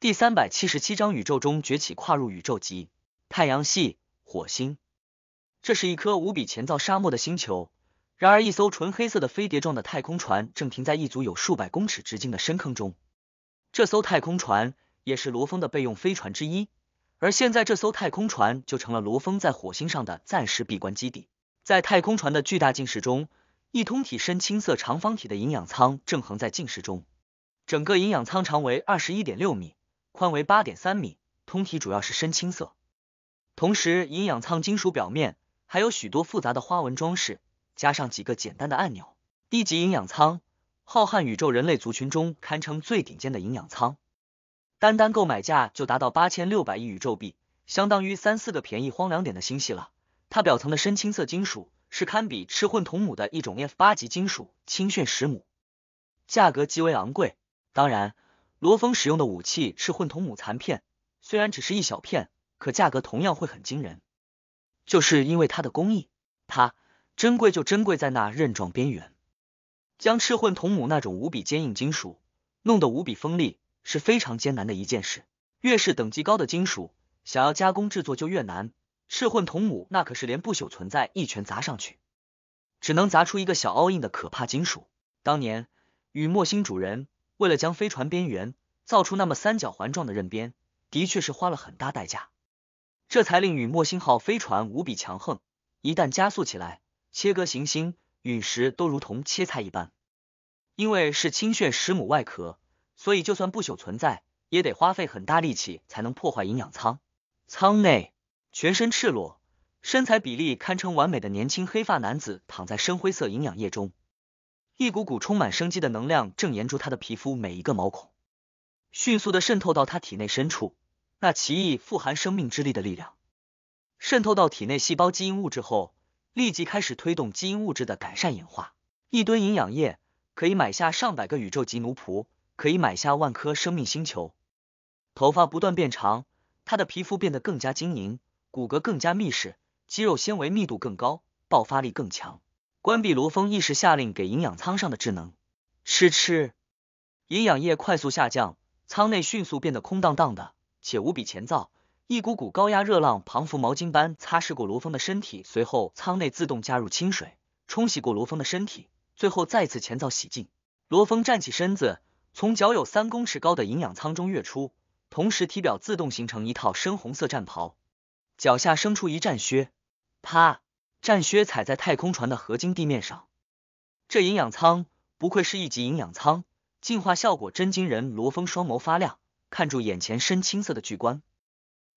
第三百七十七章宇宙中崛起，跨入宇宙级。太阳系，火星。这是一颗无比前造沙漠的星球。然而，一艘纯黑色的飞碟状的太空船正停在一组有数百公尺直径的深坑中。这艘太空船也是罗峰的备用飞船之一，而现在这艘太空船就成了罗峰在火星上的暂时闭关基地。在太空船的巨大进食中，一通体深青色长方体的营养舱正横在进食中。整个营养舱长为二十一点六米。宽为八点三米，通体主要是深青色，同时营养舱金属表面还有许多复杂的花纹装饰，加上几个简单的按钮。一级营养舱，浩瀚宇宙人类族群中堪称最顶尖的营养舱，单单购买价就达到八千六百亿宇宙币，相当于三四个便宜荒凉点的星系了。它表层的深青色金属是堪比赤混铜母的一种 F 八级金属，青炫石母，价格极为昂贵，当然。罗峰使用的武器是混铜母残片，虽然只是一小片，可价格同样会很惊人。就是因为它的工艺，它珍贵就珍贵在那刃状边缘，将赤混铜母那种无比坚硬金属弄得无比锋利，是非常艰难的一件事。越是等级高的金属，想要加工制作就越难。赤混铜母那可是连不朽存在一拳砸上去，只能砸出一个小凹印的可怕金属。当年与莫星主人。为了将飞船边缘造出那么三角环状的刃边，的确是花了很大代价，这才令陨墨星号飞船无比强横。一旦加速起来，切割行星、陨石都如同切菜一般。因为是青炫石母外壳，所以就算不朽存在，也得花费很大力气才能破坏营养舱。舱内，全身赤裸、身材比例堪称完美的年轻黑发男子躺在深灰色营养液中。一股股充满生机的能量正沿着他的皮肤每一个毛孔，迅速的渗透到他体内深处。那奇异富含生命之力的力量，渗透到体内细胞基因物质后，立即开始推动基因物质的改善演化。一吨营养液可以买下上百个宇宙级奴仆，可以买下万颗生命星球。头发不断变长，他的皮肤变得更加晶莹，骨骼更加密实，肌肉纤维密度更高，爆发力更强。关闭罗峰，一时下令给营养舱上的智能，吃吃，营养液快速下降，舱内迅速变得空荡荡的，且无比前燥，一股股高压热浪彷佛毛巾般擦拭过罗峰的身体，随后舱内自动加入清水，冲洗过罗峰的身体，最后再次前燥洗净。罗峰站起身子，从脚有三公尺高的营养舱中跃出，同时体表自动形成一套深红色战袍，脚下生出一战靴，啪。战靴踩在太空船的合金地面上，这营养舱不愧是一级营养舱，进化效果真惊人。罗峰双眸发亮，看住眼前深青色的巨棺。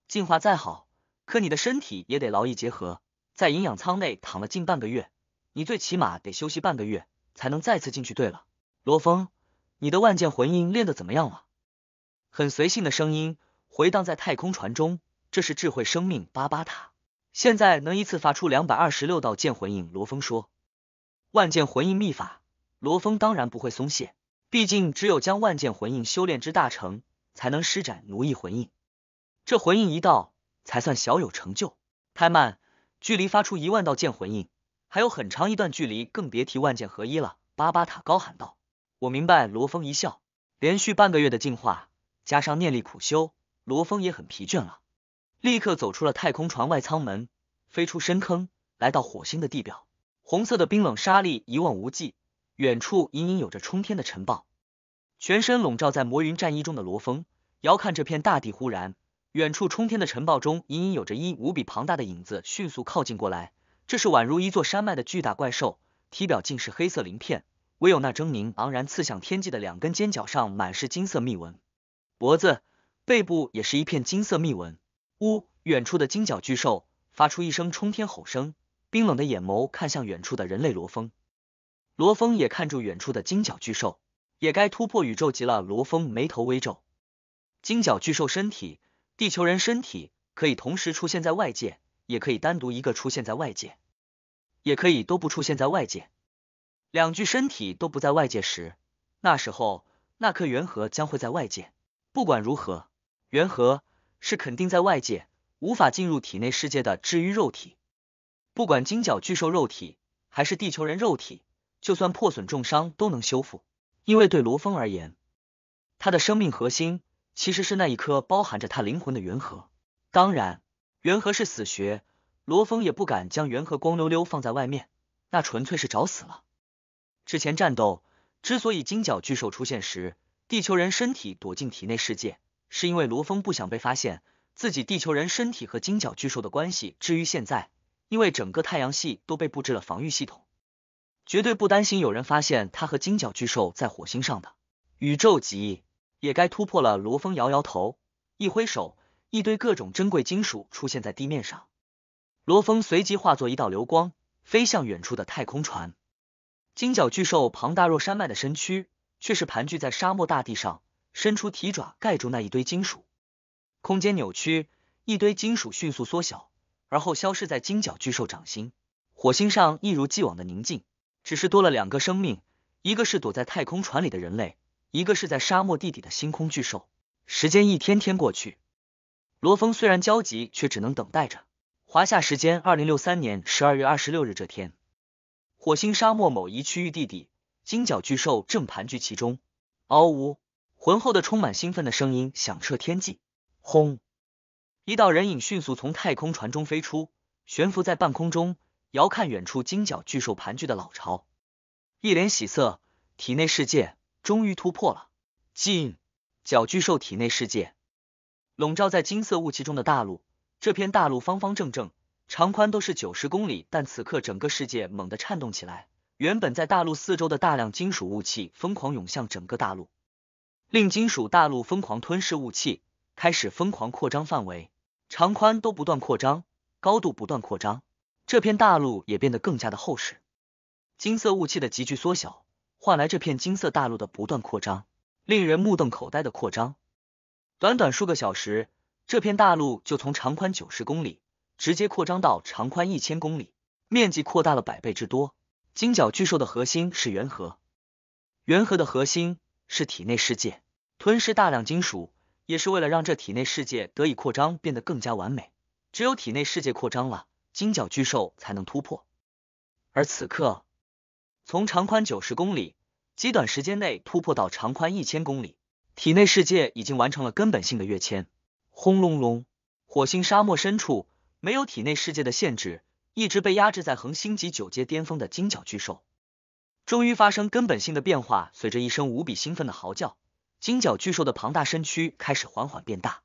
进化再好，可你的身体也得劳逸结合。在营养舱内躺了近半个月，你最起码得休息半个月才能再次进去。对了，罗峰，你的万剑魂印练得怎么样了？很随性的声音回荡在太空船中，这是智慧生命巴巴塔。现在能一次发出两百二十六道剑魂印，罗峰说。万剑魂印秘法，罗峰当然不会松懈，毕竟只有将万剑魂印修炼之大成，才能施展奴役魂印。这魂印一道，才算小有成就。太慢，距离发出一万道剑魂印，还有很长一段距离，更别提万剑合一了。巴巴塔高喊道。我明白。罗峰一笑。连续半个月的进化，加上念力苦修，罗峰也很疲倦了。立刻走出了太空船外舱门，飞出深坑，来到火星的地表。红色的冰冷沙粒一望无际，远处隐隐有着冲天的尘暴。全身笼罩在魔云战衣中的罗峰，遥看这片大地。忽然，远处冲天的尘暴中，隐隐有着一无比庞大的影子迅速靠近过来。这是宛如一座山脉的巨大怪兽，体表尽是黑色鳞片，唯有那狰狞昂然刺向天际的两根尖角上满是金色密纹，脖子、背部也是一片金色密纹。呜！远处的金角巨兽发出一声冲天吼声，冰冷的眼眸看向远处的人类罗峰。罗峰也看住远处的金角巨兽，也该突破宇宙级了。罗峰眉头微皱。金角巨兽身体，地球人身体可以同时出现在外界，也可以单独一个出现在外界，也可以都不出现在外界。两具身体都不在外界时，那时候那颗原核将会在外界。不管如何，原核。是肯定在外界无法进入体内世界的治愈肉体，不管金角巨兽肉体还是地球人肉体，就算破损重伤都能修复，因为对罗峰而言，他的生命核心其实是那一颗包含着他灵魂的原核。当然，原核是死穴，罗峰也不敢将原核光溜溜放在外面，那纯粹是找死了。之前战斗之所以金角巨兽出现时，地球人身体躲进体内世界。是因为罗峰不想被发现自己地球人身体和金角巨兽的关系。至于现在，因为整个太阳系都被布置了防御系统，绝对不担心有人发现他和金角巨兽在火星上的宇宙级也该突破了。罗峰摇摇头，一挥手，一堆各种珍贵金属出现在地面上。罗峰随即化作一道流光，飞向远处的太空船。金角巨兽庞大若山脉的身躯，却是盘踞在沙漠大地上。伸出蹄爪盖住那一堆金属，空间扭曲，一堆金属迅速缩小，而后消失在金角巨兽掌心。火星上一如既往的宁静，只是多了两个生命，一个是躲在太空船里的人类，一个是在沙漠地底的星空巨兽。时间一天天过去，罗峰虽然焦急，却只能等待着。华夏时间二零六三年十二月二十六日这天，火星沙漠某一区域地底，金角巨兽正盘踞其中。嗷呜！浑厚的、充满兴奋的声音响彻天际，轰！一道人影迅速从太空船中飞出，悬浮在半空中，遥看远处金角巨兽盘踞的老巢，一脸喜色。体内世界终于突破了，进角巨兽体内世界，笼罩在金色雾气中的大陆，这片大陆方方正正，长宽都是九十公里，但此刻整个世界猛地颤动起来，原本在大陆四周的大量金属雾气疯狂涌向整个大陆。令金属大陆疯狂吞噬雾气，开始疯狂扩张范围，长宽都不断扩张，高度不断扩张，这片大陆也变得更加的厚实。金色雾气的急剧缩小，换来这片金色大陆的不断扩张，令人目瞪口呆的扩张。短短数个小时，这片大陆就从长宽九十公里直接扩张到长宽一千公里，面积扩大了百倍之多。金角巨兽的核心是原核，原核的核心。是体内世界吞噬大量金属，也是为了让这体内世界得以扩张，变得更加完美。只有体内世界扩张了，金角巨兽才能突破。而此刻，从长宽九十公里，极短时间内突破到长宽一千公里，体内世界已经完成了根本性的跃迁。轰隆隆，火星沙漠深处，没有体内世界的限制，一直被压制在恒星级九阶巅峰的金角巨兽。终于发生根本性的变化。随着一声无比兴奋的嚎叫，金角巨兽的庞大身躯开始缓缓变大，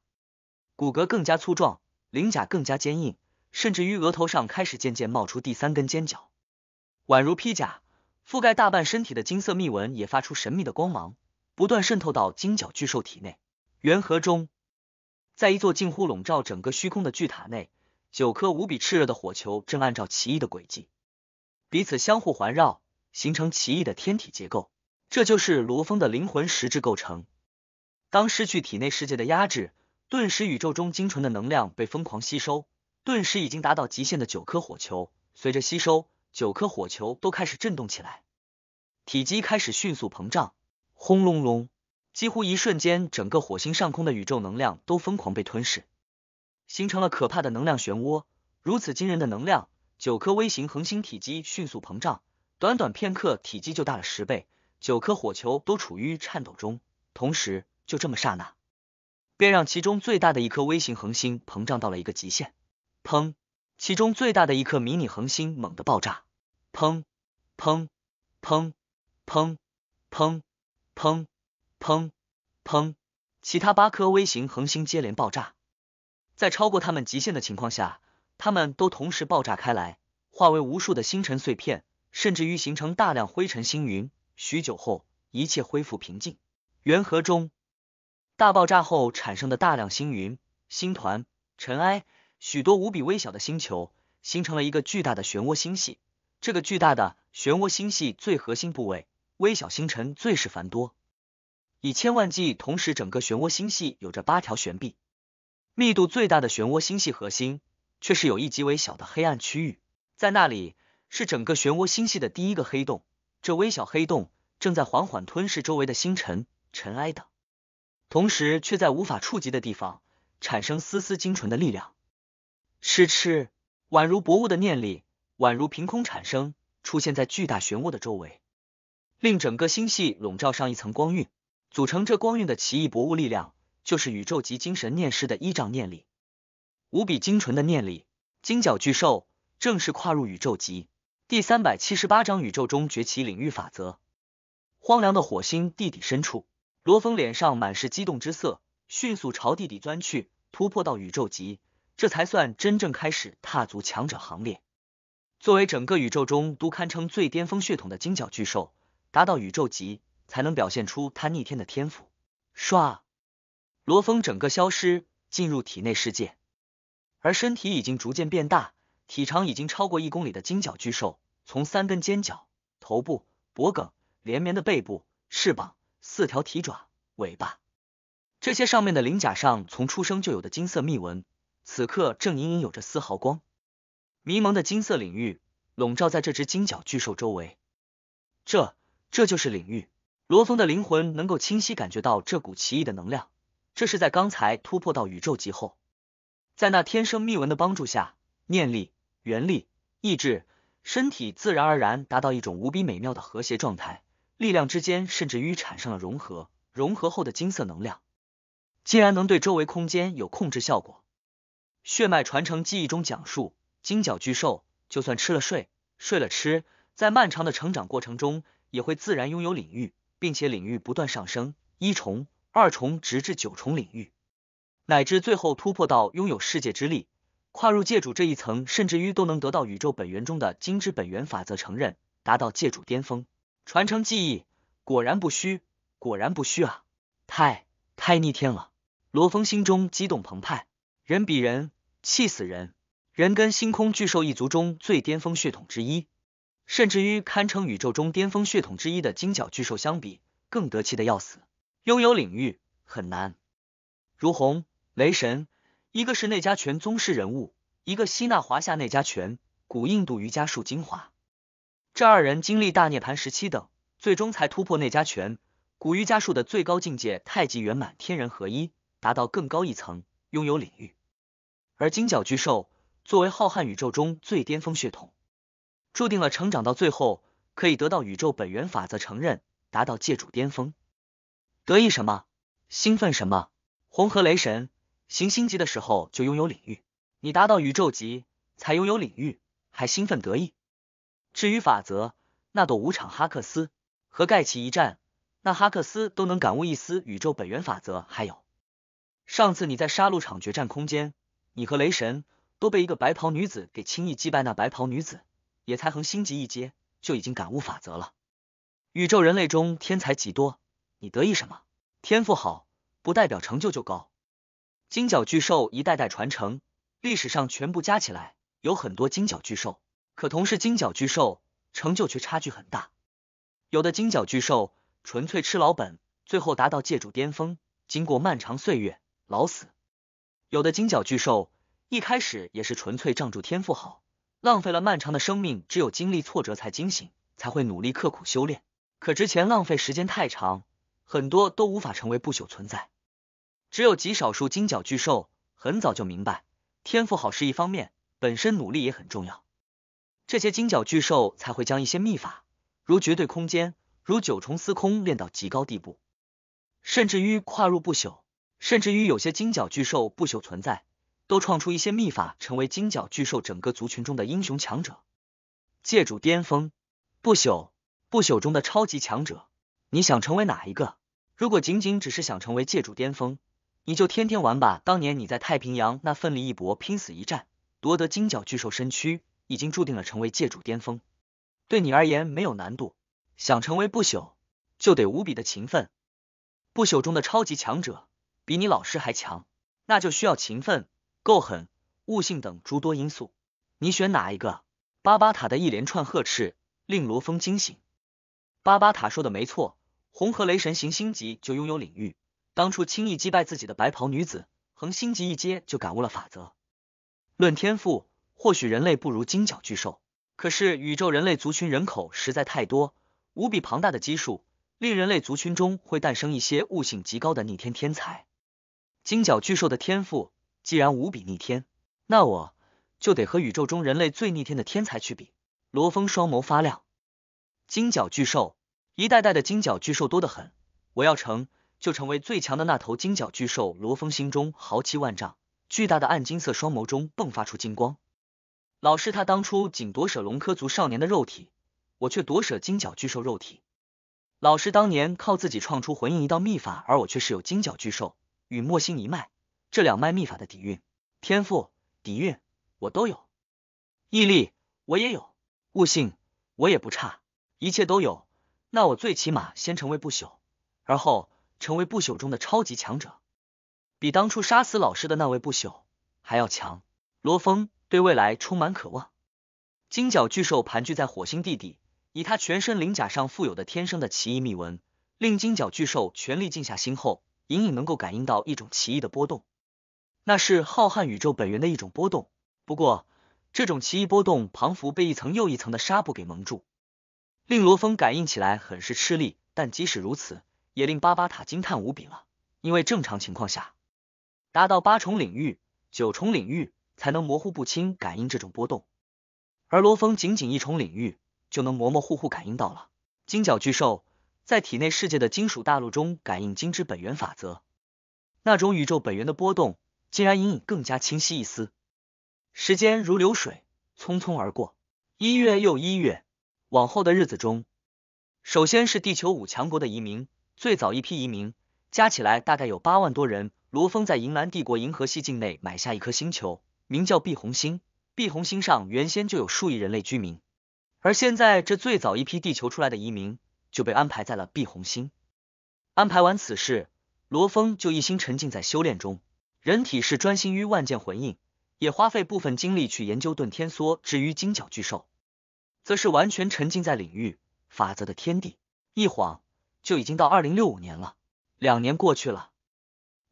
骨骼更加粗壮，鳞甲更加坚硬，甚至于额头上开始渐渐冒出第三根尖角，宛如披甲覆盖大半身体的金色密纹也发出神秘的光芒，不断渗透到金角巨兽体内。原核中，在一座近乎笼罩整个虚空的巨塔内，九颗无比炽热的火球正按照奇异的轨迹，彼此相互环绕。形成奇异的天体结构，这就是罗峰的灵魂实质构成。当失去体内世界的压制，顿时宇宙中精纯的能量被疯狂吸收，顿时已经达到极限的九颗火球，随着吸收，九颗火球都开始震动起来，体积开始迅速膨胀。轰隆隆，几乎一瞬间，整个火星上空的宇宙能量都疯狂被吞噬，形成了可怕的能量漩涡。如此惊人的能量，九颗微型恒星体积迅速膨胀。短短片刻，体积就大了十倍，九颗火球都处于颤抖中。同时，就这么刹那，便让其中最大的一颗微型恒星膨胀到了一个极限。砰！其中最大的一颗迷你恒星猛地爆炸。砰！砰！砰！砰！砰！砰！砰！砰！其他八颗微型恒星接连爆炸，在超过他们极限的情况下，他们都同时爆炸开来，化为无数的星辰碎片。甚至于形成大量灰尘星云，许久后一切恢复平静。原核中大爆炸后产生的大量星云、星团、尘埃，许多无比微小的星球，形成了一个巨大的漩涡星系。这个巨大的漩涡星系最核心部位，微小星辰最是繁多，以千万计。同时，整个漩涡星系有着八条旋臂，密度最大的漩涡星系核心，却是有一极为小的黑暗区域，在那里。是整个漩涡星系的第一个黑洞，这微小黑洞正在缓缓吞噬周围的星辰、尘埃等，同时却在无法触及的地方产生丝丝精纯的力量。嗤嗤，宛如薄雾的念力，宛如凭空产生，出现在巨大漩涡的周围，令整个星系笼罩上一层光晕。组成这光晕的奇异薄雾力量，就是宇宙级精神念师的依仗念力，无比精纯的念力。金角巨兽正式跨入宇宙级。第三百七十八章，宇宙中崛起领域法则。荒凉的火星地底深处，罗峰脸上满是激动之色，迅速朝地底钻去，突破到宇宙级，这才算真正开始踏足强者行列。作为整个宇宙中都堪称最巅峰血统的金角巨兽，达到宇宙级才能表现出他逆天的天赋。唰，罗峰整个消失，进入体内世界，而身体已经逐渐变大。体长已经超过一公里的金角巨兽，从三根尖角、头部、脖颈、连绵的背部、翅膀、四条蹄爪、尾巴，这些上面的鳞甲上从出生就有的金色密纹，此刻正隐隐有着丝毫光，迷蒙的金色领域笼罩在这只金角巨兽周围。这，这就是领域。罗峰的灵魂能够清晰感觉到这股奇异的能量，这是在刚才突破到宇宙级后，在那天生密文的帮助下，念力。原力、意志、身体自然而然达到一种无比美妙的和谐状态，力量之间甚至于产生了融合。融合后的金色能量，竟然能对周围空间有控制效果。血脉传承记忆中讲述，金角巨兽就算吃了睡，睡了吃，在漫长的成长过程中，也会自然拥有领域，并且领域不断上升，一重、二重，直至九重领域，乃至最后突破到拥有世界之力。跨入界主这一层，甚至于都能得到宇宙本源中的金之本源法则承认，达到界主巅峰，传承记忆，果然不虚，果然不虚啊！太太逆天了！罗峰心中激动澎湃，人比人气死人，人跟星空巨兽一族中最巅峰血统之一，甚至于堪称宇宙中巅峰血统之一的金角巨兽相比，更得气的要死。拥有领域很难，如虹雷神。一个是内家拳宗师人物，一个吸纳华夏内家拳、古印度瑜伽术精华。这二人经历大涅槃时期等，最终才突破内家拳、古瑜伽术的最高境界太极圆满、天人合一，达到更高一层，拥有领域。而金角巨兽作为浩瀚宇宙中最巅峰血统，注定了成长到最后可以得到宇宙本源法则承认，达到界主巅峰。得意什么？兴奋什么？红河雷神。行星级的时候就拥有领域，你达到宇宙级才拥有领域，还兴奋得意。至于法则，那朵无常哈克斯和盖奇一战，那哈克斯都能感悟一丝宇宙本源法则。还有，上次你在杀戮场决战空间，你和雷神都被一个白袍女子给轻易击败，那白袍女子也才恒星级一阶就已经感悟法则了。宇宙人类中天才极多，你得意什么？天赋好不代表成就就高。金角巨兽一代代传承，历史上全部加起来有很多金角巨兽，可同是金角巨兽，成就却差距很大。有的金角巨兽纯粹吃老本，最后达到界主巅峰，经过漫长岁月老死；有的金角巨兽一开始也是纯粹仗住天赋好，浪费了漫长的生命，只有经历挫折才惊醒，才会努力刻苦修炼。可之前浪费时间太长，很多都无法成为不朽存在。只有极少数金角巨兽很早就明白，天赋好是一方面，本身努力也很重要。这些金角巨兽才会将一些秘法，如绝对空间，如九重司空练到极高地步，甚至于跨入不朽，甚至于有些金角巨兽不朽存在，都创出一些秘法，成为金角巨兽整个族群中的英雄强者。界主巅峰，不朽，不朽中的超级强者，你想成为哪一个？如果仅仅只是想成为界主巅峰。你就天天玩吧。当年你在太平洋那奋力一搏，拼死一战，夺得金角巨兽身躯，已经注定了成为界主巅峰。对你而言没有难度，想成为不朽，就得无比的勤奋。不朽中的超级强者，比你老师还强，那就需要勤奋、够狠、悟性等诸多因素。你选哪一个？巴巴塔的一连串呵斥令罗峰惊醒。巴巴塔说的没错，红河雷神行星级就拥有领域。当初轻易击败自己的白袍女子，恒星级一阶就感悟了法则。论天赋，或许人类不如金角巨兽，可是宇宙人类族群人口实在太多，无比庞大的基数，令人类族群中会诞生一些悟性极高的逆天天才。金角巨兽的天赋既然无比逆天，那我就得和宇宙中人类最逆天的天才去比。罗峰双眸发亮，金角巨兽，一代代的金角巨兽多得很，我要成。就成为最强的那头金角巨兽，罗峰心中豪气万丈，巨大的暗金色双眸中迸发出金光。老师，他当初仅夺舍龙科族少年的肉体，我却夺舍金角巨兽肉体。老师当年靠自己创出魂印一道秘法，而我却是有金角巨兽与墨星一脉这两脉秘法的底蕴、天赋、底蕴我都有，毅力我也有，悟性我也不差，一切都有。那我最起码先成为不朽，而后。成为不朽中的超级强者，比当初杀死老师的那位不朽还要强。罗峰对未来充满渴望。金角巨兽盘踞在火星地底，以他全身鳞甲上富有的天生的奇异秘纹，令金角巨兽全力静下心后，隐隐能够感应到一种奇异的波动，那是浩瀚宇宙本源的一种波动。不过，这种奇异波动彷佛被一层又一层的纱布给蒙住，令罗峰感应起来很是吃力。但即使如此。也令巴巴塔惊叹无比了，因为正常情况下，达到八重领域、九重领域才能模糊不清感应这种波动，而罗峰仅仅一重领域就能模模糊糊感应到了。金角巨兽在体内世界的金属大陆中感应金之本源法则，那种宇宙本源的波动竟然隐隐更加清晰一丝。时间如流水，匆匆而过，一月又一月，往后的日子中，首先是地球五强国的移民。最早一批移民加起来大概有八万多人。罗峰在银蓝帝国银河系境内买下一颗星球，名叫碧红星。碧红星上原先就有数亿人类居民，而现在这最早一批地球出来的移民就被安排在了碧红星。安排完此事，罗峰就一心沉浸在修炼中。人体是专心于万剑魂印，也花费部分精力去研究遁天梭。至于金角巨兽，则是完全沉浸在领域法则的天地。一晃。就已经到二零六五年了，两年过去了。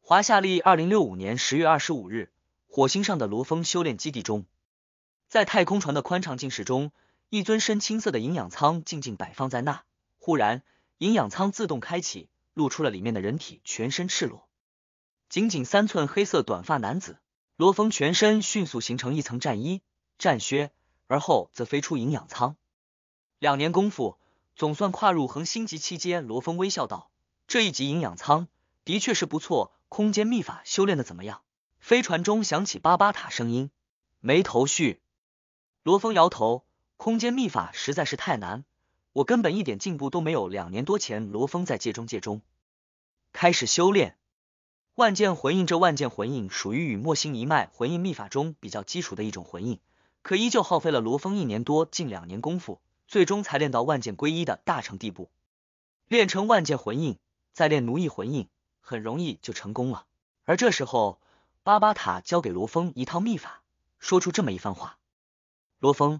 华夏历二零六五年十月二十五日，火星上的罗峰修炼基地中，在太空船的宽敞进室中，一尊深青色的营养舱静静摆放在那。忽然，营养舱自动开启，露出了里面的人体，全身赤裸。仅仅三寸黑色短发男子罗峰，全身迅速形成一层战衣、战靴，而后则飞出营养舱。两年功夫。总算跨入恒星级期间，罗峰微笑道：“这一级营养舱的确是不错，空间秘法修炼的怎么样？”飞船中响起巴巴塔声音：“没头绪。”罗峰摇头：“空间秘法实在是太难，我根本一点进步都没有。两年多前，罗峰在界中界中开始修炼万剑魂印，这万剑魂印属于与墨星一脉魂印秘法中比较基础的一种魂印，可依旧耗费了罗峰一年多近两年功夫。”最终才练到万剑归一的大成地步，练成万剑魂印，再练奴役魂印，很容易就成功了。而这时候，巴巴塔交给罗峰一套秘法，说出这么一番话：“罗峰，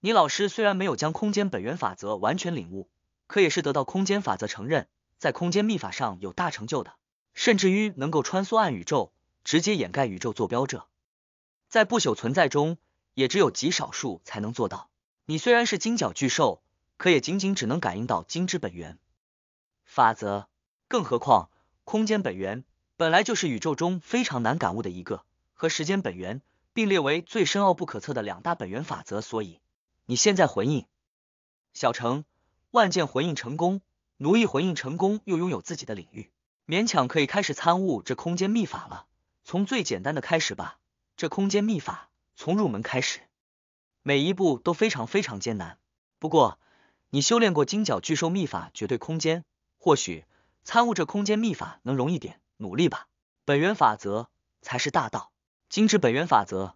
你老师虽然没有将空间本源法则完全领悟，可也是得到空间法则承认，在空间秘法上有大成就的，甚至于能够穿梭暗宇宙，直接掩盖宇宙坐标者，在不朽存在中也只有极少数才能做到。”你虽然是金角巨兽，可也仅仅只能感应到金之本源法则，更何况空间本源本来就是宇宙中非常难感悟的一个，和时间本源并列为最深奥不可测的两大本源法则。所以你现在回应，小城万剑回应成功，奴役回应成功，又拥有自己的领域，勉强可以开始参悟这空间秘法了。从最简单的开始吧，这空间秘法从入门开始。每一步都非常非常艰难，不过你修炼过金角巨兽秘法绝对空间，或许参悟这空间秘法能容易点，努力吧。本源法则才是大道，精之本源法则，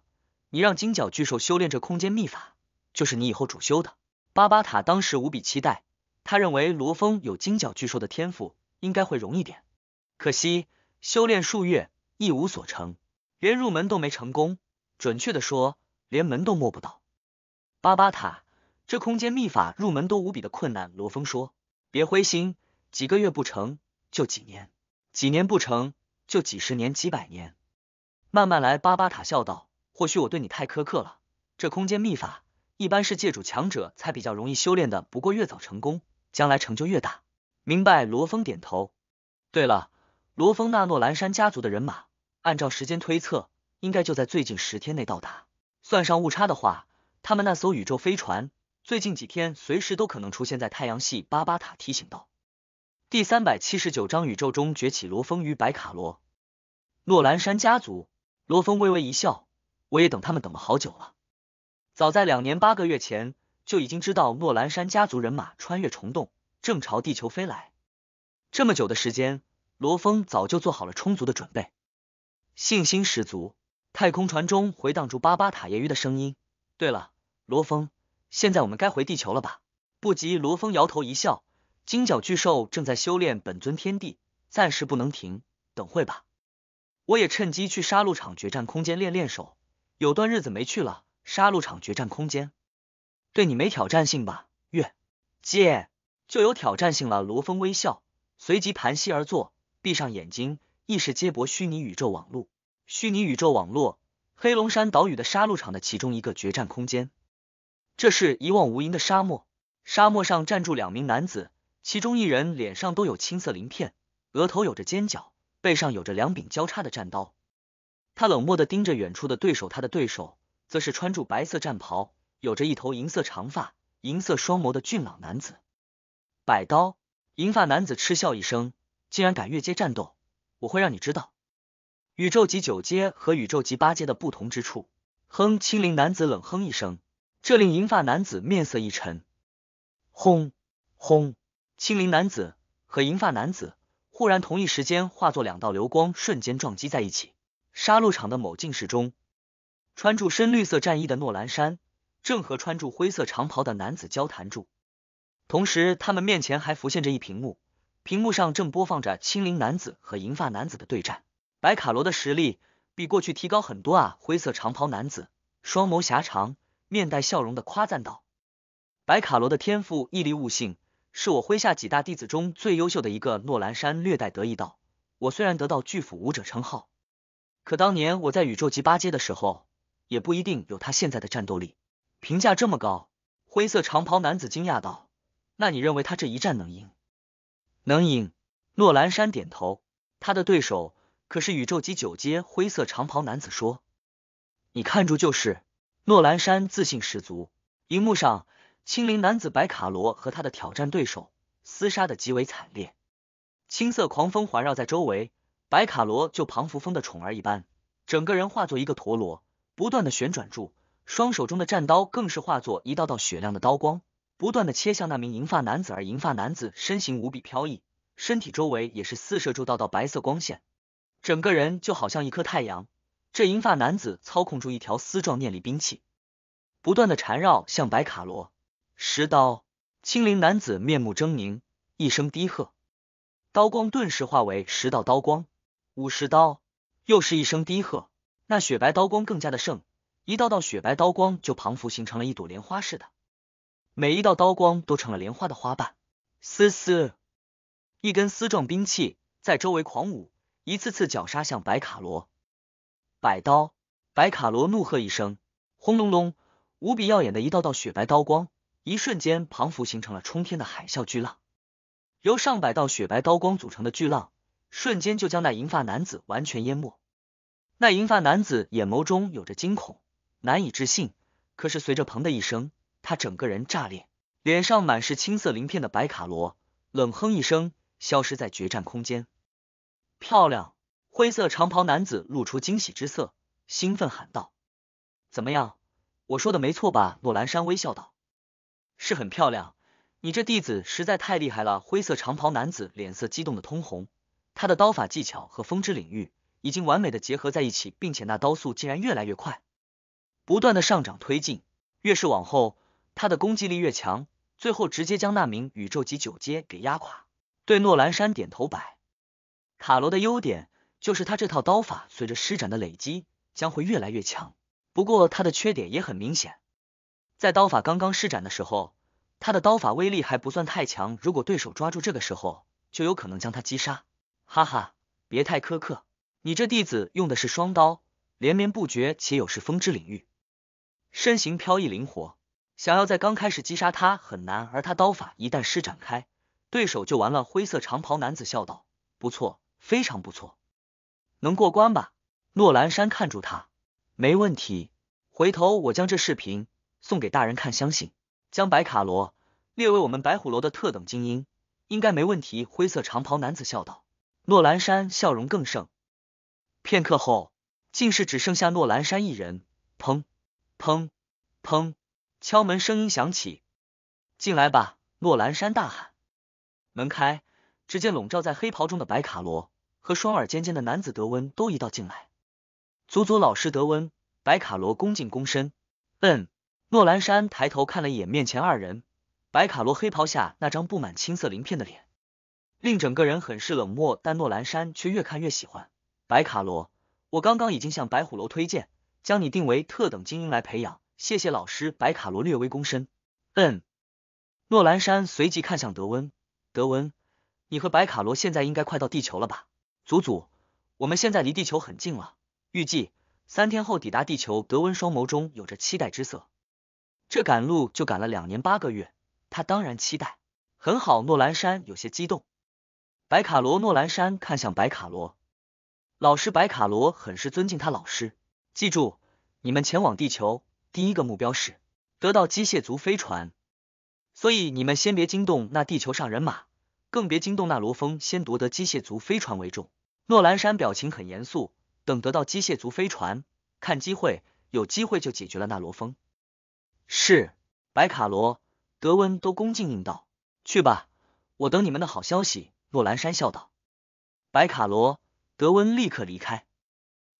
你让金角巨兽修炼这空间秘法，就是你以后主修的。巴巴塔当时无比期待，他认为罗峰有金角巨兽的天赋，应该会容易点。可惜修炼数月一无所成，连入门都没成功，准确的说，连门都摸不到。巴巴塔，这空间秘法入门都无比的困难。罗峰说：“别灰心，几个月不成就几年，几年不成就几十年、几百年，慢慢来。”巴巴塔笑道：“或许我对你太苛刻了。这空间秘法一般是界主强者才比较容易修炼的，不过越早成功，将来成就越大。”明白？罗峰点头。对了，罗峰纳诺兰山家族的人马，按照时间推测，应该就在最近十天内到达。算上误差的话。他们那艘宇宙飞船最近几天随时都可能出现在太阳系。巴巴塔提醒道：“第三百七十九章宇宙中崛起罗峰与白卡罗诺兰山家族。”罗峰微微一笑：“我也等他们等了好久了。早在两年八个月前就已经知道诺兰山家族人马穿越虫洞，正朝地球飞来。这么久的时间，罗峰早就做好了充足的准备，信心十足。”太空船中回荡住巴巴塔业余的声音：“对了。”罗峰，现在我们该回地球了吧？不急，罗峰摇头一笑。金角巨兽正在修炼本尊天地，暂时不能停，等会吧。我也趁机去杀戮场决战空间练练手，有段日子没去了。杀戮场决战空间对你没挑战性吧？月借，就有挑战性了。罗峰微笑，随即盘膝而坐，闭上眼睛，意识接驳虚拟宇宙网络。虚拟宇宙网络，黑龙山岛屿的杀戮场的其中一个决战空间。这是一望无垠的沙漠，沙漠上站住两名男子，其中一人脸上都有青色鳞片，额头有着尖角，背上有着两柄交叉的战刀。他冷漠的盯着远处的对手，他的对手则是穿着白色战袍，有着一头银色长发、银色双眸的俊朗男子。摆刀，银发男子嗤笑一声：“竟然敢越阶战斗，我会让你知道宇宙级九阶和宇宙级八阶的不同之处。”哼，青灵男子冷哼一声。这令银发男子面色一沉。轰轰！青灵男子和银发男子忽然同一时间化作两道流光，瞬间撞击在一起。杀戮场的某静室中，穿住深绿色战衣的诺兰山正和穿住灰色长袍的男子交谈着，同时他们面前还浮现着一屏幕，屏幕上正播放着青灵男子和银发男子的对战。白卡罗的实力比过去提高很多啊！灰色长袍男子双眸狭长。面带笑容的夸赞道：“白卡罗的天赋、毅力、悟性，是我麾下几大弟子中最优秀的一个。”诺兰山略带得意道：“我虽然得到巨斧武者称号，可当年我在宇宙级八阶的时候，也不一定有他现在的战斗力。”评价这么高，灰色长袍男子惊讶道：“那你认为他这一战能赢？能赢？”诺兰山点头。他的对手可是宇宙级九阶。灰色长袍男子说：“你看住就是。”诺兰山自信十足，荧幕上，青林男子白卡罗和他的挑战对手厮杀的极为惨烈，青色狂风环绕在周围，白卡罗就庞福风的宠儿一般，整个人化作一个陀螺，不断的旋转住，双手中的战刀更是化作一道道雪亮的刀光，不断的切向那名银发男子。而银发男子身形无比飘逸，身体周围也是四射出道道白色光线，整个人就好像一颗太阳。这银发男子操控住一条丝状念力兵器，不断的缠绕向白卡罗。十刀，青灵男子面目狰狞，一声低喝，刀光顿时化为十道刀光。五十刀，又是一声低喝，那雪白刀光更加的盛，一道道雪白刀光就彷佛形成了一朵莲花似的，每一道刀光都成了莲花的花瓣。嘶嘶，一根丝状兵器在周围狂舞，一次次绞杀向白卡罗。百刀白卡罗怒喝一声，轰隆隆，无比耀眼的一道道雪白刀光，一瞬间彷佛形成了冲天的海啸巨浪。由上百道雪白刀光组成的巨浪，瞬间就将那银发男子完全淹没。那银发男子眼眸中有着惊恐、难以置信。可是随着“砰”的一声，他整个人炸裂，脸上满是青色鳞片的白卡罗冷哼一声，消失在决战空间。漂亮。灰色长袍男子露出惊喜之色，兴奋喊道：“怎么样？我说的没错吧？”诺兰山微笑道：“是很漂亮，你这弟子实在太厉害了。”灰色长袍男子脸色激动的通红，他的刀法技巧和风之领域已经完美的结合在一起，并且那刀速竟然越来越快，不断的上涨推进，越是往后，他的攻击力越强，最后直接将那名宇宙级九阶给压垮。对诺兰山点头摆，卡罗的优点。就是他这套刀法随着施展的累积将会越来越强，不过他的缺点也很明显，在刀法刚刚施展的时候，他的刀法威力还不算太强，如果对手抓住这个时候，就有可能将他击杀。哈哈，别太苛刻，你这弟子用的是双刀，连绵不绝，且有是风之领域，身形飘逸灵活，想要在刚开始击杀他很难。而他刀法一旦施展开，对手就完了。灰色长袍男子笑道：“不错，非常不错。”能过关吧？诺兰山看住他，没问题。回头我将这视频送给大人看，相信将白卡罗列为我们白虎楼的特等精英，应该没问题。灰色长袍男子笑道。诺兰山笑容更盛。片刻后，竟是只剩下诺兰山一人。砰砰砰，敲门声音响起。进来吧！诺兰山大喊。门开，只见笼罩在黑袍中的白卡罗。和双耳尖尖的男子德温都一道进来，足足老师德温白卡罗恭敬躬身，嗯。诺兰山抬头看了一眼面前二人，白卡罗黑袍下那张布满青色鳞片的脸，令整个人很是冷漠，但诺兰山却越看越喜欢。白卡罗，我刚刚已经向白虎楼推荐，将你定为特等精英来培养，谢谢老师。白卡罗略微躬身，嗯。诺兰山随即看向德温，德温，你和白卡罗现在应该快到地球了吧？祖祖，我们现在离地球很近了，预计三天后抵达地球。德温双眸中有着期待之色，这赶路就赶了两年八个月，他当然期待。很好，诺兰山有些激动。白卡罗，诺兰山看向白卡罗，老师，白卡罗很是尊敬他老师。记住，你们前往地球第一个目标是得到机械族飞船，所以你们先别惊动那地球上人马。更别惊动那罗峰，先夺得机械族飞船为重。诺兰山表情很严肃，等得到机械族飞船，看机会，有机会就解决了那罗峰。是，白卡罗、德温都恭敬应道：“去吧，我等你们的好消息。”诺兰山笑道。白卡罗、德温立刻离开。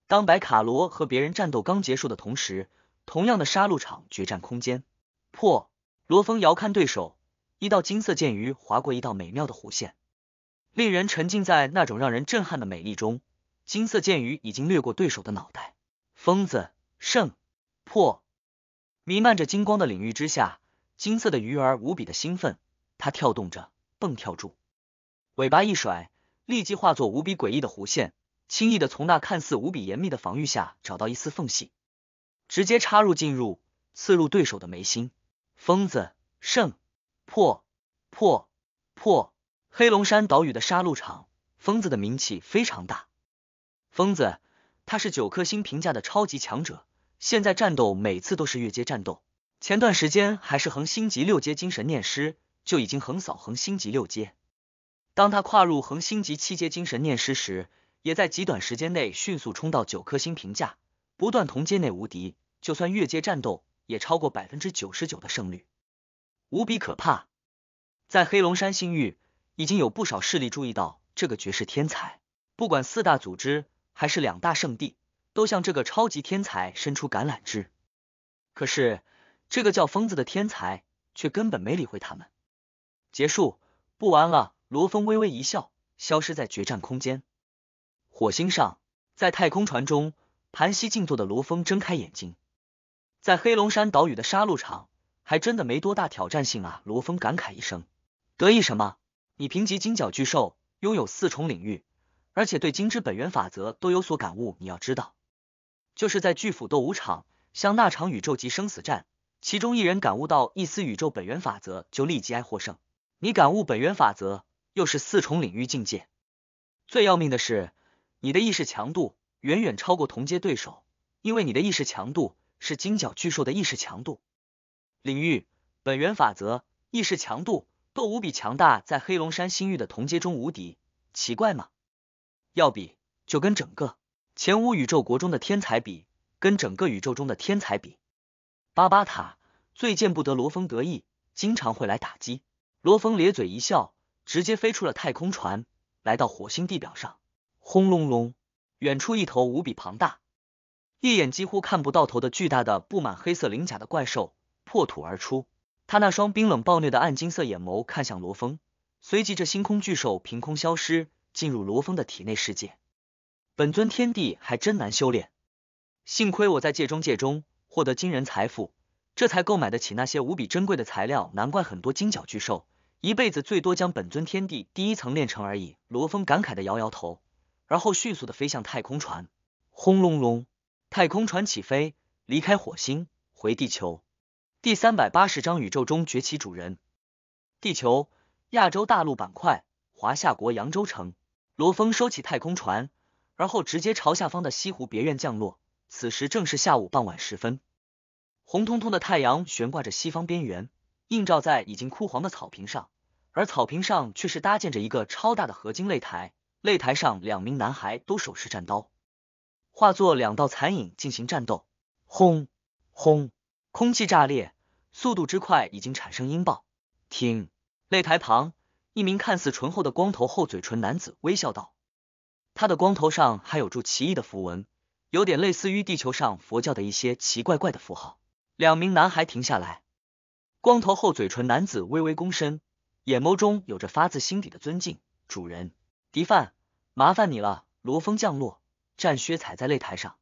当白卡罗和别人战斗刚结束的同时，同样的杀戮场决战空间破，罗峰遥看对手。一道金色剑鱼划过一道美妙的弧线，令人沉浸在那种让人震撼的美丽中。金色剑鱼已经掠过对手的脑袋。疯子胜破，弥漫着金光的领域之下，金色的鱼儿无比的兴奋，它跳动着，蹦跳住，尾巴一甩，立即化作无比诡异的弧线，轻易的从那看似无比严密的防御下找到一丝缝隙，直接插入进入，刺入对手的眉心。疯子胜。破破破！黑龙山岛屿的杀戮场，疯子的名气非常大。疯子，他是九颗星评价的超级强者。现在战斗每次都是越阶战斗。前段时间还是恒星级六阶精神念师，就已经横扫恒星级六阶。当他跨入恒星级七阶精神念师时，也在极短时间内迅速冲到九颗星评价，不断同阶内无敌。就算越阶战斗，也超过百分之九十九的胜率。无比可怕，在黑龙山星域已经有不少势力注意到这个绝世天才，不管四大组织还是两大圣地，都向这个超级天才伸出橄榄枝。可是，这个叫疯子的天才却根本没理会他们。结束，不玩了。罗峰微微一笑，消失在决战空间。火星上，在太空船中盘膝静坐的罗峰睁开眼睛，在黑龙山岛屿的杀戮场。还真的没多大挑战性啊！罗峰感慨一声，得意什么？你评级金角巨兽，拥有四重领域，而且对金之本源法则都有所感悟。你要知道，就是在巨斧斗武场，像那场宇宙级生死战，其中一人感悟到一丝宇宙本源法则，就立即挨获胜。你感悟本源法则，又是四重领域境界，最要命的是，你的意识强度远远超过同阶对手，因为你的意识强度是金角巨兽的意识强度。领域、本源法则、意识强度都无比强大，在黑龙山星域的同阶中无敌。奇怪吗？要比，就跟整个前五宇宙国中的天才比，跟整个宇宙中的天才比。巴巴塔最见不得罗峰得意，经常会来打击。罗峰咧嘴一笑，直接飞出了太空船，来到火星地表上。轰隆隆，远处一头无比庞大、一眼几乎看不到头的巨大的、布满黑色鳞甲的怪兽。破土而出，他那双冰冷暴虐的暗金色眼眸看向罗峰，随即这星空巨兽凭空消失，进入罗峰的体内世界。本尊天地还真难修炼，幸亏我在界中界中获得惊人财富，这才购买得起那些无比珍贵的材料。难怪很多金角巨兽一辈子最多将本尊天地第一层练成而已。罗峰感慨的摇摇头，而后迅速的飞向太空船。轰隆隆，太空船起飞，离开火星，回地球。第三百八十章宇宙中崛起主人。地球亚洲大陆板块华夏国扬州城，罗峰收起太空船，而后直接朝下方的西湖别院降落。此时正是下午傍晚时分，红彤彤的太阳悬挂着西方边缘，映照在已经枯黄的草坪上。而草坪上却是搭建着一个超大的合金擂台，擂台上两名男孩都手持战刀，化作两道残影进行战斗。轰轰！空气炸裂，速度之快已经产生音爆。听，擂台旁，一名看似醇厚的光头厚嘴唇男子微笑道：“他的光头上还有着奇异的符文，有点类似于地球上佛教的一些奇怪怪的符号。”两名男孩停下来，光头厚嘴唇男子微微躬身，眼眸中有着发自心底的尊敬。主人，迪范，麻烦你了。罗峰降落，战靴踩在擂台上。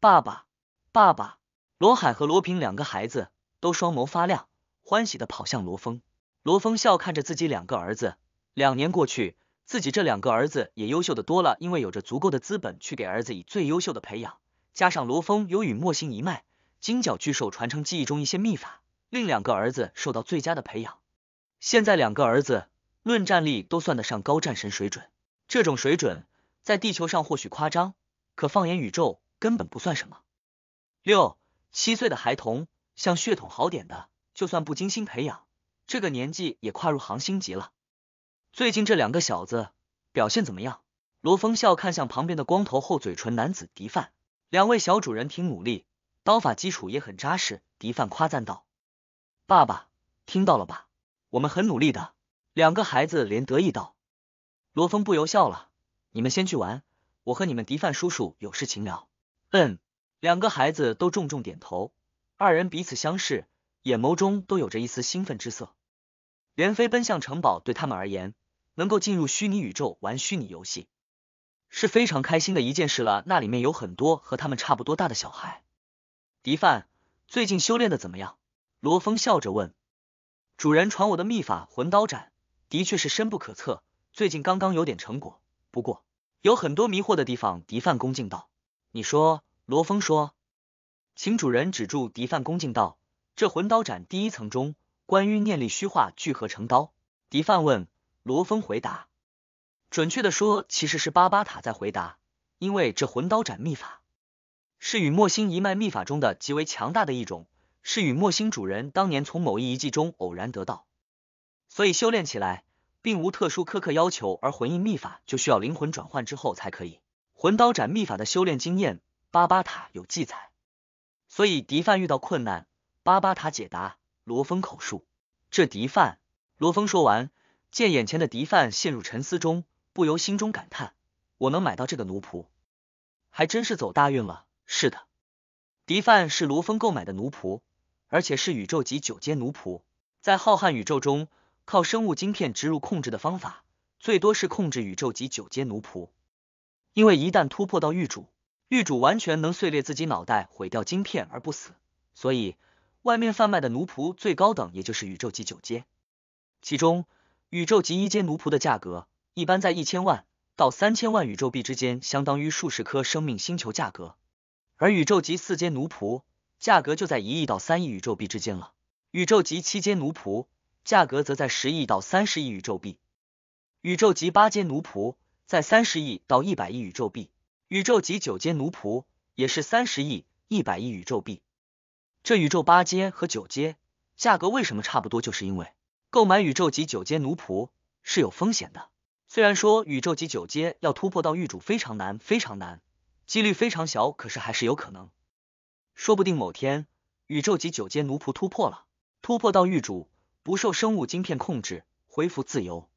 爸爸，爸爸。罗海和罗平两个孩子都双眸发亮，欢喜的跑向罗峰。罗峰笑看着自己两个儿子，两年过去，自己这两个儿子也优秀的多了。因为有着足够的资本去给儿子以最优秀的培养，加上罗峰有陨墨星一脉金角巨兽传承记忆中一些秘法，令两个儿子受到最佳的培养。现在两个儿子论战力都算得上高战神水准，这种水准在地球上或许夸张，可放眼宇宙根本不算什么。六。七岁的孩童，像血统好点的，就算不精心培养，这个年纪也跨入行星级了。最近这两个小子表现怎么样？罗峰笑看向旁边的光头厚嘴唇男子迪范，两位小主人挺努力，刀法基础也很扎实。迪范夸赞道：“爸爸，听到了吧？我们很努力的。”两个孩子连得意道。罗峰不由笑了：“你们先去玩，我和你们迪范叔叔有事情聊。”嗯。两个孩子都重重点头，二人彼此相视，眼眸中都有着一丝兴奋之色。连飞奔向城堡，对他们而言，能够进入虚拟宇宙玩虚拟游戏，是非常开心的一件事了。那里面有很多和他们差不多大的小孩。狄范最近修炼的怎么样？罗峰笑着问。主人传我的秘法魂刀斩，的确是深不可测。最近刚刚有点成果，不过有很多迷惑的地方。狄范恭敬道：“你说。”罗峰说：“请主人止住。”敌范恭敬道：“这魂刀斩第一层中，关于念力虚化聚合成刀。”敌范问，罗峰回答：“准确的说，其实是巴巴塔在回答，因为这魂刀斩秘法是与墨星一脉秘法中的极为强大的一种，是与墨星主人当年从某一遗迹中偶然得到，所以修炼起来并无特殊苛刻要求，而魂印秘法就需要灵魂转换之后才可以。魂刀斩秘法的修炼经验。”巴巴塔有记载，所以敌犯遇到困难，巴巴塔解答罗峰口述。这敌犯罗峰说完，见眼前的敌犯陷入沉思中，不由心中感叹：我能买到这个奴仆，还真是走大运了。是的，敌犯是罗峰购买的奴仆，而且是宇宙级九阶奴仆，在浩瀚宇宙中，靠生物晶片植入控制的方法，最多是控制宇宙级九阶奴仆，因为一旦突破到狱主。狱主完全能碎裂自己脑袋，毁掉晶片而不死，所以外面贩卖的奴仆最高等也就是宇宙级九阶。其中，宇宙级一阶奴仆的价格一般在一千万到三千万宇宙币之间，相当于数十颗生命星球价格；而宇宙级四阶奴仆价格就在一亿到三亿宇宙币之间了。宇宙级七阶奴仆价格则在十亿到三十亿宇宙币，宇宙级八阶奴仆在三十亿到一百亿宇宙币。宇宙级九阶奴仆也是三十亿一百亿宇宙币，这宇宙八阶和九阶价格为什么差不多？就是因为购买宇宙级九阶奴仆是有风险的。虽然说宇宙级九阶要突破到狱主非常难非常难，几率非常小，可是还是有可能。说不定某天宇宙级九阶奴仆突破了，突破到狱主，不受生物晶片控制，恢复自由，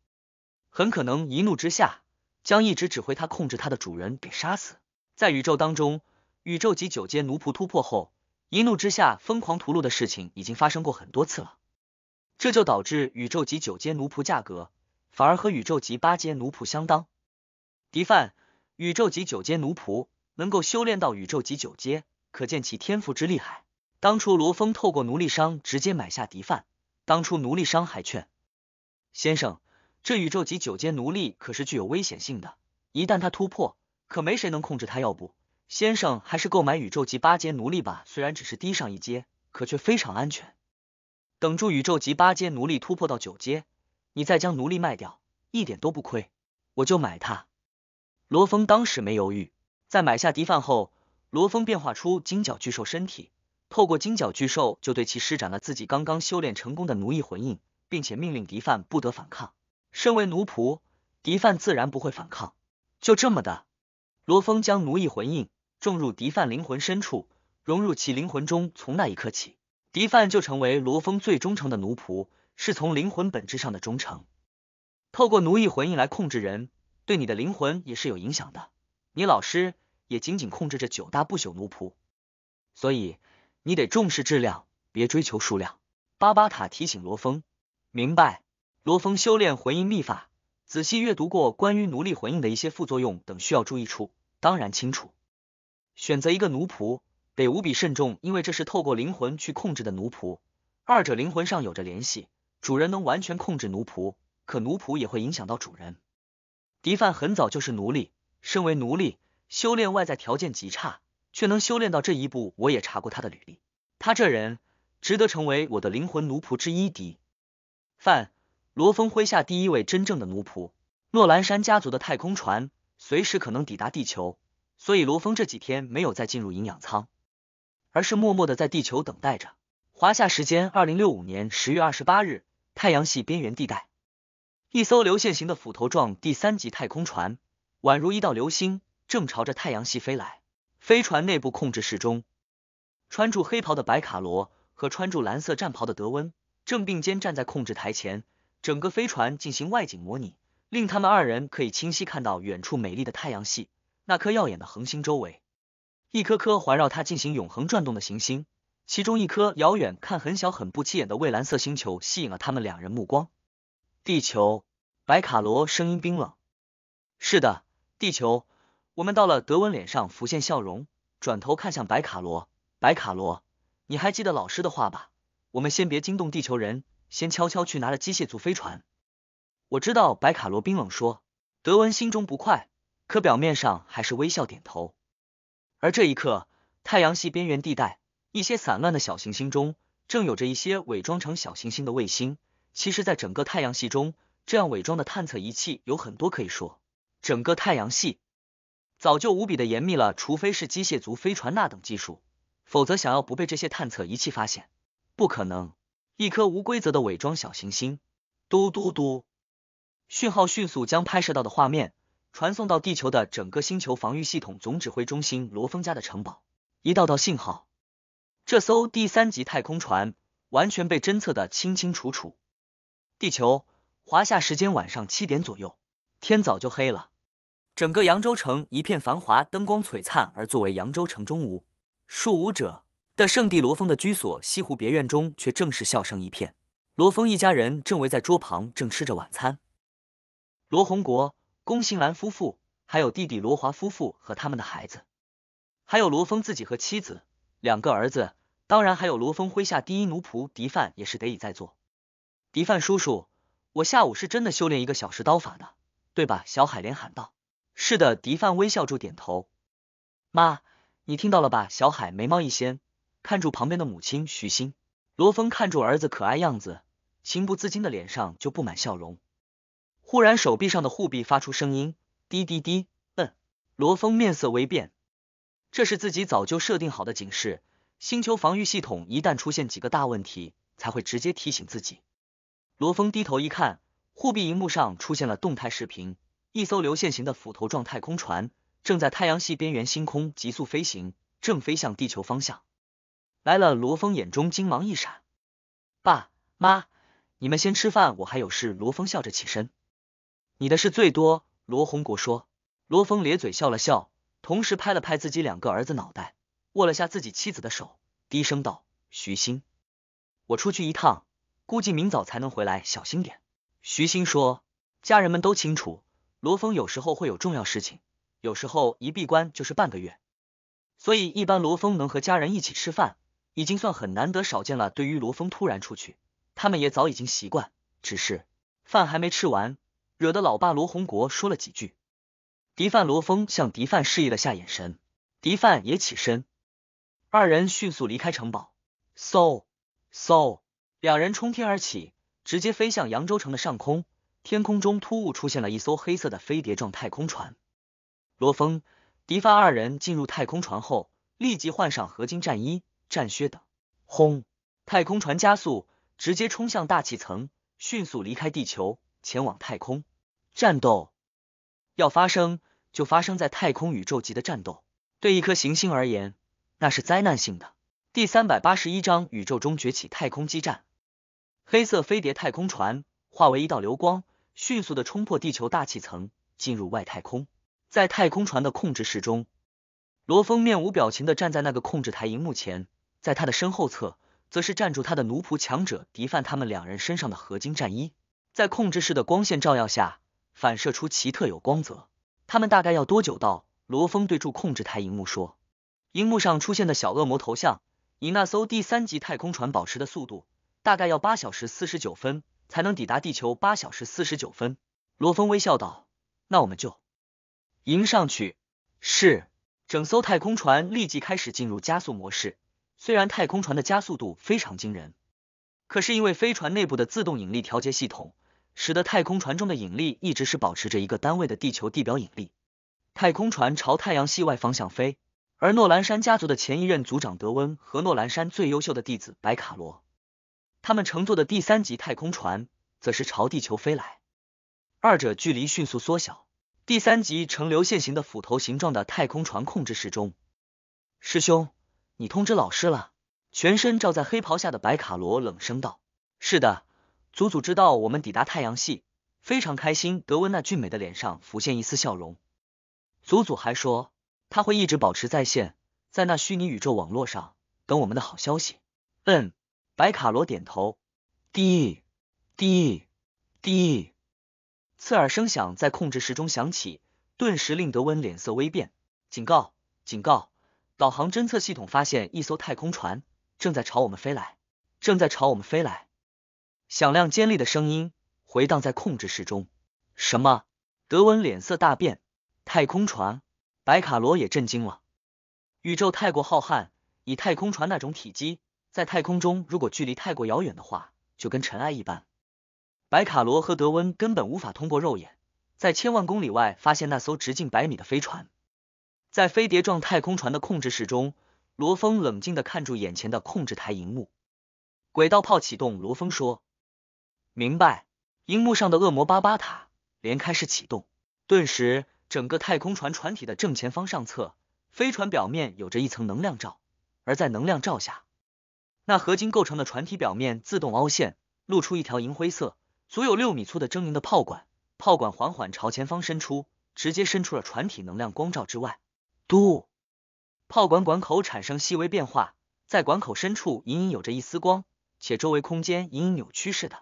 很可能一怒之下。将一直指挥他、控制他的主人给杀死。在宇宙当中，宇宙级九阶奴仆突破后，一怒之下疯狂屠戮的事情已经发生过很多次了。这就导致宇宙级九阶奴仆价格反而和宇宙级八阶奴仆相当。敌犯宇宙级九阶奴仆能够修炼到宇宙级九阶，可见其天赋之厉害。当初罗峰透过奴隶商直接买下敌犯，当初奴隶商还劝先生。这宇宙级九阶奴隶可是具有危险性的，一旦他突破，可没谁能控制他。要不，先生还是购买宇宙级八阶奴隶吧，虽然只是低上一阶，可却非常安全。等住宇宙级八阶奴隶突破到九阶，你再将奴隶卖掉，一点都不亏。我就买它。罗峰当时没犹豫，在买下敌犯后，罗峰变化出金角巨兽身体，透过金角巨兽就对其施展了自己刚刚修炼成功的奴役魂印，并且命令敌犯不得反抗。身为奴仆，敌犯自然不会反抗。就这么的，罗峰将奴役魂印种入敌犯灵魂深处，融入其灵魂中。从那一刻起，敌犯就成为罗峰最忠诚的奴仆，是从灵魂本质上的忠诚。透过奴役魂印来控制人，对你的灵魂也是有影响的。你老师也仅仅控制着九大不朽奴仆，所以你得重视质量，别追求数量。巴巴塔提醒罗峰，明白。罗峰修炼魂印秘法，仔细阅读过关于奴隶魂印的一些副作用等需要注意处，当然清楚。选择一个奴仆得无比慎重，因为这是透过灵魂去控制的奴仆，二者灵魂上有着联系，主人能完全控制奴仆，可奴仆也会影响到主人。狄范很早就是奴隶，身为奴隶，修炼外在条件极差，却能修炼到这一步，我也查过他的履历，他这人值得成为我的灵魂奴仆之一。迪范。罗峰麾下第一位真正的奴仆，诺兰山家族的太空船随时可能抵达地球，所以罗峰这几天没有再进入营养舱，而是默默的在地球等待着。华夏时间二零六五年十月二十八日，太阳系边缘地带，一艘流线型的斧头状第三级太空船，宛如一道流星，正朝着太阳系飞来。飞船内部控制室中，穿住黑袍的白卡罗和穿住蓝色战袍的德温正并肩站在控制台前。整个飞船进行外景模拟，令他们二人可以清晰看到远处美丽的太阳系，那颗耀眼的恒星周围，一颗颗环绕它进行永恒转动的行星，其中一颗遥远看很小很不起眼的蔚蓝色星球吸引了他们两人目光。地球，白卡罗声音冰冷。是的，地球，我们到了。德文脸上浮现笑容，转头看向白卡罗。白卡罗，你还记得老师的话吧？我们先别惊动地球人。先悄悄去拿了机械族飞船。我知道，白卡罗冰冷说。德文心中不快，可表面上还是微笑点头。而这一刻，太阳系边缘地带，一些散乱的小行星中，正有着一些伪装成小行星的卫星。其实，在整个太阳系中，这样伪装的探测仪器有很多。可以说，整个太阳系早就无比的严密了。除非是机械族飞船那等技术，否则想要不被这些探测仪器发现，不可能。一颗无规则的伪装小行星。嘟嘟嘟，讯号迅速将拍摄到的画面传送到地球的整个星球防御系统总指挥中心罗峰家的城堡。一道道信号，这艘第三级太空船完全被侦测的清清楚楚。地球，华夏时间晚上七点左右，天早就黑了。整个扬州城一片繁华，灯光璀璨。而作为扬州城中无数舞者。的圣地罗峰的居所西湖别院中，却正是笑声一片。罗峰一家人正围在桌旁，正吃着晚餐。罗洪国、龚信兰夫妇，还有弟弟罗华夫妇和他们的孩子，还有罗峰自己和妻子、两个儿子，当然还有罗峰麾下第一奴仆狄范也是得以在座。狄范叔叔，我下午是真的修炼一个小时刀法的，对吧？小海连喊道。是的，狄范微笑住点头。妈，你听到了吧？小海眉毛一掀。看住旁边的母亲，徐鑫。罗峰看住儿子可爱样子，情不自禁的脸上就布满笑容。忽然，手臂上的护臂发出声音，滴滴滴。嗯，罗峰面色微变，这是自己早就设定好的警示。星球防御系统一旦出现几个大问题，才会直接提醒自己。罗峰低头一看，护臂荧幕上出现了动态视频：一艘流线型的斧头状太空船正在太阳系边缘星空急速飞行，正飞向地球方向。来了，罗峰眼中金芒一闪。爸妈，你们先吃饭，我还有事。罗峰笑着起身。你的事最多。罗红国说。罗峰咧嘴笑了笑，同时拍了拍自己两个儿子脑袋，握了下自己妻子的手，低声道：“徐鑫，我出去一趟，估计明早才能回来，小心点。”徐鑫说：“家人们都清楚，罗峰有时候会有重要事情，有时候一闭关就是半个月，所以一般罗峰能和家人一起吃饭。”已经算很难得少见了。对于罗峰突然出去，他们也早已经习惯。只是饭还没吃完，惹得老爸罗洪国说了几句。敌犯罗峰向敌犯示意了下眼神，敌犯也起身，二人迅速离开城堡。嗖嗖，两人冲天而起，直接飞向扬州城的上空。天空中突兀出现了一艘黑色的飞碟状太空船。罗峰、敌犯二人进入太空船后，立即换上合金战衣。战靴等，轰！太空船加速，直接冲向大气层，迅速离开地球，前往太空。战斗要发生，就发生在太空宇宙级的战斗。对一颗行星而言，那是灾难性的。第三百八十一章：宇宙中崛起，太空激战。黑色飞碟太空船化为一道流光，迅速的冲破地球大气层，进入外太空。在太空船的控制室中，罗峰面无表情的站在那个控制台荧幕前。在他的身后侧，则是站住他的奴仆强者敌犯。他们两人身上的合金战衣，在控制室的光线照耀下，反射出奇特有光泽。他们大概要多久到？罗峰对住控制台荧幕说。荧幕上出现的小恶魔头像，以那艘第三级太空船保持的速度，大概要八小时四十九分才能抵达地球。八小时四十九分，罗峰微笑道：“那我们就迎上去。”是，整艘太空船立即开始进入加速模式。虽然太空船的加速度非常惊人，可是因为飞船内部的自动引力调节系统，使得太空船中的引力一直是保持着一个单位的地球地表引力。太空船朝太阳系外方向飞，而诺兰山家族的前一任族长德温和诺兰山最优秀的弟子白卡罗，他们乘坐的第三级太空船则是朝地球飞来，二者距离迅速缩小。第三级呈流线型的斧头形状的太空船控制室中，师兄。你通知老师了？全身罩在黑袍下的白卡罗冷声道：“是的，祖祖知道我们抵达太阳系，非常开心。”德温那俊美的脸上浮现一丝笑容。祖祖还说他会一直保持在线，在那虚拟宇宙网络上等我们的好消息。嗯，白卡罗点头。滴滴滴，刺耳声响在控制室中响起，顿时令德温脸色微变。警告！警告！导航侦测系统发现一艘太空船正在朝我们飞来，正在朝我们飞来！响亮尖利的声音回荡在控制室中。什么？德温脸色大变。太空船，白卡罗也震惊了。宇宙太过浩瀚，以太空船那种体积，在太空中如果距离太过遥远的话，就跟尘埃一般。白卡罗和德温根本无法通过肉眼在千万公里外发现那艘直径百米的飞船。在飞碟状太空船的控制室中，罗峰冷静的看住眼前的控制台荧幕，轨道炮启动。罗峰说：“明白。”荧幕上的恶魔巴巴塔连开始启动，顿时，整个太空船船体的正前方上侧，飞船表面有着一层能量罩，而在能量罩下，那合金构成的船体表面自动凹陷，露出一条银灰色、足有六米粗的狰狞的炮管。炮管缓缓朝前方伸出，直接伸出了船体能量光罩之外。嘟，炮管管口产生细微变化，在管口深处隐隐有着一丝光，且周围空间隐隐扭曲似的。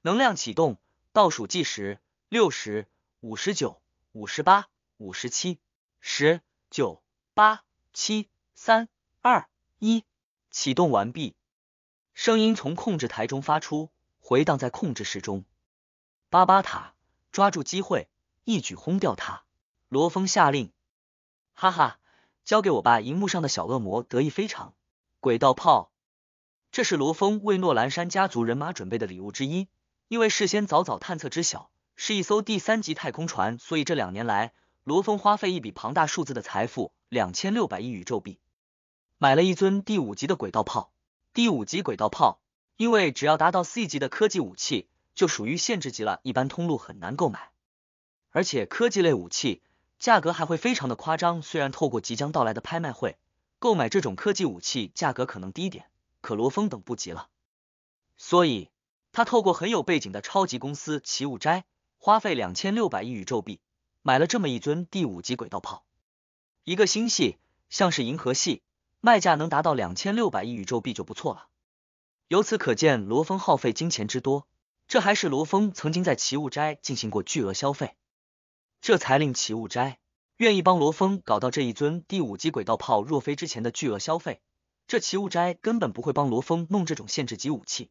能量启动，倒数计时：六、十、五、十九、五十八、五十七、十九、八、七、三、二、一，启动完毕。声音从控制台中发出，回荡在控制室中。巴巴塔抓住机会，一举轰掉他。罗峰下令。哈哈，交给我吧！荧幕上的小恶魔得意非常。轨道炮，这是罗峰为诺兰山家族人马准备的礼物之一。因为事先早早探测知晓，是一艘第三级太空船，所以这两年来，罗峰花费一笔庞大数字的财富，两千六百亿宇宙币，买了一尊第五级的轨道炮。第五级轨道炮，因为只要达到 C 级的科技武器，就属于限制级了，一般通路很难购买，而且科技类武器。价格还会非常的夸张，虽然透过即将到来的拍卖会购买这种科技武器，价格可能低点，可罗峰等不及了，所以他透过很有背景的超级公司奇物斋，花费两千六百亿宇宙币，买了这么一尊第五级轨道炮。一个星系，像是银河系，卖价能达到两千六百亿宇宙币就不错了。由此可见，罗峰耗费金钱之多，这还是罗峰曾经在奇物斋进行过巨额消费。这才令奇物斋愿意帮罗峰搞到这一尊第五级轨道炮。若非之前的巨额消费，这奇物斋根本不会帮罗峰弄这种限制级武器。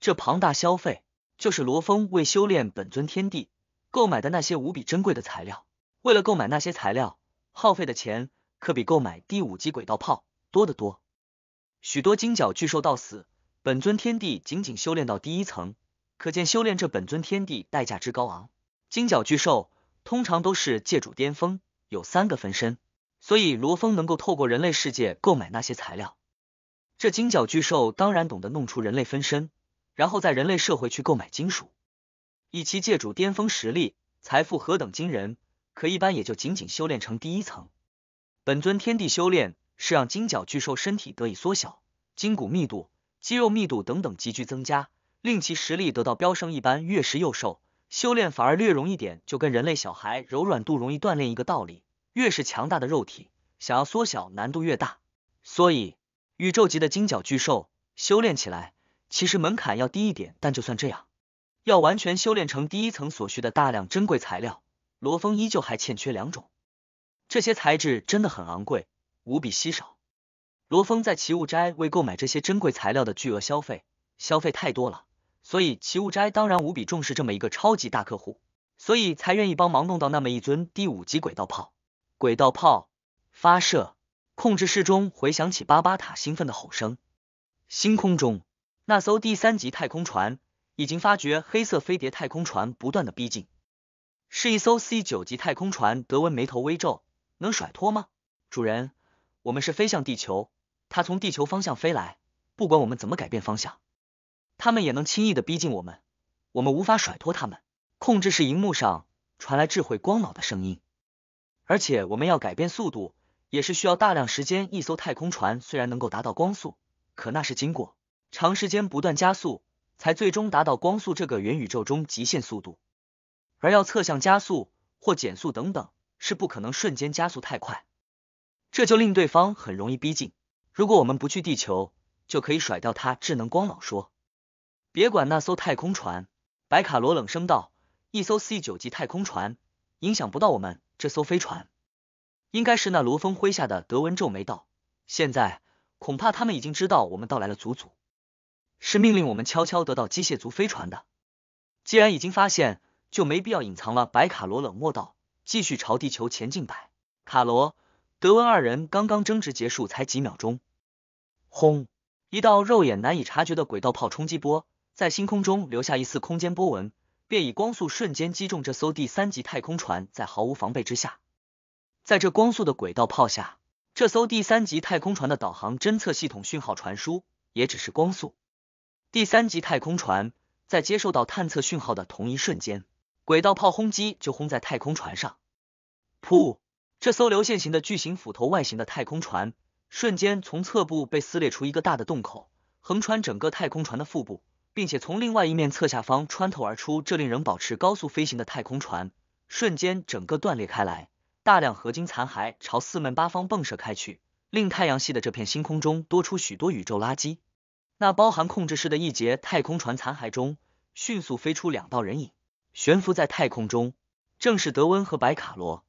这庞大消费，就是罗峰为修炼本尊天地购买的那些无比珍贵的材料。为了购买那些材料，耗费的钱可比购买第五级轨道炮多得多。许多金角巨兽到死，本尊天地仅仅修炼到第一层，可见修炼这本尊天地代价之高昂。金角巨兽。通常都是借主巅峰，有三个分身，所以罗峰能够透过人类世界购买那些材料。这金角巨兽当然懂得弄出人类分身，然后在人类社会去购买金属。以其借主巅峰实力，财富何等惊人，可一般也就仅仅修炼成第一层。本尊天地修炼是让金角巨兽身体得以缩小，筋骨密度、肌肉密度等等急剧增加，令其实力得到飙升。一般越是幼兽。修炼反而略容易点，就跟人类小孩柔软度容易锻炼一个道理。越是强大的肉体，想要缩小难度越大。所以宇宙级的金角巨兽修炼起来，其实门槛要低一点。但就算这样，要完全修炼成第一层所需的大量珍贵材料，罗峰依旧还欠缺两种。这些材质真的很昂贵，无比稀少。罗峰在奇物斋为购买这些珍贵材料的巨额消费，消费太多了。所以齐物斋当然无比重视这么一个超级大客户，所以才愿意帮忙弄到那么一尊第五级轨道炮。轨道炮发射控制室中回响起巴巴塔兴奋的吼声，星空中那艘第三级太空船已经发觉黑色飞碟太空船不断的逼近，是一艘 C 九级太空船。德文眉头微皱，能甩脱吗？主人，我们是飞向地球，它从地球方向飞来，不管我们怎么改变方向。他们也能轻易的逼近我们，我们无法甩脱他们。控制室荧幕上传来智慧光脑的声音，而且我们要改变速度也是需要大量时间。一艘太空船虽然能够达到光速，可那是经过长时间不断加速才最终达到光速这个元宇宙中极限速度，而要侧向加速或减速等等是不可能瞬间加速太快，这就令对方很容易逼近。如果我们不去地球，就可以甩掉他。智能光脑说。别管那艘太空船，白卡罗冷声道：“一艘 C 九级太空船，影响不到我们这艘飞船。”应该是那罗峰麾下的德文皱眉道：“现在恐怕他们已经知道我们到来了，祖祖是命令我们悄悄得到机械族飞船的。既然已经发现，就没必要隐藏了。”白卡罗冷漠道：“继续朝地球前进。”白卡罗、德文二人刚刚争执结束才几秒钟，轰！一道肉眼难以察觉的轨道炮冲击波。在星空中留下一丝空间波纹，便以光速瞬间击中这艘第三级太空船。在毫无防备之下，在这光速的轨道炮下，这艘第三级太空船的导航侦测系统讯号传输也只是光速。第三级太空船在接受到探测讯号的同一瞬间，轨道炮轰击就轰在太空船上。噗！这艘流线型的巨型斧头外形的太空船，瞬间从侧部被撕裂出一个大的洞口，横穿整个太空船的腹部。并且从另外一面侧下方穿透而出，这令人保持高速飞行的太空船瞬间整个断裂开来，大量合金残骸朝四面八方迸射开去，令太阳系的这片星空中多出许多宇宙垃圾。那包含控制室的一节太空船残骸中，迅速飞出两道人影，悬浮在太空中，正是德温和白卡罗。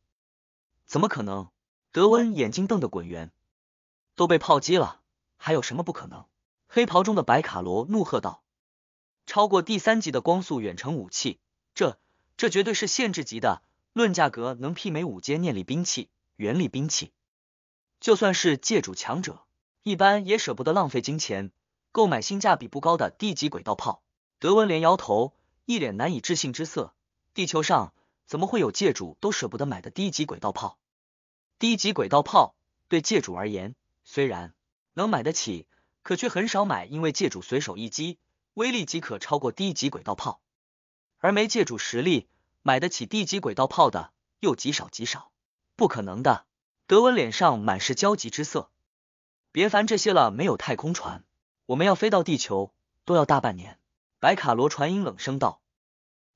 怎么可能？德温眼睛瞪得滚圆，都被炮击了，还有什么不可能？黑袍中的白卡罗怒喝道。超过第三级的光速远程武器，这这绝对是限制级的。论价格，能媲美五阶念力兵器、原力兵器。就算是界主强者，一般也舍不得浪费金钱购买性价比不高的低级轨道炮。德文连摇头，一脸难以置信之色。地球上怎么会有界主都舍不得买的低级轨道炮？低级轨道炮对界主而言，虽然能买得起，可却很少买，因为界主随手一击。威力即可超过低级轨道炮，而没借助实力买得起低级轨道炮的又极少极少，不可能的。德文脸上满是焦急之色，别烦这些了，没有太空船，我们要飞到地球都要大半年。白卡罗传音冷声道。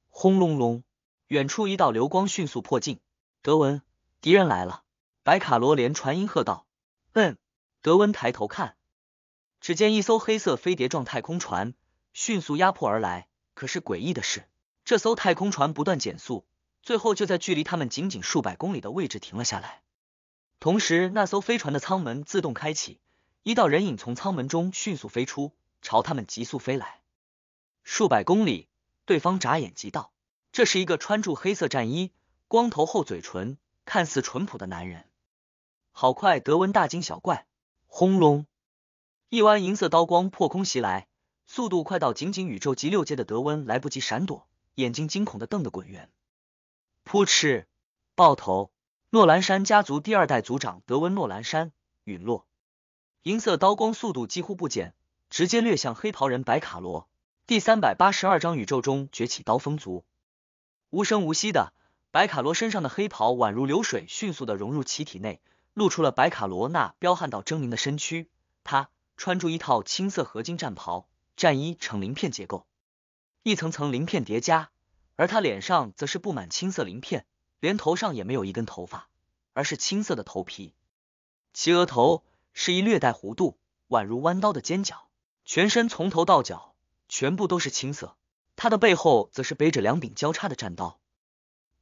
轰隆隆，远处一道流光迅速迫近。德文，敌人来了！白卡罗连传音喝道。嗯。德文抬头看，只见一艘黑色飞碟状太空船。迅速压迫而来。可是诡异的是，这艘太空船不断减速，最后就在距离他们仅仅数百公里的位置停了下来。同时，那艘飞船的舱门自动开启，一道人影从舱门中迅速飞出，朝他们急速飞来。数百公里，对方眨眼即到。这是一个穿着黑色战衣、光头、厚嘴唇、看似淳朴的男人。好快！德文大惊小怪。轰隆，一弯银色刀光破空袭来。速度快到仅仅宇宙级六阶的德温来不及闪躲，眼睛惊恐的瞪得滚圆。扑哧，爆头！诺兰山家族第二代族长德温诺兰山陨落。银色刀光速度几乎不减，直接掠向黑袍人白卡罗。第三百八十二章：宇宙中崛起刀锋族。无声无息的，白卡罗身上的黑袍宛如流水，迅速的融入其体内，露出了白卡罗那彪悍到狰狞的身躯。他穿出一套青色合金战袍。战衣呈鳞片结构，一层层鳞片叠加，而他脸上则是布满青色鳞片，连头上也没有一根头发，而是青色的头皮。其额头是一略带弧度，宛如弯刀的尖角，全身从头到脚全部都是青色。他的背后则是背着两柄交叉的战刀。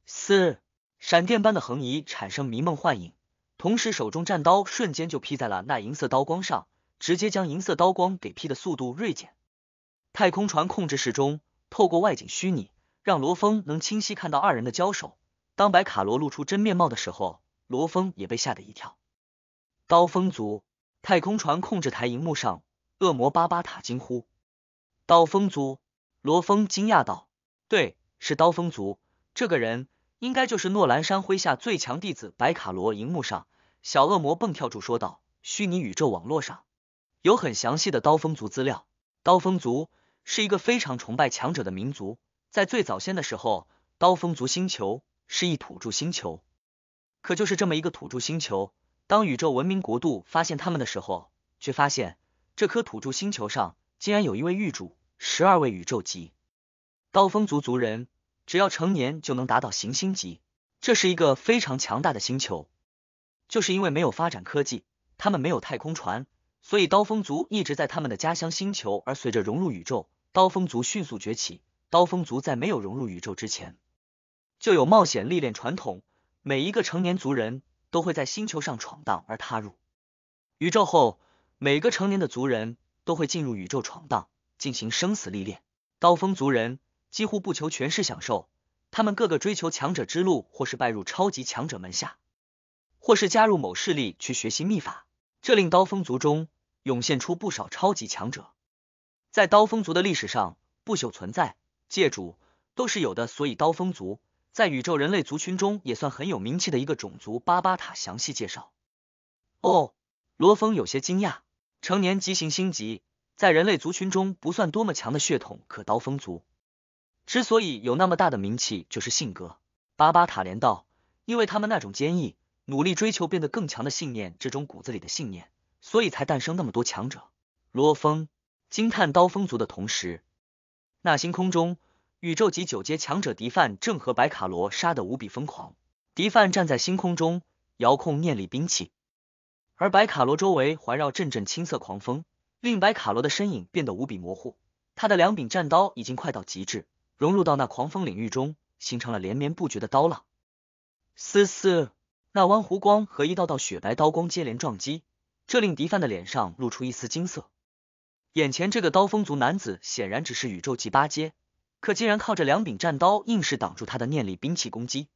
四闪电般的横移产生迷梦幻影，同时手中战刀瞬间就劈在了那银色刀光上，直接将银色刀光给劈的速度锐减。太空船控制室中，透过外景虚拟，让罗峰能清晰看到二人的交手。当白卡罗露出真面貌的时候，罗峰也被吓得一跳。刀锋族太空船控制台荧幕上，恶魔巴巴塔惊呼：“刀锋族！”罗峰惊讶道：“对，是刀锋族。这个人应该就是诺兰山麾下最强弟子白卡罗。”荧幕上，小恶魔蹦跳住说道：“虚拟宇宙网络上有很详细的刀锋族资料。”刀锋族。是一个非常崇拜强者的民族，在最早先的时候，刀锋族星球是一土著星球。可就是这么一个土著星球，当宇宙文明国度发现他们的时候，却发现这颗土著星球上竟然有一位玉主，十二位宇宙级刀锋族族人，只要成年就能达到行星级。这是一个非常强大的星球，就是因为没有发展科技，他们没有太空船，所以刀锋族一直在他们的家乡星球，而随着融入宇宙。刀锋族迅速崛起。刀锋族在没有融入宇宙之前，就有冒险历练传统。每一个成年族人都会在星球上闯荡，而踏入宇宙后，每个成年的族人都会进入宇宙闯荡，进行生死历练。刀锋族人几乎不求权势享受，他们各个追求强者之路，或是拜入超级强者门下，或是加入某势力去学习秘法。这令刀锋族中涌现出不少超级强者。在刀锋族的历史上，不朽存在、界主都是有的，所以刀锋族在宇宙人类族群中也算很有名气的一个种族。巴巴塔详细介绍。哦，罗峰有些惊讶，成年级行星级，在人类族群中不算多么强的血统，可刀锋族之所以有那么大的名气，就是性格。巴巴塔连道，因为他们那种坚毅、努力追求变得更强的信念，这种骨子里的信念，所以才诞生那么多强者。罗峰。惊叹刀锋族的同时，那星空中，宇宙级九阶强者迪范正和白卡罗杀得无比疯狂。迪范站在星空中，遥控念力兵器，而白卡罗周围环绕阵阵青色狂风，令白卡罗的身影变得无比模糊。他的两柄战刀已经快到极致，融入到那狂风领域中，形成了连绵不绝的刀浪。嘶嘶，那弯弧光和一道道雪白刀光接连撞击，这令迪范的脸上露出一丝金色。眼前这个刀锋族男子显然只是宇宙级八阶，可竟然靠着两柄战刀硬是挡住他的念力兵器攻击。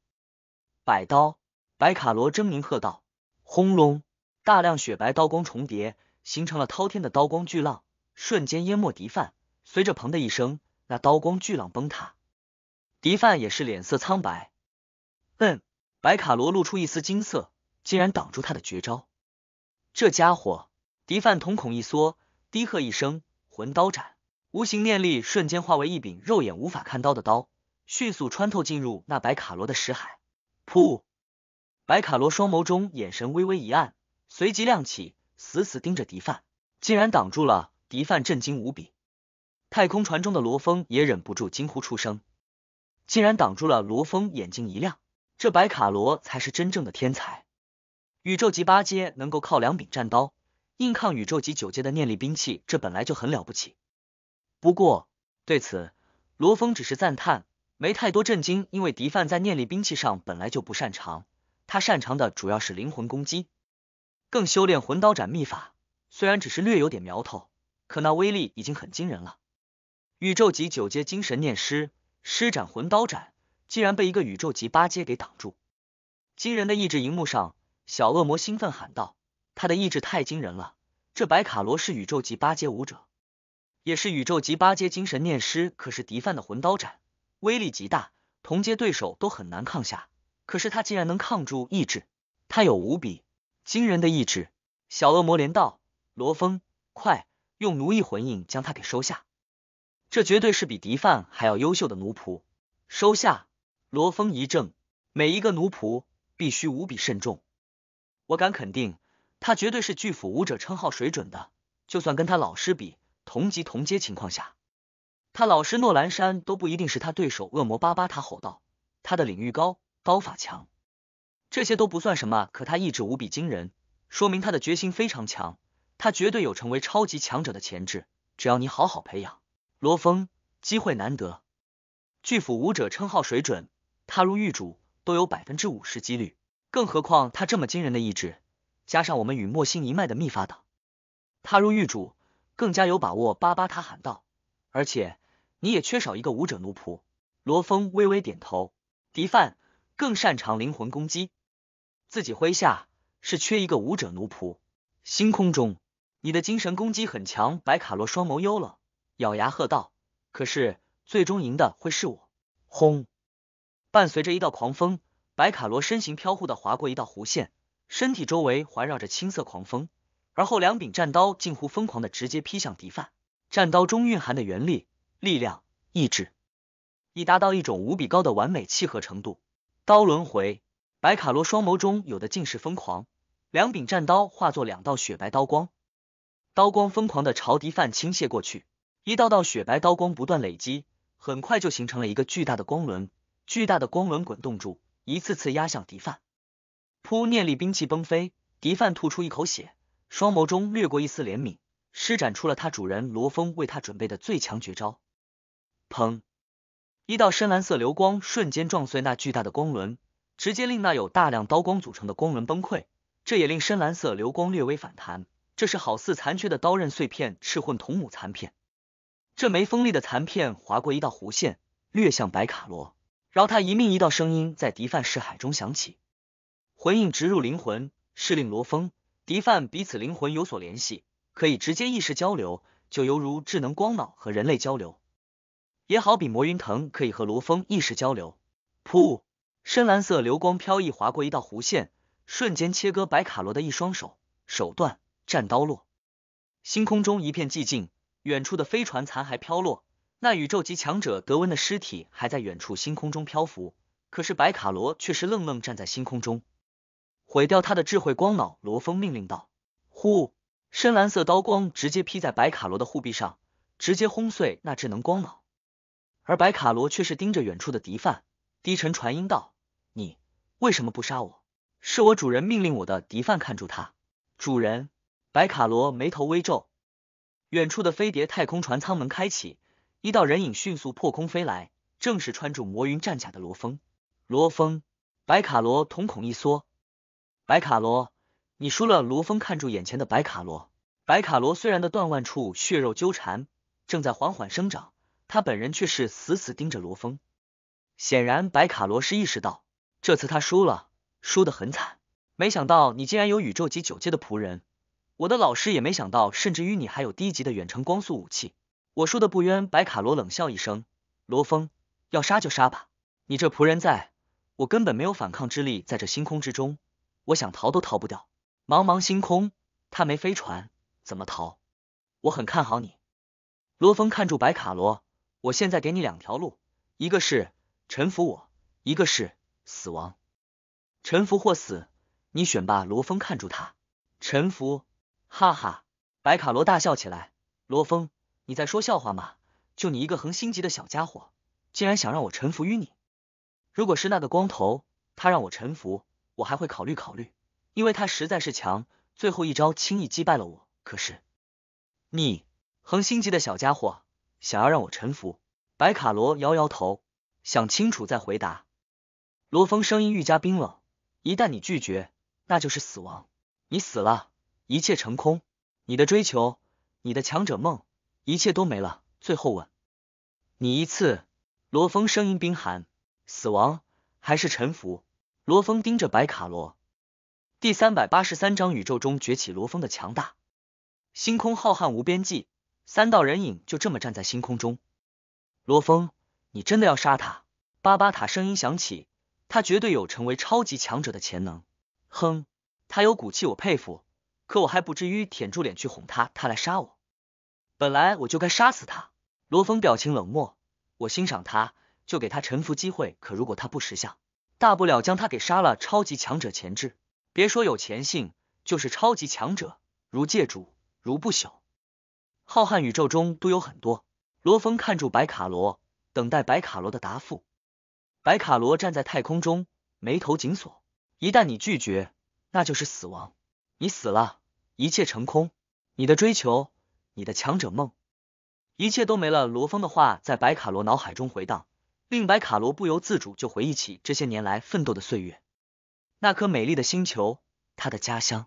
百刀，白卡罗狰狞喝道：“轰隆！”大量雪白刀光重叠，形成了滔天的刀光巨浪，瞬间淹没敌犯。随着“砰”的一声，那刀光巨浪崩塌，敌犯也是脸色苍白。嗯，白卡罗露出一丝金色，竟然挡住他的绝招。这家伙，敌犯瞳孔一缩。低喝一声，魂刀斩，无形念力瞬间化为一柄肉眼无法看刀的刀，迅速穿透进入那白卡罗的识海。噗！白卡罗双眸中眼神微微一暗，随即亮起，死死盯着敌犯，竟然挡住了！敌犯震惊无比，太空船中的罗峰也忍不住惊呼出声，竟然挡住了！罗峰眼睛一亮，这白卡罗才是真正的天才，宇宙级八阶能够靠两柄战刀。硬抗宇宙级九阶的念力兵器，这本来就很了不起。不过对此，罗峰只是赞叹，没太多震惊，因为敌犯在念力兵器上本来就不擅长，他擅长的主要是灵魂攻击。更修炼魂刀斩秘法，虽然只是略有点苗头，可那威力已经很惊人了。宇宙级九阶精神念师施展魂刀斩，竟然被一个宇宙级八阶给挡住，惊人的意志！荧幕上，小恶魔兴奋喊道。他的意志太惊人了，这白卡罗是宇宙级八阶武者，也是宇宙级八阶精神念师。可是敌犯的魂刀斩威力极大，同阶对手都很难抗下。可是他竟然能抗住意志，他有无比惊人的意志。小恶魔连道：“罗峰，快用奴役魂印将他给收下，这绝对是比敌犯还要优秀的奴仆。收下。”罗峰一怔，每一个奴仆必须无比慎重，我敢肯定。他绝对是巨斧武者称号水准的，就算跟他老师比，同级同阶情况下，他老师诺兰山都不一定是他对手。恶魔巴巴，塔吼道：“他的领域高，刀法强，这些都不算什么，可他意志无比惊人，说明他的决心非常强。他绝对有成为超级强者的潜质，只要你好好培养，罗峰，机会难得。巨斧武者称号水准，踏入狱主都有百分之五十几率，更何况他这么惊人的意志。”加上我们与莫星一脉的秘法等，踏入狱主，更加有把握。”巴巴塔喊道，“而且你也缺少一个武者奴仆。”罗峰微微点头。迪范更擅长灵魂攻击，自己麾下是缺一个武者奴仆。星空中，你的精神攻击很强。白卡罗双眸幽冷，咬牙喝道：“可是最终赢的会是我！”轰！伴随着一道狂风，白卡罗身形飘忽的划过一道弧线。身体周围环绕着青色狂风，而后两柄战刀近乎疯狂的直接劈向敌犯。战刀中蕴含的原力、力量、意志，已达到一种无比高的完美契合程度。刀轮回，白卡罗双眸中有的尽是疯狂。两柄战刀化作两道雪白刀光，刀光疯狂的朝敌犯倾泻过去。一道道雪白刀光不断累积，很快就形成了一个巨大的光轮。巨大的光轮滚动住，一次次压向敌犯。噗！念力兵器崩飞，敌犯吐出一口血，双眸中掠过一丝怜悯，施展出了他主人罗峰为他准备的最强绝招。砰！一道深蓝色流光瞬间撞碎那巨大的光轮，直接令那有大量刀光组成的光轮崩溃。这也令深蓝色流光略微反弹。这是好似残缺的刀刃碎片，赤混铜母残片。这枚锋利的残片划过一道弧线，掠向白卡罗，饶他一命。一道声音在敌犯视海中响起。魂印植入灵魂，是令罗峰、敌犯彼此灵魂有所联系，可以直接意识交流，就犹如智能光脑和人类交流，也好比魔云藤可以和罗峰意识交流。噗，深蓝色流光飘逸划过一道弧线，瞬间切割白卡罗的一双手，手断，战刀落。星空中一片寂静，远处的飞船残骸飘落，那宇宙级强者德温的尸体还在远处星空中漂浮，可是白卡罗却是愣愣站在星空中。毁掉他的智慧光脑，罗峰命令道。呼，深蓝色刀光直接劈在白卡罗的护臂上，直接轰碎那智能光脑。而白卡罗却是盯着远处的敌犯，低沉传音道：“你为什么不杀我？是我主人命令我的。”敌犯看住他，主人。白卡罗眉头微皱。远处的飞碟太空船舱门开启，一道人影迅速破空飞来，正是穿着魔云战甲的罗峰。罗峰，白卡罗瞳孔一缩。白卡罗，你输了。罗峰看住眼前的白卡罗，白卡罗虽然的断腕处血肉纠缠，正在缓缓生长，他本人却是死死盯着罗峰。显然，白卡罗是意识到这次他输了，输得很惨。没想到你竟然有宇宙级九阶的仆人，我的老师也没想到，甚至于你还有低级的远程光速武器。我输的不冤。白卡罗冷笑一声，罗峰，要杀就杀吧，你这仆人在我根本没有反抗之力，在这星空之中。我想逃都逃不掉，茫茫星空，他没飞船怎么逃？我很看好你，罗峰看住白卡罗。我现在给你两条路，一个是臣服我，一个是死亡。臣服或死，你选吧。罗峰看住他，臣服。哈哈，白卡罗大笑起来。罗峰，你在说笑话吗？就你一个恒星级的小家伙，竟然想让我臣服于你？如果是那个光头，他让我臣服。我还会考虑考虑，因为他实在是强，最后一招轻易击败了我。可是，你恒星级的小家伙，想要让我臣服？白卡罗摇摇头，想清楚再回答。罗峰声音愈加冰冷，一旦你拒绝，那就是死亡。你死了，一切成空，你的追求，你的强者梦，一切都没了。最后问你一次，罗峰声音冰寒：死亡还是臣服？罗峰盯着白卡罗，第三百八十三章宇宙中崛起。罗峰的强大，星空浩瀚无边际，三道人影就这么站在星空中。罗峰，你真的要杀他？巴巴塔声音响起，他绝对有成为超级强者的潜能。哼，他有骨气，我佩服，可我还不至于舔住脸去哄他。他来杀我，本来我就该杀死他。罗峰表情冷漠，我欣赏他，就给他臣服机会。可如果他不识相。大不了将他给杀了，超级强者前置，别说有钱性，就是超级强者，如界主，如不朽，浩瀚宇宙中都有很多。罗峰看住白卡罗，等待白卡罗的答复。白卡罗站在太空中，眉头紧锁。一旦你拒绝，那就是死亡。你死了，一切成空，你的追求，你的强者梦，一切都没了。罗峰的话在白卡罗脑海中回荡。令白卡罗不由自主就回忆起这些年来奋斗的岁月，那颗美丽的星球，他的家乡，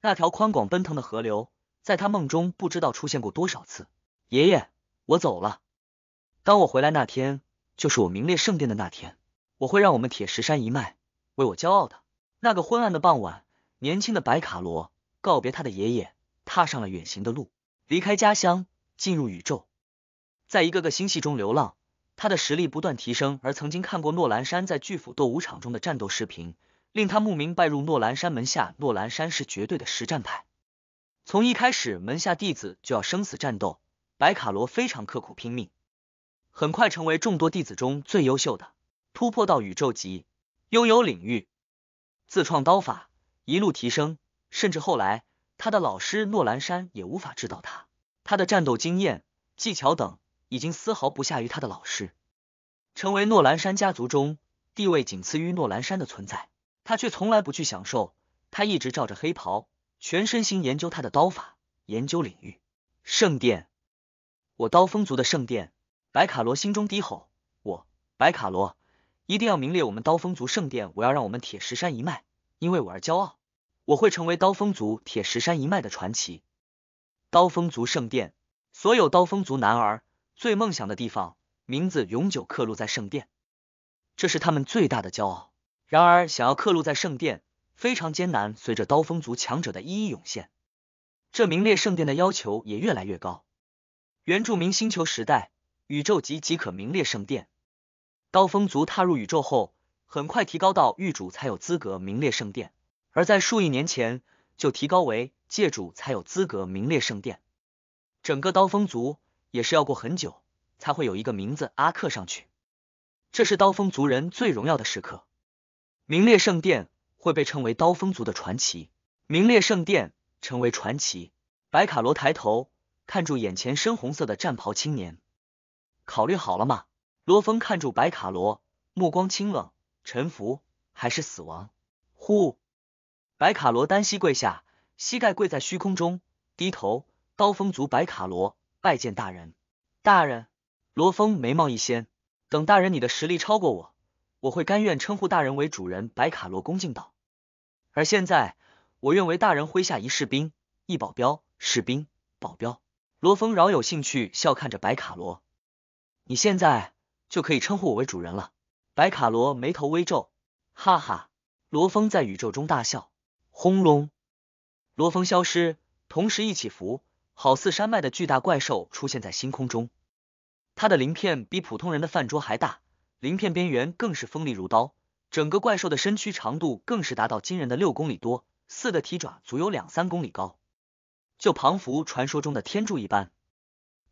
那条宽广奔腾的河流，在他梦中不知道出现过多少次。爷爷，我走了。当我回来那天，就是我名列圣殿的那天。我会让我们铁石山一脉为我骄傲的。那个昏暗的傍晚，年轻的白卡罗告别他的爷爷，踏上了远行的路，离开家乡，进入宇宙，在一个个星系中流浪。他的实力不断提升，而曾经看过诺兰山在巨斧斗武场中的战斗视频，令他慕名拜入诺兰山门下。诺兰山是绝对的实战派，从一开始门下弟子就要生死战斗。白卡罗非常刻苦拼命，很快成为众多弟子中最优秀的，突破到宇宙级，拥有领域，自创刀法，一路提升，甚至后来他的老师诺兰山也无法指导他，他的战斗经验、技巧等。已经丝毫不下于他的老师，成为诺兰山家族中地位仅次于诺兰山的存在。他却从来不去享受，他一直罩着黑袍，全身心研究他的刀法，研究领域圣殿。我刀锋族的圣殿，白卡罗心中低吼：我白卡罗一定要名列我们刀锋族圣殿！我要让我们铁石山一脉因为我而骄傲！我会成为刀锋族铁石山一脉的传奇！刀锋族圣殿，所有刀锋族男儿。最梦想的地方，名字永久刻录在圣殿，这是他们最大的骄傲。然而，想要刻录在圣殿非常艰难。随着刀锋族强者的一一涌现，这名列圣殿的要求也越来越高。原住民星球时代，宇宙级即可名列圣殿；刀锋族踏入宇宙后，很快提高到狱主才有资格名列圣殿；而在数亿年前，就提高为界主才有资格名列圣殿。整个刀锋族。也是要过很久才会有一个名字阿克上去，这是刀锋族人最荣耀的时刻，名列圣殿会被称为刀锋族的传奇，名列圣殿成为传奇。白卡罗抬头看住眼前深红色的战袍青年，考虑好了吗？罗峰看住白卡罗，目光清冷，臣服还是死亡？呼！白卡罗单膝跪下，膝盖跪在虚空中，低头，刀锋族白卡罗。拜见大人！大人，罗峰眉毛一掀，等大人你的实力超过我，我会甘愿称呼大人为主人。”白卡罗恭敬道。而现在，我愿为大人麾下一士兵、一保镖。士兵、保镖。罗峰饶有兴趣笑看着白卡罗：“你现在就可以称呼我为主人了。”白卡罗眉头微皱。哈哈！罗峰在宇宙中大笑。轰隆！罗峰消失，同时一起伏。好似山脉的巨大怪兽出现在星空中，它的鳞片比普通人的饭桌还大，鳞片边缘更是锋利如刀，整个怪兽的身躯长度更是达到惊人的六公里多，四个蹄爪足有两三公里高，就庞福传说中的天柱一般。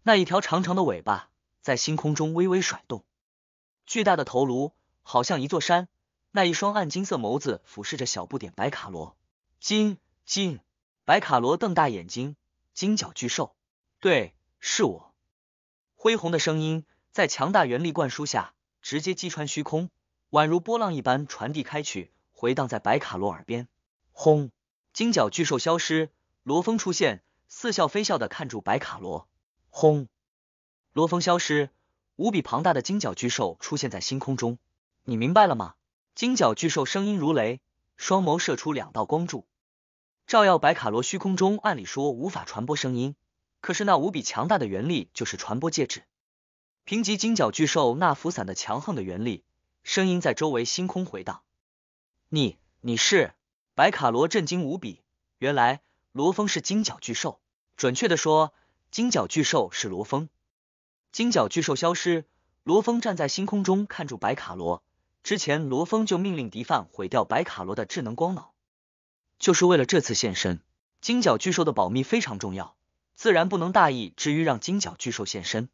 那一条长长的尾巴在星空中微微甩动，巨大的头颅好像一座山，那一双暗金色眸子俯视着小不点白卡罗。金金，白卡罗瞪大眼睛。金角巨兽，对，是我。恢宏的声音在强大元力灌输下，直接击穿虚空，宛如波浪一般传递开去，回荡在白卡洛耳边。轰！金角巨兽消失，罗峰出现，似笑非笑的看住白卡罗。轰！罗峰消失，无比庞大的金角巨兽出现在星空中。你明白了吗？金角巨兽声音如雷，双眸射出两道光柱。照耀白卡罗虚空中，按理说无法传播声音，可是那无比强大的元力就是传播介质。评级金角巨兽那浮散的强横的元力，声音在周围星空回荡。你你是白卡罗，震惊无比。原来罗峰是金角巨兽，准确的说，金角巨兽是罗峰。金角巨兽消失，罗峰站在星空中看住白卡罗。之前罗峰就命令敌犯毁掉白卡罗的智能光脑。就是为了这次现身，金角巨兽的保密非常重要，自然不能大意。至于让金角巨兽现身，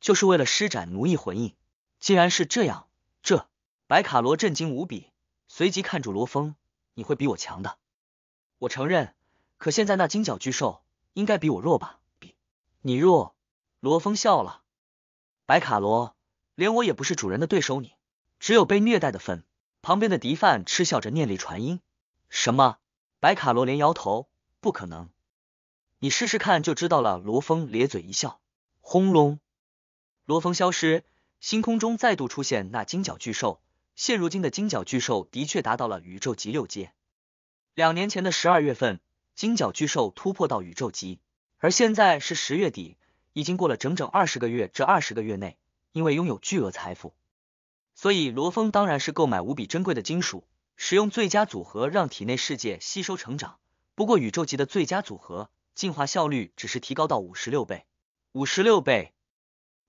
就是为了施展奴役魂印。既然是这样，这白卡罗震惊无比，随即看住罗峰，你会比我强的。我承认，可现在那金角巨兽应该比我弱吧？比你弱？罗峰笑了，白卡罗，连我也不是主人的对手，你只有被虐待的份。旁边的敌犯嗤笑着念力传音。什么？白卡罗连摇头，不可能，你试试看就知道了。罗峰咧嘴一笑，轰隆，罗峰消失，星空中再度出现那金角巨兽。现如今的金角巨兽的确达到了宇宙级六阶。两年前的十二月份，金角巨兽突破到宇宙级，而现在是十月底，已经过了整整二十个月。这二十个月内，因为拥有巨额财富，所以罗峰当然是购买无比珍贵的金属。使用最佳组合让体内世界吸收成长，不过宇宙级的最佳组合进化效率只是提高到五十六倍。五十六倍，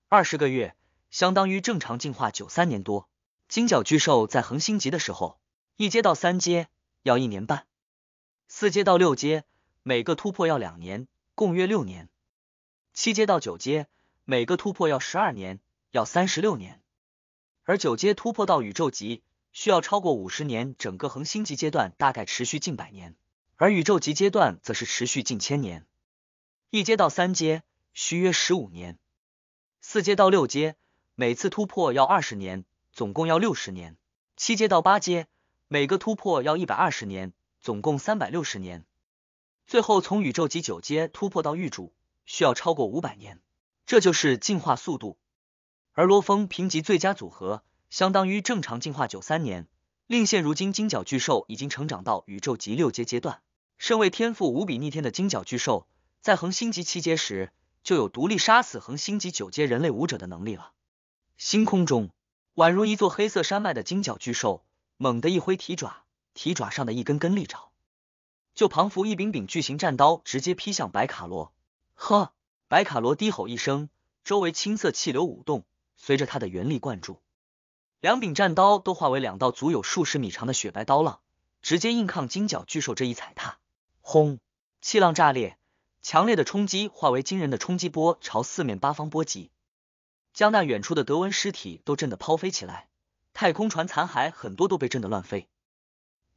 二十个月相当于正常进化九三年多。金角巨兽在恒星级的时候，一阶到三阶要一年半，四阶到六阶每个突破要两年，共约六年；七阶到九阶每个突破要十二年，要三十六年。而九阶突破到宇宙级。需要超过五十年，整个恒星级阶段大概持续近百年，而宇宙级阶段则是持续近千年。一阶到三阶需约十五年，四阶到六阶每次突破要二十年，总共要六十年。七阶到八阶每个突破要一百二十年，总共三百六十年。最后从宇宙级九阶突破到玉主需要超过五百年，这就是进化速度。而罗峰评级最佳组合。相当于正常进化九三年，令现如今金角巨兽已经成长到宇宙级六阶阶段。身为天赋无比逆天的金角巨兽，在恒星级七阶时，就有独立杀死恒星级九阶人类武者的能力了。星空中，宛如一座黑色山脉的金角巨兽，猛地一挥蹄爪，蹄爪上的一根根利爪，就彷佛一柄柄巨型战刀，直接劈向白卡罗。呵，白卡罗低吼一声，周围青色气流舞动，随着他的原力灌注。两柄战刀都化为两道足有数十米长的雪白刀浪，直接硬抗金角巨兽这一踩踏。轰！气浪炸裂，强烈的冲击化为惊人的冲击波，朝四面八方波及，将那远处的德文尸体都震得抛飞起来。太空船残骸很多都被震得乱飞。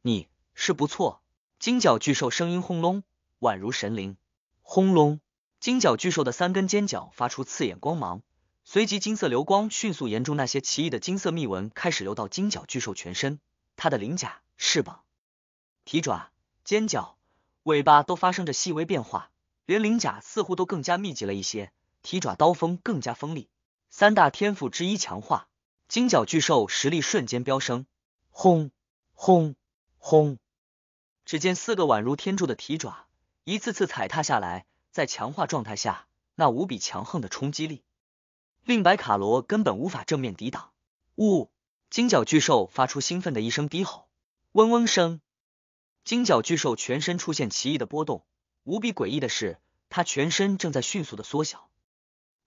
你是不错。金角巨兽声音轰隆，宛如神灵。轰隆！金角巨兽的三根尖角发出刺眼光芒。随即，金色流光迅速沿住那些奇异的金色密纹开始流到金角巨兽全身，它的鳞甲、翅膀、蹄爪、尖角、尾巴都发生着细微变化，连鳞甲似乎都更加密集了一些，蹄爪刀锋更加锋利，三大天赋之一强化，金角巨兽实力瞬间飙升，轰轰轰！只见四个宛如天柱的蹄爪一次次踩踏下来，在强化状态下，那无比强横的冲击力。令白卡罗根本无法正面抵挡。呜！金角巨兽发出兴奋的一声低吼，嗡嗡声。金角巨兽全身出现奇异的波动，无比诡异的是，它全身正在迅速的缩小，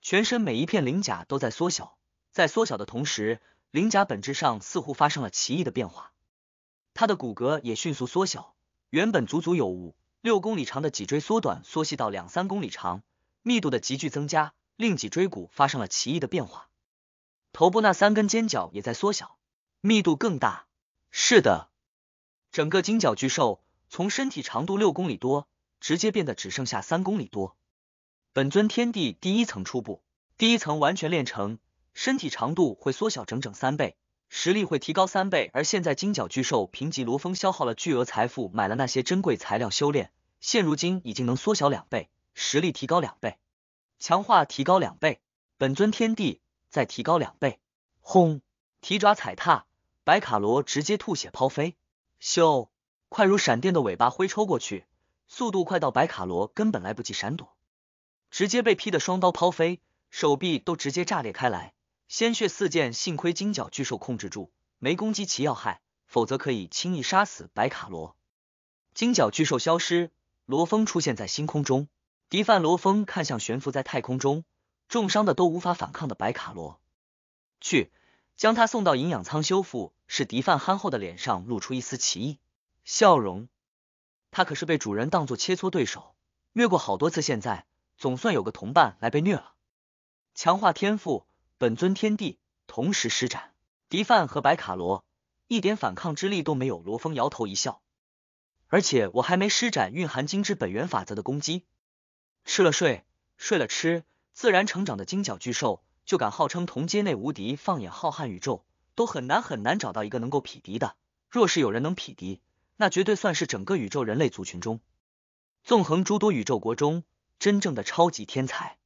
全身每一片鳞甲都在缩小，在缩小的同时，鳞甲本质上似乎发生了奇异的变化，它的骨骼也迅速缩小，原本足足有五六公里长的脊椎缩短缩细到两三公里长，密度的急剧增加。令脊椎骨发生了奇异的变化，头部那三根尖角也在缩小，密度更大。是的，整个金角巨兽从身体长度六公里多，直接变得只剩下三公里多。本尊天地第一层初步，第一层完全练成，身体长度会缩小整整三倍，实力会提高三倍。而现在金角巨兽凭级罗峰消耗了巨额财富买了那些珍贵材料修炼，现如今已经能缩小两倍，实力提高两倍。强化提高两倍，本尊天地再提高两倍，轰！提爪踩踏，白卡罗直接吐血抛飞。咻！快如闪电的尾巴挥抽过去，速度快到白卡罗根本来不及闪躲，直接被劈的双刀抛飞，手臂都直接炸裂开来，鲜血四溅。幸亏金角巨兽控制住，没攻击其要害，否则可以轻易杀死白卡罗。金角巨兽消失，罗峰出现在星空中。敌犯罗峰看向悬浮在太空中重伤的都无法反抗的白卡罗，去将他送到营养舱修复。是敌犯憨厚的脸上露出一丝奇异笑容，他可是被主人当做切磋对手虐过好多次，现在总算有个同伴来被虐了。强化天赋，本尊天地同时施展。敌犯和白卡罗一点反抗之力都没有。罗峰摇头一笑，而且我还没施展蕴含精致本源法则的攻击。吃了睡，睡了吃，自然成长的金角巨兽就敢号称同阶内无敌。放眼浩瀚宇宙，都很难很难找到一个能够匹敌的。若是有人能匹敌，那绝对算是整个宇宙人类族群中，纵横诸多宇宙国中真正的超级天才。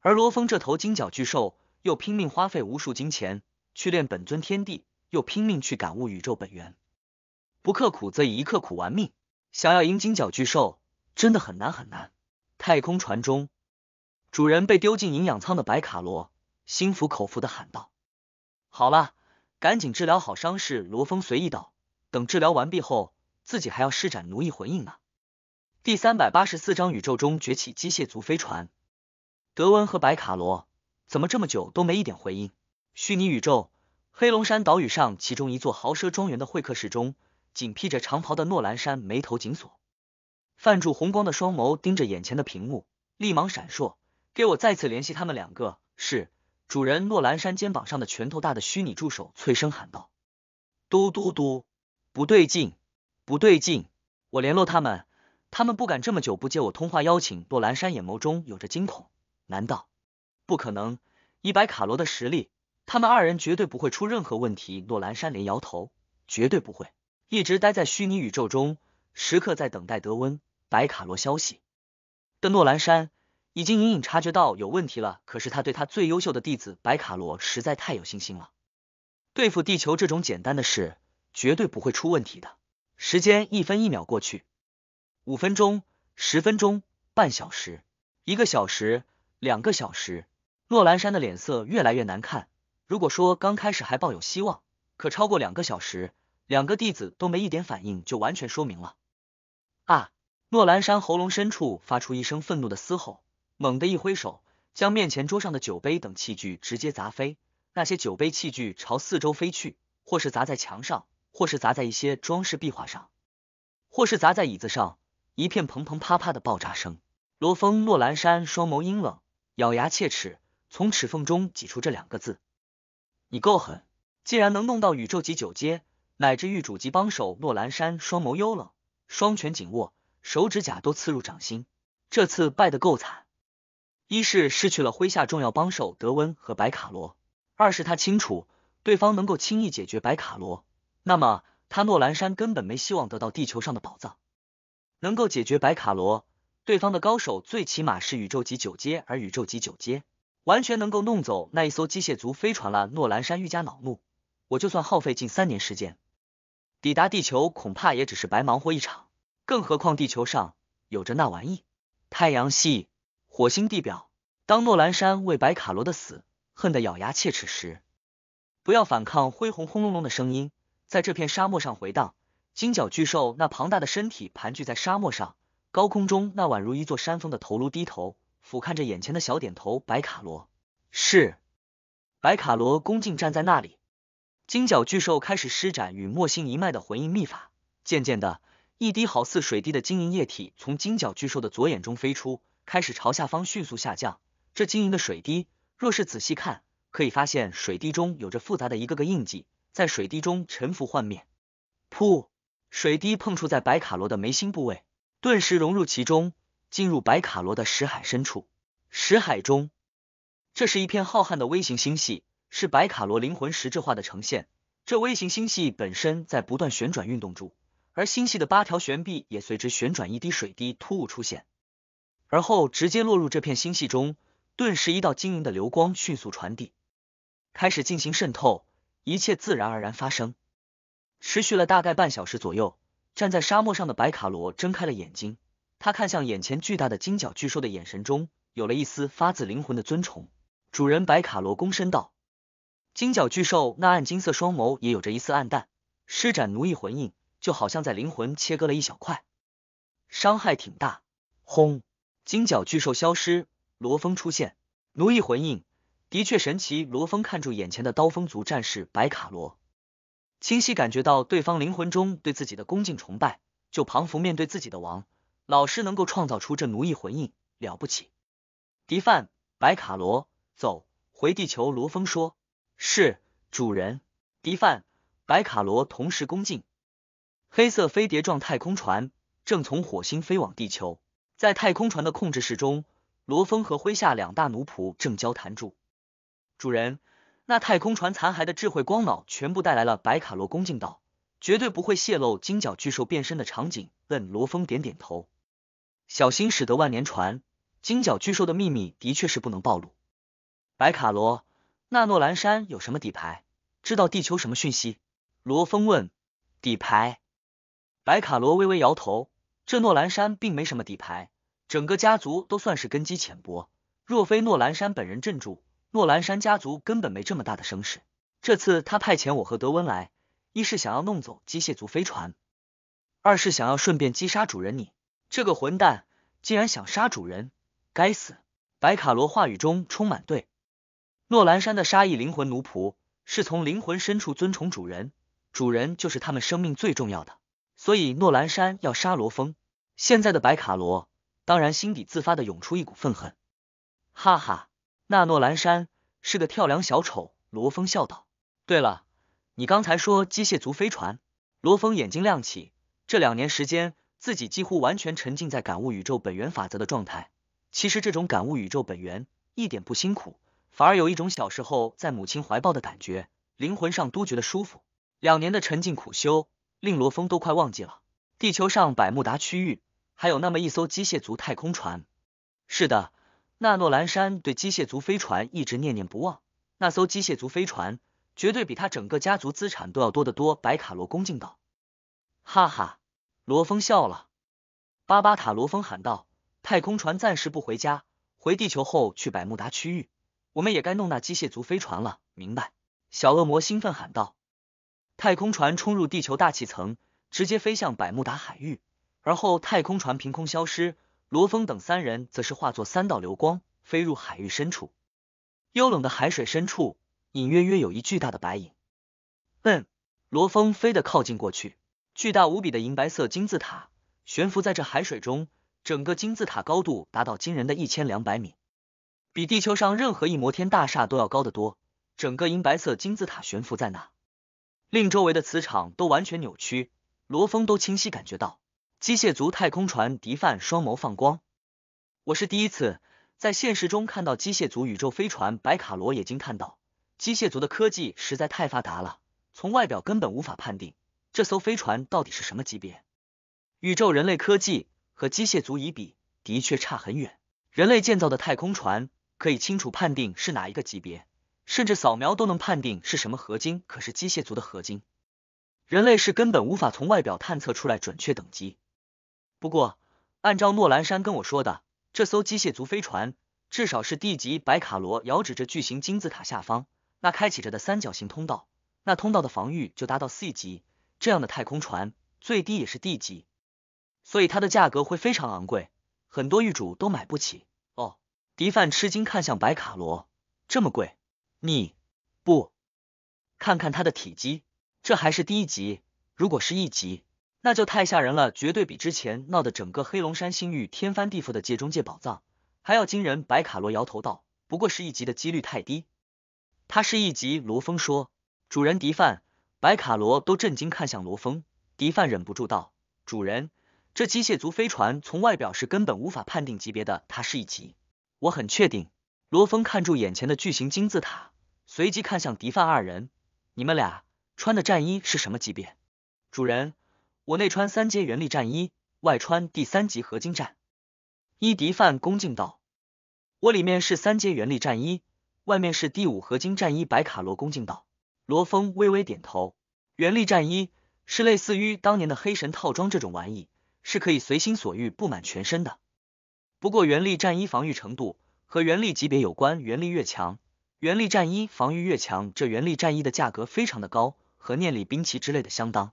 而罗峰这头金角巨兽，又拼命花费无数金钱去练本尊天地，又拼命去感悟宇宙本源，不刻苦则以，刻苦玩命。想要赢金角巨兽，真的很难很难。太空船中，主人被丢进营养舱的白卡罗心服口服的喊道：“好了，赶紧治疗好伤势。”罗峰随意道：“等治疗完毕后，自己还要施展奴役魂印呢。”第三百八十四章宇宙中崛起机械族飞船。德文和白卡罗怎么这么久都没一点回应？虚拟宇宙黑龙山岛屿上，其中一座豪奢庄园的会客室中，紧披着长袍的诺兰山眉头紧锁。泛住红光的双眸盯着眼前的屏幕，立马闪烁。给我再次联系他们两个。是主人，诺兰山肩膀上的拳头大的虚拟助手脆声喊道。嘟嘟嘟，不对劲，不对劲！我联络他们，他们不敢这么久不接我通话邀请。诺兰山眼眸中有着惊恐，难道不可能？一百卡罗的实力，他们二人绝对不会出任何问题。诺兰山连摇头，绝对不会。一直待在虚拟宇宙中。时刻在等待德温白卡罗消息的诺兰山已经隐隐察觉到有问题了。可是他对他最优秀的弟子白卡罗实在太有信心了，对付地球这种简单的事绝对不会出问题的。时间一分一秒过去，五分钟、十分钟、半小时、一个小时、两个小时，诺兰山的脸色越来越难看。如果说刚开始还抱有希望，可超过两个小时，两个弟子都没一点反应，就完全说明了。啊！诺兰山喉咙深处发出一声愤怒的嘶吼，猛地一挥手，将面前桌上的酒杯等器具直接砸飞。那些酒杯器具朝四周飞去，或是砸在墙上，或是砸在一些装饰壁画上，或是砸在椅子上，一片砰砰啪啪的爆炸声。罗峰，诺兰山双眸阴冷，咬牙切齿，从齿缝中挤出这两个字：“你够狠！既然能弄到宇宙级九阶，乃至狱主级帮手。”诺兰山双眸幽冷。双拳紧握，手指甲都刺入掌心。这次败得够惨，一是失去了麾下重要帮手德温和白卡罗，二是他清楚对方能够轻易解决白卡罗，那么他诺兰山根本没希望得到地球上的宝藏。能够解决白卡罗，对方的高手最起码是宇宙级九阶，而宇宙级九阶完全能够弄走那一艘机械族飞船了。诺兰山愈加恼怒，我就算耗费近三年时间。抵达地球恐怕也只是白忙活一场，更何况地球上有着那玩意。太阳系，火星地表。当诺兰山为白卡罗的死恨得咬牙切齿时，不要反抗。灰红轰隆隆的声音在这片沙漠上回荡。金角巨兽那庞大的身体盘踞在沙漠上，高空中那宛如一座山峰的头颅低头俯瞰着眼前的小点头。白卡罗是白卡罗恭敬站在那里。金角巨兽开始施展与墨星一脉的魂印秘法，渐渐的，一滴好似水滴的晶莹液体从金角巨兽的左眼中飞出，开始朝下方迅速下降。这晶莹的水滴，若是仔细看，可以发现水滴中有着复杂的一个个印记，在水滴中沉浮幻灭。噗！水滴碰触在白卡罗的眉心部位，顿时融入其中，进入白卡罗的识海深处。识海中，这是一片浩瀚的微型星系。是白卡罗灵魂实质化的呈现。这微型星系本身在不断旋转运动中，而星系的八条旋臂也随之旋转。一滴水滴突兀出现，而后直接落入这片星系中，顿时一道晶莹的流光迅速传递，开始进行渗透，一切自然而然发生。持续了大概半小时左右，站在沙漠上的白卡罗睁开了眼睛，他看向眼前巨大的金角巨兽的眼神中有了一丝发自灵魂的尊崇。主人，白卡罗躬身道。金角巨兽那暗金色双眸也有着一丝暗淡，施展奴役魂印，就好像在灵魂切割了一小块，伤害挺大。轰！金角巨兽消失，罗峰出现，奴役魂印的确神奇。罗峰看住眼前的刀锋族战士白卡罗，清晰感觉到对方灵魂中对自己的恭敬崇拜，就彷佛面对自己的王。老师能够创造出这奴役魂印，了不起。迪范，白卡罗，走回地球。罗峰说。是主人，迪范、白卡罗同时恭敬。黑色飞碟状太空船正从火星飞往地球，在太空船的控制室中，罗峰和麾下两大奴仆正交谈着。主人，那太空船残骸的智慧光脑全部带来了，白卡罗恭敬道：“绝对不会泄露金角巨兽变身的场景。”问罗峰点点头：“小心驶得万年船，金角巨兽的秘密的确是不能暴露。”白卡罗。那诺兰山有什么底牌？知道地球什么讯息？罗峰问。底牌，白卡罗微微摇头。这诺兰山并没什么底牌，整个家族都算是根基浅薄。若非诺兰山本人镇住，诺兰山家族根本没这么大的声势。这次他派遣我和德温来，一是想要弄走机械族飞船，二是想要顺便击杀主人你。这个混蛋竟然想杀主人！该死！白卡罗话语中充满对。诺兰山的杀意，灵魂奴仆是从灵魂深处尊崇主人，主人就是他们生命最重要的。所以诺兰山要杀罗峰。现在的白卡罗当然心底自发的涌出一股愤恨。哈哈，那诺兰山是个跳梁小丑。罗峰笑道：“对了，你刚才说机械族飞船？”罗峰眼睛亮起。这两年时间，自己几乎完全沉浸在感悟宇宙本源法则的状态。其实这种感悟宇宙本源一点不辛苦。反而有一种小时候在母亲怀抱的感觉，灵魂上都觉得舒服。两年的沉浸苦修，令罗峰都快忘记了地球上百慕达区域还有那么一艘机械族太空船。是的，纳诺兰山对机械族飞船一直念念不忘。那艘机械族飞船绝对比他整个家族资产都要多得多。白卡罗恭敬道：“哈哈！”罗峰笑了。巴巴塔，罗峰喊道：“太空船暂时不回家，回地球后去百慕达区域。”我们也该弄那机械族飞船了，明白？小恶魔兴奋喊道。太空船冲入地球大气层，直接飞向百慕达海域，而后太空船凭空消失。罗峰等三人则是化作三道流光，飞入海域深处。幽冷的海水深处，隐约约有一巨大的白影。嗯，罗峰飞得靠近过去，巨大无比的银白色金字塔悬浮在这海水中，整个金字塔高度达到惊人的一千两百米。比地球上任何一摩天大厦都要高得多，整个银白色金字塔悬浮在那，令周围的磁场都完全扭曲。罗峰都清晰感觉到，机械族太空船敌犯双眸放光。我是第一次在现实中看到机械族宇宙飞船，白卡罗也惊叹道：“机械族的科技实在太发达了，从外表根本无法判定这艘飞船到底是什么级别。宇宙人类科技和机械族一比，的确差很远。人类建造的太空船。”可以清楚判定是哪一个级别，甚至扫描都能判定是什么合金。可是机械族的合金，人类是根本无法从外表探测出来准确等级。不过，按照诺兰山跟我说的，这艘机械族飞船至少是 D 级。白卡罗遥指着巨型金字塔下方那开启着的三角形通道，那通道的防御就达到 C 级，这样的太空船最低也是 D 级，所以它的价格会非常昂贵，很多玉主都买不起。迪范吃惊看向白卡罗，这么贵？你不看看它的体积？这还是第一级，如果是一级，那就太吓人了，绝对比之前闹得整个黑龙山星域天翻地覆的界中界宝藏还要惊人。白卡罗摇头道：“不过是一级的几率太低，他是一级。”罗峰说：“主人，迪范，白卡罗都震惊看向罗峰。”迪范忍不住道：“主人，这机械族飞船从外表是根本无法判定级别的，它是一级。”我很确定。罗峰看住眼前的巨型金字塔，随即看向敌犯二人：“你们俩穿的战衣是什么级别？”“主人，我内穿三阶原力战衣，外穿第三级合金战衣。”敌犯恭敬道。“我里面是三阶原力战衣，外面是第五合金战衣。”白卡罗恭敬道。罗峰微微点头：“原力战衣是类似于当年的黑神套装这种玩意，是可以随心所欲布满全身的。”不过，原力战衣防御程度和原力级别有关，原力越强，原力战衣防御越强。这原力战衣的价格非常的高，和念力兵器之类的相当。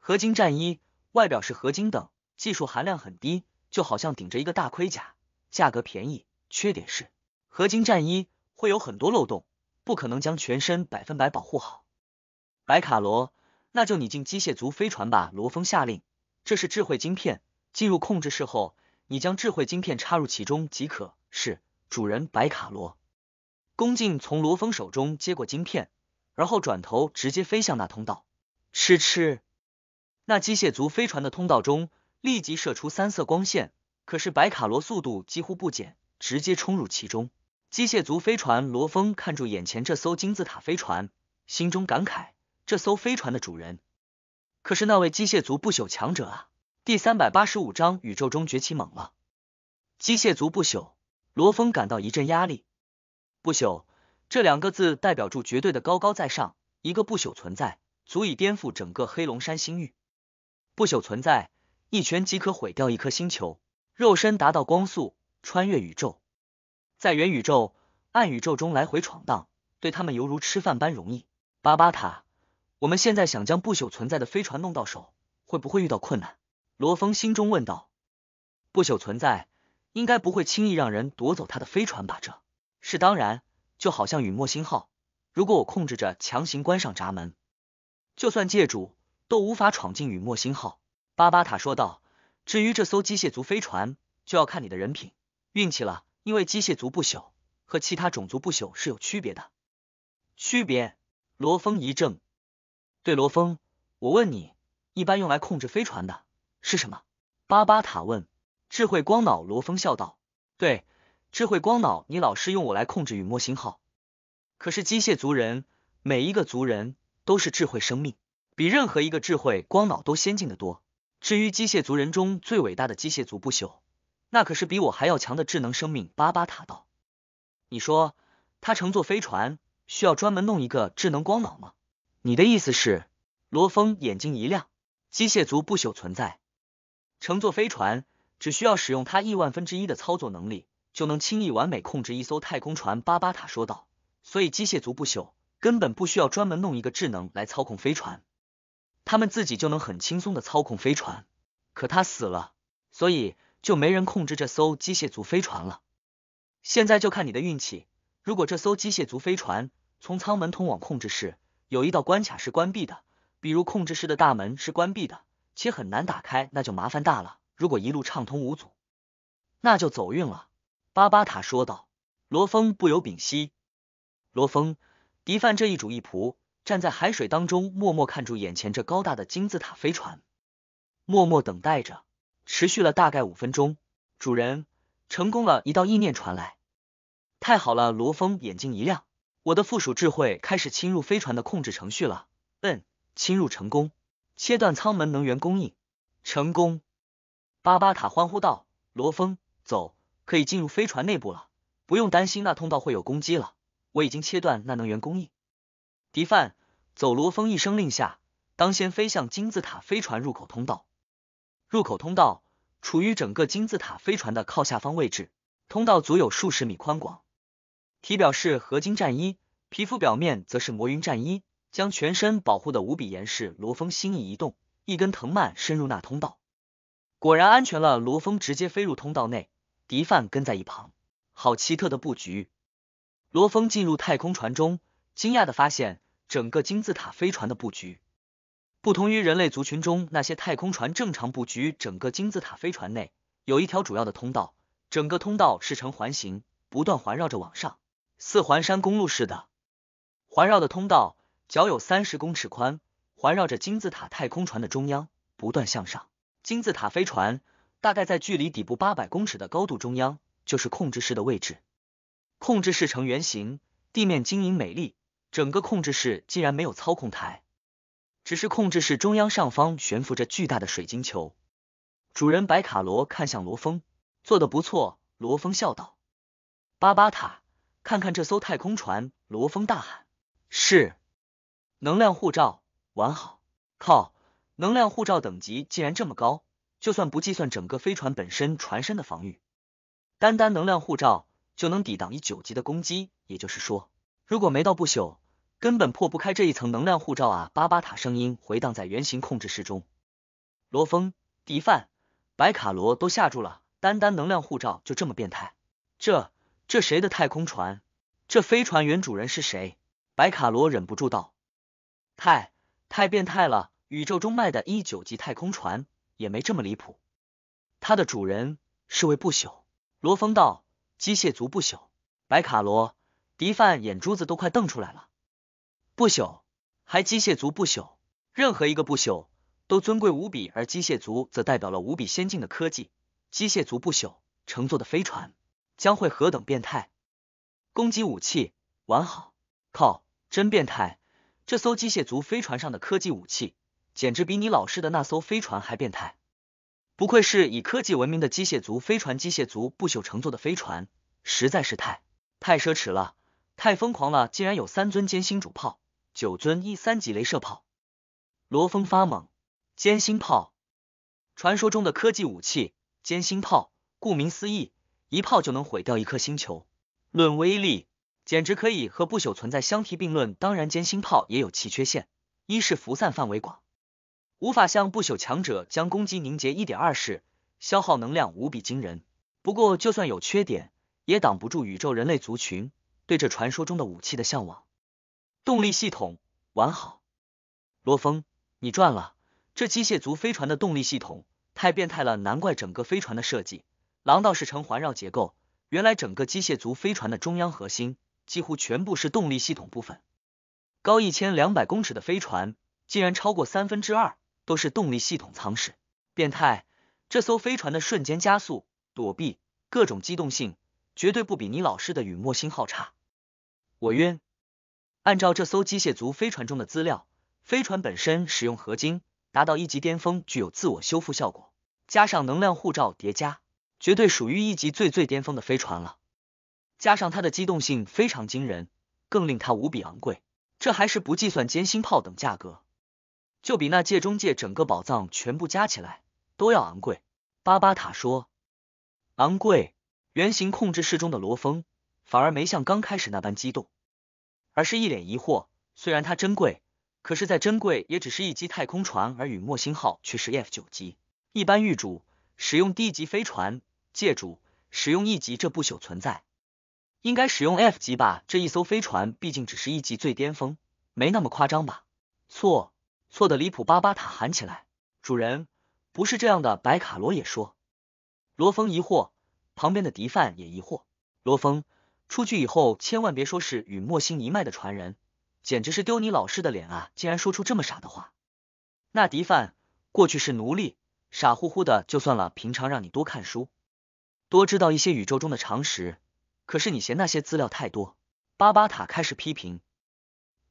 合金战衣外表是合金等，技术含量很低，就好像顶着一个大盔甲，价格便宜。缺点是合金战衣会有很多漏洞，不可能将全身百分百保护好。白卡罗，那就你进机械族飞船吧。罗峰下令，这是智慧晶片，进入控制室后。你将智慧晶片插入其中即可。是，主人白卡罗恭敬从罗峰手中接过晶片，而后转头直接飞向那通道。吃吃，那机械族飞船的通道中立即射出三色光线，可是白卡罗速度几乎不减，直接冲入其中。机械族飞船，罗峰看住眼前这艘金字塔飞船，心中感慨：这艘飞船的主人可是那位机械族不朽强者啊！第三百八十五章，宇宙中崛起猛了，机械族不朽，罗峰感到一阵压力。不朽这两个字代表住绝对的高高在上，一个不朽存在足以颠覆整个黑龙山星域。不朽存在一拳即可毁掉一颗星球，肉身达到光速，穿越宇宙，在元宇宙、暗宇宙中来回闯荡，对他们犹如吃饭般容易。巴巴塔，我们现在想将不朽存在的飞船弄到手，会不会遇到困难？罗峰心中问道：“不朽存在应该不会轻易让人夺走他的飞船吧？”这是当然，就好像陨墨星号，如果我控制着强行关上闸门，就算借主都无法闯进陨墨星号。”巴巴塔说道。“至于这艘机械族飞船，就要看你的人品运气了，因为机械族不朽和其他种族不朽是有区别的。”区别？罗峰一怔。对，罗峰，我问你，一般用来控制飞船的？是什么？巴巴塔问。智慧光脑罗峰笑道：“对，智慧光脑，你老是用我来控制雨墨星号。可是机械族人每一个族人都是智慧生命，比任何一个智慧光脑都先进的多。至于机械族人中最伟大的机械族不朽，那可是比我还要强的智能生命。”巴巴塔道：“你说他乘坐飞船需要专门弄一个智能光脑吗？你的意思是？”罗峰眼睛一亮，机械族不朽存在。乘坐飞船只需要使用他亿万分之一的操作能力，就能轻易完美控制一艘太空船。巴巴塔说道：“所以机械族不朽，根本不需要专门弄一个智能来操控飞船，他们自己就能很轻松的操控飞船。可他死了，所以就没人控制这艘机械族飞船了。现在就看你的运气。如果这艘机械族飞船从舱门通往控制室有一道关卡是关闭的，比如控制室的大门是关闭的。”且很难打开，那就麻烦大了。如果一路畅通无阻，那就走运了。”巴巴塔说道。罗峰不由屏息。罗峰，迪范这一主一仆站在海水当中，默默看住眼前这高大的金字塔飞船，默默等待着。持续了大概五分钟，主人成功了。一道意念传来：“太好了！”罗峰眼睛一亮：“我的附属智慧开始侵入飞船的控制程序了。”“嗯，侵入成功。”切断舱门能源供应，成功！巴巴塔欢呼道：“罗峰，走，可以进入飞船内部了，不用担心那通道会有攻击了，我已经切断那能源供应。”敌犯，走！罗峰一声令下，当先飞向金字塔飞船入口通道。入口通道处于整个金字塔飞船的靠下方位置，通道足有数十米宽广，体表是合金战衣，皮肤表面则是魔云战衣。将全身保护的无比严实，罗峰心意一动，一根藤蔓伸入那通道，果然安全了。罗峰直接飞入通道内，敌犯跟在一旁。好奇特的布局！罗峰进入太空船中，惊讶的发现整个金字塔飞船的布局，不同于人类族群中那些太空船正常布局。整个金字塔飞船内有一条主要的通道，整个通道是呈环形，不断环绕着往上，似环山公路似的环绕的通道。脚有三十公尺宽，环绕着金字塔太空船的中央，不断向上。金字塔飞船大概在距离底部八百公尺的高度中央，就是控制室的位置。控制室呈圆形，地面晶莹美丽。整个控制室竟然没有操控台，只是控制室中央上方悬浮着巨大的水晶球。主人白卡罗看向罗峰，做的不错。罗峰笑道：“巴巴塔，看看这艘太空船！”罗峰大喊：“是！”能量护照完好，靠！能量护照等级竟然这么高，就算不计算整个飞船本身船身的防御，单单能量护照就能抵挡一九级的攻击。也就是说，如果没到不朽，根本破不开这一层能量护照啊！巴巴塔声音回荡在圆形控制室中，罗峰、迪范、白卡罗都吓住了。单单能量护照就这么变态？这这谁的太空船？这飞船原主人是谁？白卡罗忍不住道。太太变态了！宇宙中卖的一九级太空船也没这么离谱。它的主人是位不朽，罗峰道机械族不朽，白卡罗迪范眼珠子都快瞪出来了。不朽，还机械族不朽，任何一个不朽都尊贵无比，而机械族则代表了无比先进的科技。机械族不朽乘坐的飞船将会何等变态！攻击武器完好，靠，真变态！这艘机械族飞船上的科技武器，简直比你老师的那艘飞船还变态！不愧是以科技闻名的机械族飞船，机械族不朽乘坐的飞船，实在是太太奢侈了，太疯狂了！竟然有三尊歼星主炮，九尊一三级镭射炮。罗峰发懵，歼星炮，传说中的科技武器，歼星炮，顾名思义，一炮就能毁掉一颗星球，论威力。简直可以和不朽存在相提并论。当然，歼星炮也有其缺陷，一是辐散范围广，无法像不朽强者将攻击凝结一点二式，消耗能量无比惊人。不过，就算有缺点，也挡不住宇宙人类族群对这传说中的武器的向往。动力系统完好，罗峰，你赚了！这机械族飞船的动力系统太变态了，难怪整个飞船的设计，廊道是呈环绕结构。原来，整个机械族飞船的中央核心。几乎全部是动力系统部分，高一千两百公尺的飞船，竟然超过三分之二都是动力系统舱室，变态！这艘飞船的瞬间加速、躲避、各种机动性，绝对不比你老师的陨墨星号差，我晕！按照这艘机械族飞船中的资料，飞船本身使用合金，达到一级巅峰，具有自我修复效果，加上能量护罩叠加，绝对属于一级最最巅峰的飞船了。加上它的机动性非常惊人，更令它无比昂贵。这还是不计算歼星炮等价格，就比那界中介整个宝藏全部加起来都要昂贵。巴巴塔说：“昂贵。”原型控制室中的罗峰反而没像刚开始那般激动，而是一脸疑惑。虽然它珍贵，可是再珍贵也只是一级太空船，而陨墨星号却是 F 九级。一般玉主使用低级飞船，借主使用一级这不朽存在。应该使用 F 级吧？这一艘飞船毕竟只是一级最巅峰，没那么夸张吧？错，错的离谱！巴巴塔喊起来：“主人，不是这样的。”白卡罗也说。罗峰疑惑，旁边的迪范也疑惑。罗峰出去以后千万别说是与莫辛一脉的传人，简直是丢你老师的脸啊！竟然说出这么傻的话。那迪范，过去是奴隶，傻乎乎的就算了，平常让你多看书，多知道一些宇宙中的常识。可是你嫌那些资料太多，巴巴塔开始批评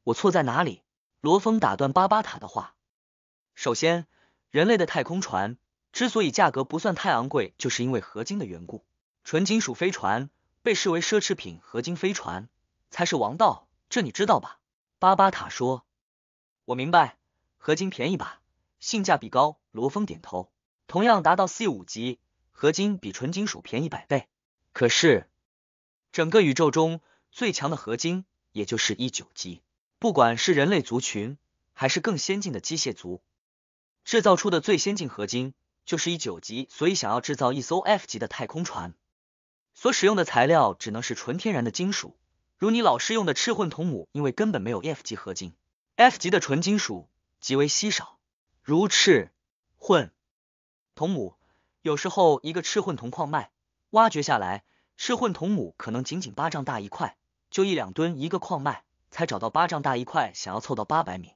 我错在哪里。罗峰打断巴巴塔的话：“首先，人类的太空船之所以价格不算太昂贵，就是因为合金的缘故。纯金属飞船被视为奢侈品，合金飞船才是王道，这你知道吧？”巴巴塔说：“我明白，合金便宜吧，性价比高。”罗峰点头。同样达到 C 五级，合金比纯金属便宜百倍。可是。整个宇宙中最强的合金，也就是一九级。不管是人类族群，还是更先进的机械族，制造出的最先进合金就是一九级。所以，想要制造一艘 F 级的太空船，所使用的材料只能是纯天然的金属，如你老师用的赤混铜母，因为根本没有 F 级合金。F 级的纯金属极为稀少，如赤混铜母，有时候一个赤混铜矿脉挖掘下来。是混同母，可能仅仅巴掌大一块，就一两吨一个矿脉才找到巴掌大一块，想要凑到八百米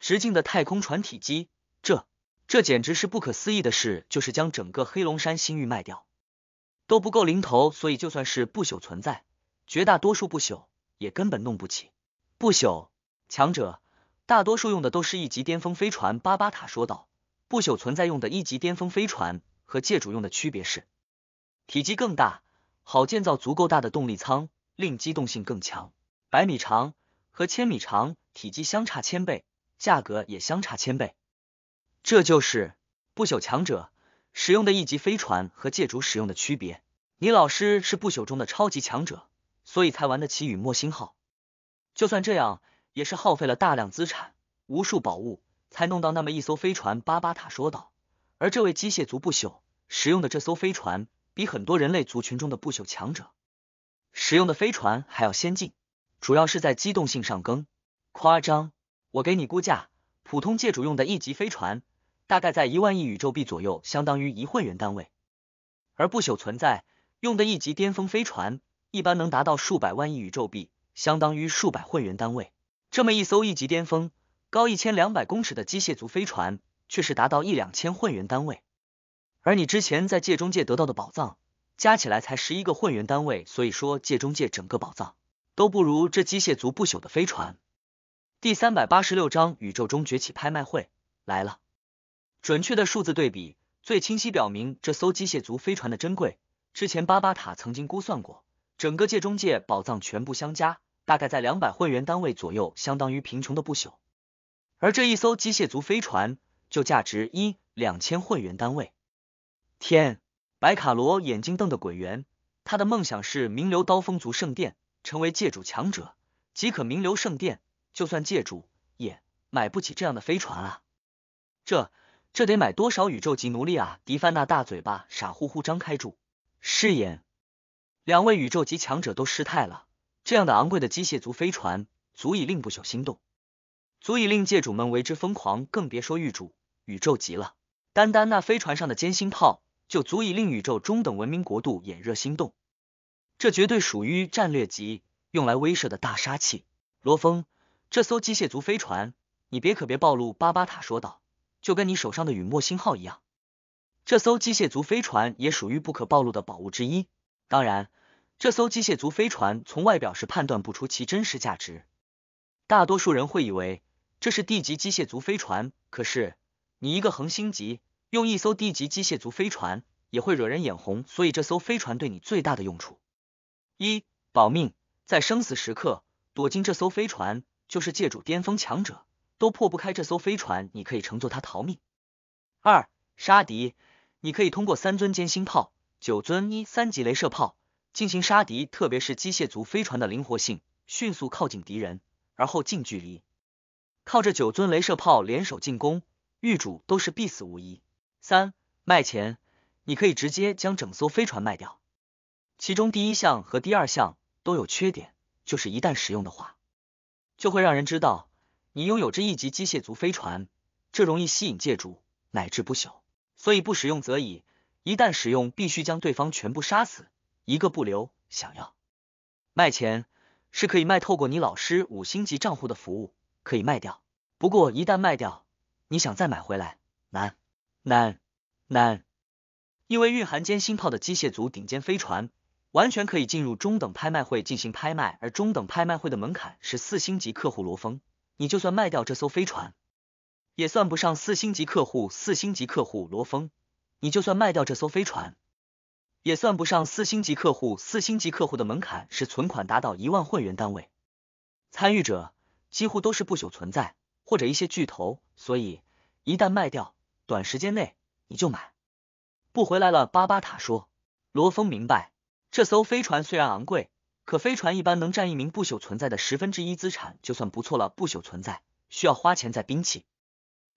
直径的太空船体积，这这简直是不可思议的事！就是将整个黑龙山星域卖掉都不够零头，所以就算是不朽存在，绝大多数不朽也根本弄不起。不朽强者大多数用的都是一级巅峰飞船。巴巴塔说道：“不朽存在用的一级巅峰飞船和借主用的区别是体积更大。”好建造足够大的动力舱，令机动性更强。百米长和千米长，体积相差千倍，价格也相差千倍。这就是不朽强者使用的一级飞船和借主使用的区别。你老师是不朽中的超级强者，所以才玩得起雨墨星号。就算这样，也是耗费了大量资产、无数宝物才弄到那么一艘飞船。巴巴塔说道。而这位机械族不朽使用的这艘飞船。比很多人类族群中的不朽强者使用的飞船还要先进，主要是在机动性上更夸张。我给你估价，普通界主用的一级飞船，大概在一万亿宇宙币左右，相当于一混元单位；而不朽存在用的一级巅峰飞船，一般能达到数百万亿宇宙币，相当于数百混元单位。这么一艘一级巅峰、高一千两百公尺的机械族飞船，却是达到一两千混元单位。而你之前在界中介得到的宝藏加起来才十一个混元单位，所以说界中介整个宝藏都不如这机械族不朽的飞船。第三百八十六章宇宙中崛起拍卖会来了，准确的数字对比最清晰表明这艘机械族飞船的珍贵。之前巴巴塔曾经估算过，整个界中介宝藏全部相加，大概在两百混元单位左右，相当于贫穷的不朽。而这一艘机械族飞船就价值一两千混元单位。天，白卡罗眼睛瞪得滚圆。他的梦想是名流刀锋族圣殿，成为界主强者即可名流圣殿。就算界主也买不起这样的飞船啊！这这得买多少宇宙级奴隶啊！迪凡纳大嘴巴傻乎乎张开住，誓言，两位宇宙级强者都失态了。这样的昂贵的机械族飞船，足以令不朽心动，足以令界主们为之疯狂，更别说玉主宇宙级了。单单那飞船上的尖星炮。就足以令宇宙中等文明国度眼热心动，这绝对属于战略级用来威慑的大杀器。罗峰，这艘机械族飞船，你别可别暴露。巴巴塔说道：“就跟你手上的陨墨星号一样，这艘机械族飞船也属于不可暴露的宝物之一。当然，这艘机械族飞船从外表是判断不出其真实价值，大多数人会以为这是地级机械族飞船。可是你一个恒星级。”用一艘低级机械族飞船也会惹人眼红，所以这艘飞船对你最大的用处一保命，在生死时刻躲进这艘飞船，就是借助巅峰强者都破不开这艘飞船，你可以乘坐它逃命。二杀敌，你可以通过三尊歼星炮、九尊一三级镭射炮进行杀敌，特别是机械族飞船的灵活性，迅速靠近敌人，而后近距离靠着九尊镭射炮联手进攻，遇主都是必死无疑。三卖钱，你可以直接将整艘飞船卖掉。其中第一项和第二项都有缺点，就是一旦使用的话，就会让人知道你拥有这一级机械族飞船，这容易吸引借主乃至不朽。所以不使用则已，一旦使用，必须将对方全部杀死，一个不留。想要卖钱是可以卖，透过你老师五星级账户的服务可以卖掉。不过一旦卖掉，你想再买回来难。难难，因为蕴含歼星炮的机械族顶尖飞船，完全可以进入中等拍卖会进行拍卖。而中等拍卖会的门槛是四星级客户罗峰，你就算卖掉这艘飞船，也算不上四星级客户。四星级客户罗峰，你就算卖掉这艘飞船，也算不上四星级客户。四星级客户的门槛是存款达到一万会员单位，参与者几乎都是不朽存在或者一些巨头，所以一旦卖掉。短时间内你就买不回来了，巴巴塔说。罗峰明白，这艘飞船虽然昂贵，可飞船一般能占一名不朽存在的十分之一资产，就算不错了。不朽存在需要花钱在兵器、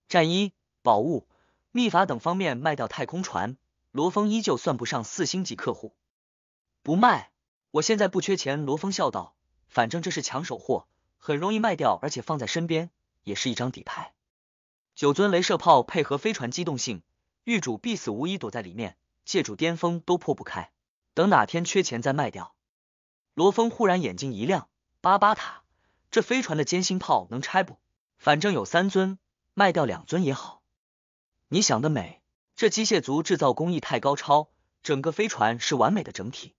战衣、宝物、秘法等方面卖掉太空船。罗峰依旧算不上四星级客户，不卖，我现在不缺钱。罗峰笑道，反正这是抢手货，很容易卖掉，而且放在身边也是一张底牌。九尊镭射炮配合飞船机动性，狱主必死无疑，躲在里面，借主巅峰都破不开。等哪天缺钱再卖掉。罗峰忽然眼睛一亮，巴巴塔，这飞船的尖心炮能拆不？反正有三尊，卖掉两尊也好。你想得美，这机械族制造工艺太高超，整个飞船是完美的整体，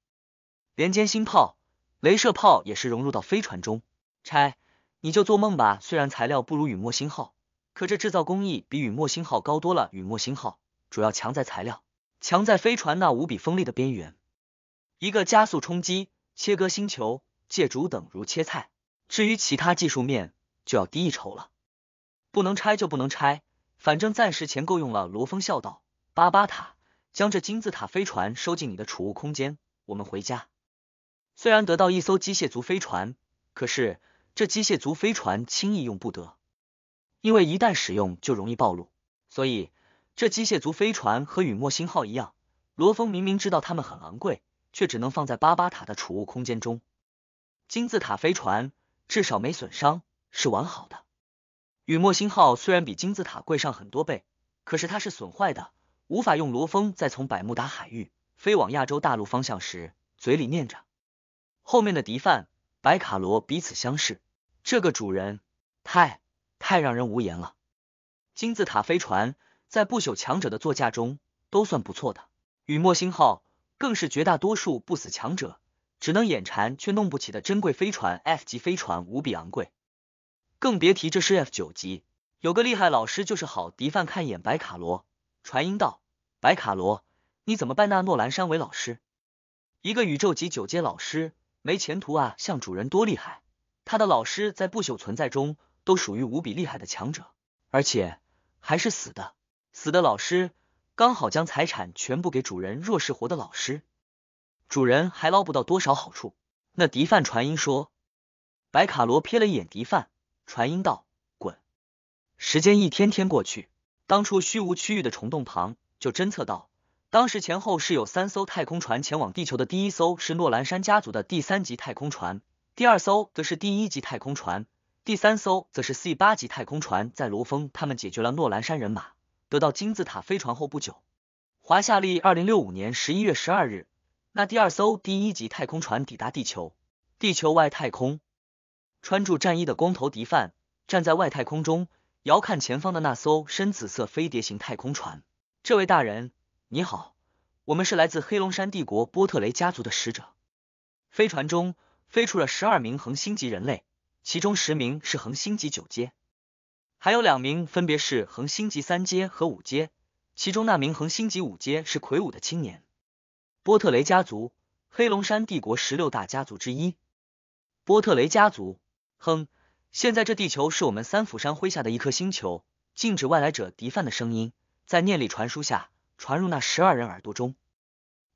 连尖心炮、镭射炮也是融入到飞船中，拆你就做梦吧。虽然材料不如陨墨星号。可这制造工艺比陨墨星号高多了，陨墨星号主要强在材料，强在飞船那无比锋利的边缘，一个加速冲击切割星球、借主等如切菜。至于其他技术面就要低一筹了，不能拆就不能拆，反正暂时钱够用了。罗峰笑道：“巴巴塔，将这金字塔飞船收进你的储物空间，我们回家。”虽然得到一艘机械族飞船，可是这机械族飞船轻易用不得。因为一旦使用就容易暴露，所以这机械族飞船和雨墨星号一样。罗峰明明知道它们很昂贵，却只能放在巴巴塔的储物空间中。金字塔飞船至少没损伤，是完好的。雨墨星号虽然比金字塔贵上很多倍，可是它是损坏的，无法用。罗峰在从百慕达海域飞往亚洲大陆方向时，嘴里念着后面的敌犯白卡罗彼此相视，这个主人太。太让人无言了。金字塔飞船在不朽强者的座驾中都算不错的，雨墨星号更是绝大多数不死强者只能眼馋却弄不起的珍贵飞船。F 级飞船无比昂贵，更别提这是 F 九级。有个厉害老师就是好。迪范看一眼白卡罗，传音道：“白卡罗，你怎么拜那诺兰山为老师？一个宇宙级九阶老师没前途啊！像主人多厉害，他的老师在不朽存在中。”都属于无比厉害的强者，而且还是死的死的老师，刚好将财产全部给主人。若是活的老师，主人还捞不到多少好处。那敌犯传音说，白卡罗瞥了一眼敌犯，传音道：“滚！”时间一天天过去，当初虚无区域的虫洞旁就侦测到，当时前后是有三艘太空船前往地球的，第一艘是诺兰山家族的第三级太空船，第二艘则是第一级太空船。第三艘则是 C 八级太空船，在罗峰他们解决了诺兰山人马，得到金字塔飞船后不久，华夏历二零六五年十一月十二日，那第二艘第一级太空船抵达地球。地球外太空，穿着战衣的光头敌犯站在外太空中，遥看前方的那艘深紫色飞碟型太空船。这位大人，你好，我们是来自黑龙山帝国波特雷家族的使者。飞船中飞出了十二名恒星级人类。其中十名是恒星级九阶，还有两名分别是恒星级三阶和五阶。其中那名恒星级五阶是魁梧的青年，波特雷家族，黑龙山帝国十六大家族之一。波特雷家族，哼！现在这地球是我们三府山麾下的一颗星球，禁止外来者敌犯的声音，在念力传输下传入那十二人耳朵中。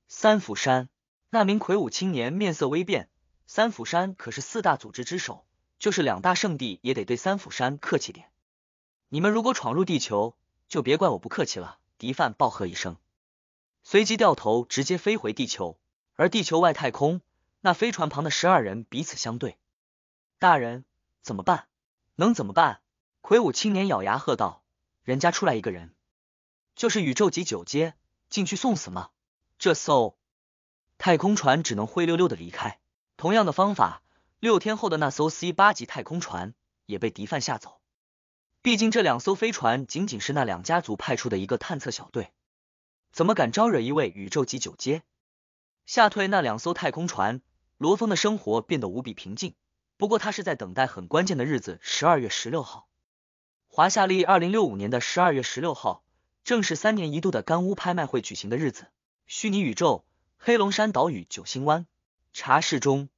三府山，那名魁梧青年面色微变。三府山可是四大组织之首。就是两大圣地也得对三府山客气点。你们如果闯入地球，就别怪我不客气了！敌犯暴喝一声，随即掉头直接飞回地球。而地球外太空，那飞船旁的十二人彼此相对。大人，怎么办？能怎么办？魁梧青年咬牙喝道：“人家出来一个人，就是宇宙级九阶，进去送死吗？”这 so，太空船只能灰溜溜的离开。同样的方法。六天后的那艘 C 八级太空船也被敌犯吓走，毕竟这两艘飞船仅仅是那两家族派出的一个探测小队，怎么敢招惹一位宇宙级九阶？吓退那两艘太空船，罗峰的生活变得无比平静。不过他是在等待很关键的日子——十二月十六号，华夏历二零六五年的十二月十六号，正是三年一度的干屋拍卖会举行的日子。虚拟宇宙，黑龙山岛屿九星湾茶室中。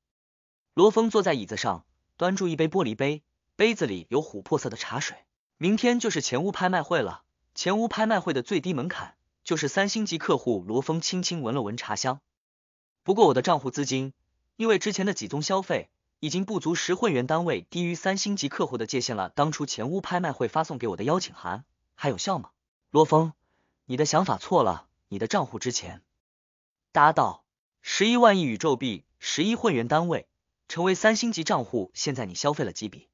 罗峰坐在椅子上，端住一杯玻璃杯，杯子里有琥珀色的茶水。明天就是前屋拍卖会了。前屋拍卖会的最低门槛就是三星级客户。罗峰轻轻闻了闻茶香。不过我的账户资金，因为之前的几宗消费已经不足十会员单位低于三星级客户的界限了。当初前屋拍卖会发送给我的邀请函还有效吗？罗峰，你的想法错了。你的账户之前达到十一万亿宇宙币，十一会员单位。成为三星级账户，现在你消费了几笔？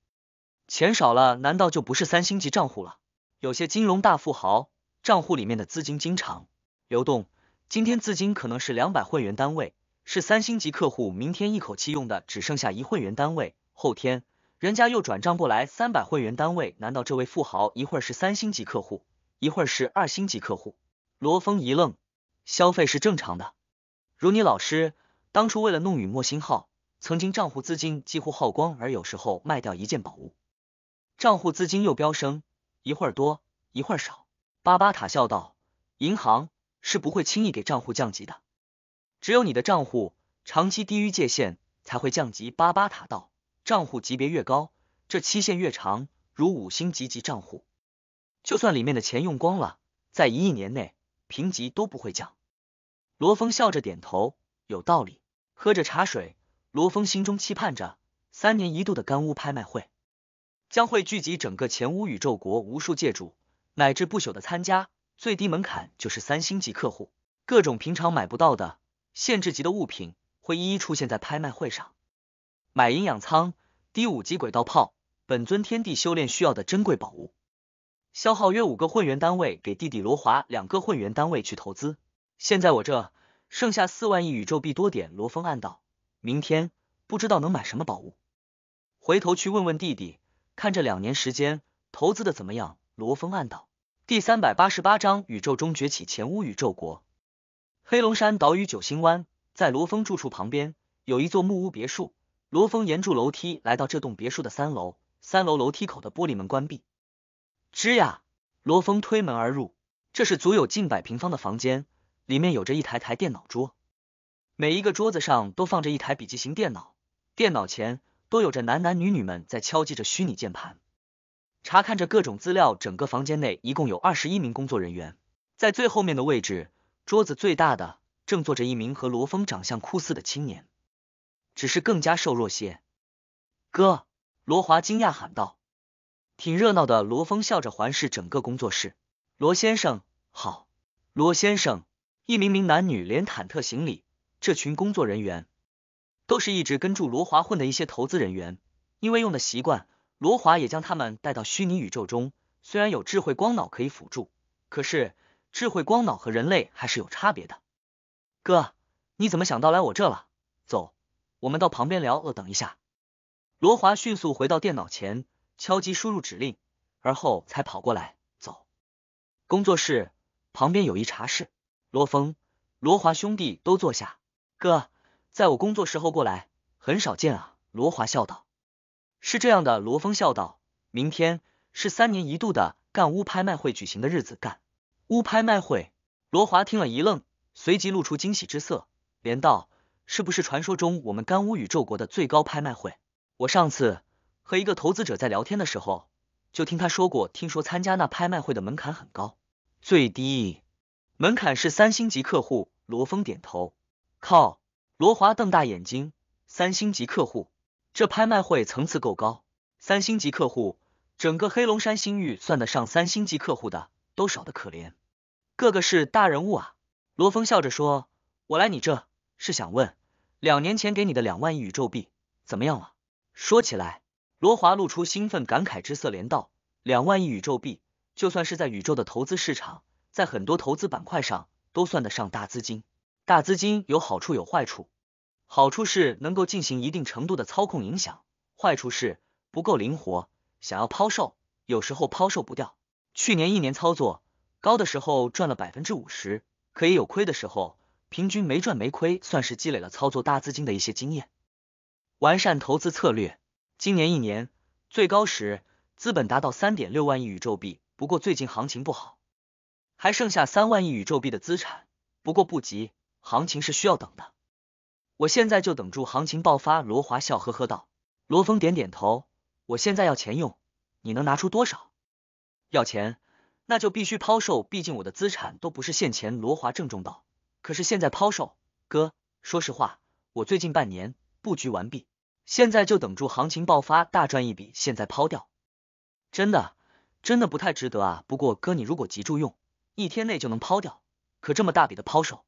钱少了难道就不是三星级账户了？有些金融大富豪账户里面的资金经常流动，今天资金可能是两百会员单位，是三星级客户，明天一口气用的只剩下一会员单位，后天人家又转账过来三百会员单位，难道这位富豪一会儿是三星级客户，一会儿是二星级客户？罗峰一愣，消费是正常的，如你老师当初为了弄雨墨星号。曾经账户资金几乎耗光，而有时候卖掉一件宝物，账户资金又飙升，一会儿多一会儿少。巴巴塔笑道：“银行是不会轻易给账户降级的，只有你的账户长期低于界限才会降级。”巴巴塔道：“账户级别越高，这期限越长。如五星级级账户，就算里面的钱用光了，在一亿年内评级都不会降。”罗峰笑着点头，有道理。喝着茶水。罗峰心中期盼着，三年一度的干屋拍卖会将会聚集整个前无宇宙国无数界主乃至不朽的参加，最低门槛就是三星级客户，各种平常买不到的限制级的物品会一一出现在拍卖会上。买营养仓、低五级轨道炮、本尊天地修炼需要的珍贵宝物，消耗约五个混元单位，给弟弟罗华两个混元单位去投资。现在我这剩下四万亿宇宙币多点，罗峰暗道。明天不知道能买什么宝物，回头去问问弟弟，看这两年时间投资的怎么样。罗峰暗道。第三百八十八章宇宙中崛起前屋宇宙国。黑龙山岛屿九星湾，在罗峰住处旁边有一座木屋别墅。罗峰沿住楼梯来到这栋别墅的三楼，三楼楼梯口的玻璃门关闭。吱呀，罗峰推门而入。这是足有近百平方的房间，里面有着一台台电脑桌。每一个桌子上都放着一台笔记型电脑，电脑前都有着男男女女们在敲击着虚拟键盘，查看着各种资料。整个房间内一共有二十一名工作人员，在最后面的位置，桌子最大的正坐着一名和罗峰长相酷似的青年，只是更加瘦弱些。哥，罗华惊讶喊道：“挺热闹的。”罗峰笑着环视整个工作室：“罗先生好，罗先生。”一名名男女连忐忑行礼。这群工作人员都是一直跟住罗华混的一些投资人员，因为用的习惯，罗华也将他们带到虚拟宇宙中。虽然有智慧光脑可以辅助，可是智慧光脑和人类还是有差别的。哥，你怎么想到来我这了？走，我们到旁边聊。呃，等一下。罗华迅速回到电脑前敲击输入指令，而后才跑过来。走，工作室旁边有一茶室。罗峰、罗华兄弟都坐下。哥，在我工作时候过来，很少见啊。罗华笑道：“是这样的。”罗峰笑道：“明天是三年一度的干屋拍卖会举行的日子，干屋拍卖会。”罗华听了一愣，随即露出惊喜之色，连道：“是不是传说中我们干屋宇宙国的最高拍卖会？我上次和一个投资者在聊天的时候，就听他说过，听说参加那拍卖会的门槛很高，最低门槛是三星级客户。”罗峰点头。靠！罗华瞪大眼睛，三星级客户，这拍卖会层次够高。三星级客户，整个黑龙山星域算得上三星级客户的都少得可怜，个个是大人物啊！罗峰笑着说：“我来你这是想问，两年前给你的两万亿宇宙币怎么样了？”说起来，罗华露出兴奋感慨之色，连道：“两万亿宇宙币，就算是在宇宙的投资市场，在很多投资板块上都算得上大资金。”大资金有好处有坏处，好处是能够进行一定程度的操控影响，坏处是不够灵活，想要抛售有时候抛售不掉。去年一年操作高的时候赚了百分之五十，可也有亏的时候，平均没赚没亏，算是积累了操作大资金的一些经验，完善投资策略。今年一年最高时资本达到三点六万亿宇宙币，不过最近行情不好，还剩下三万亿宇宙币的资产，不过不急。行情是需要等的，我现在就等住行情爆发。罗华笑呵呵道。罗峰点点头，我现在要钱用，你能拿出多少？要钱，那就必须抛售，毕竟我的资产都不是现钱。罗华郑重道。可是现在抛售，哥，说实话，我最近半年布局完毕，现在就等住行情爆发大赚一笔。现在抛掉，真的，真的不太值得啊。不过哥，你如果急住用，一天内就能抛掉，可这么大笔的抛售。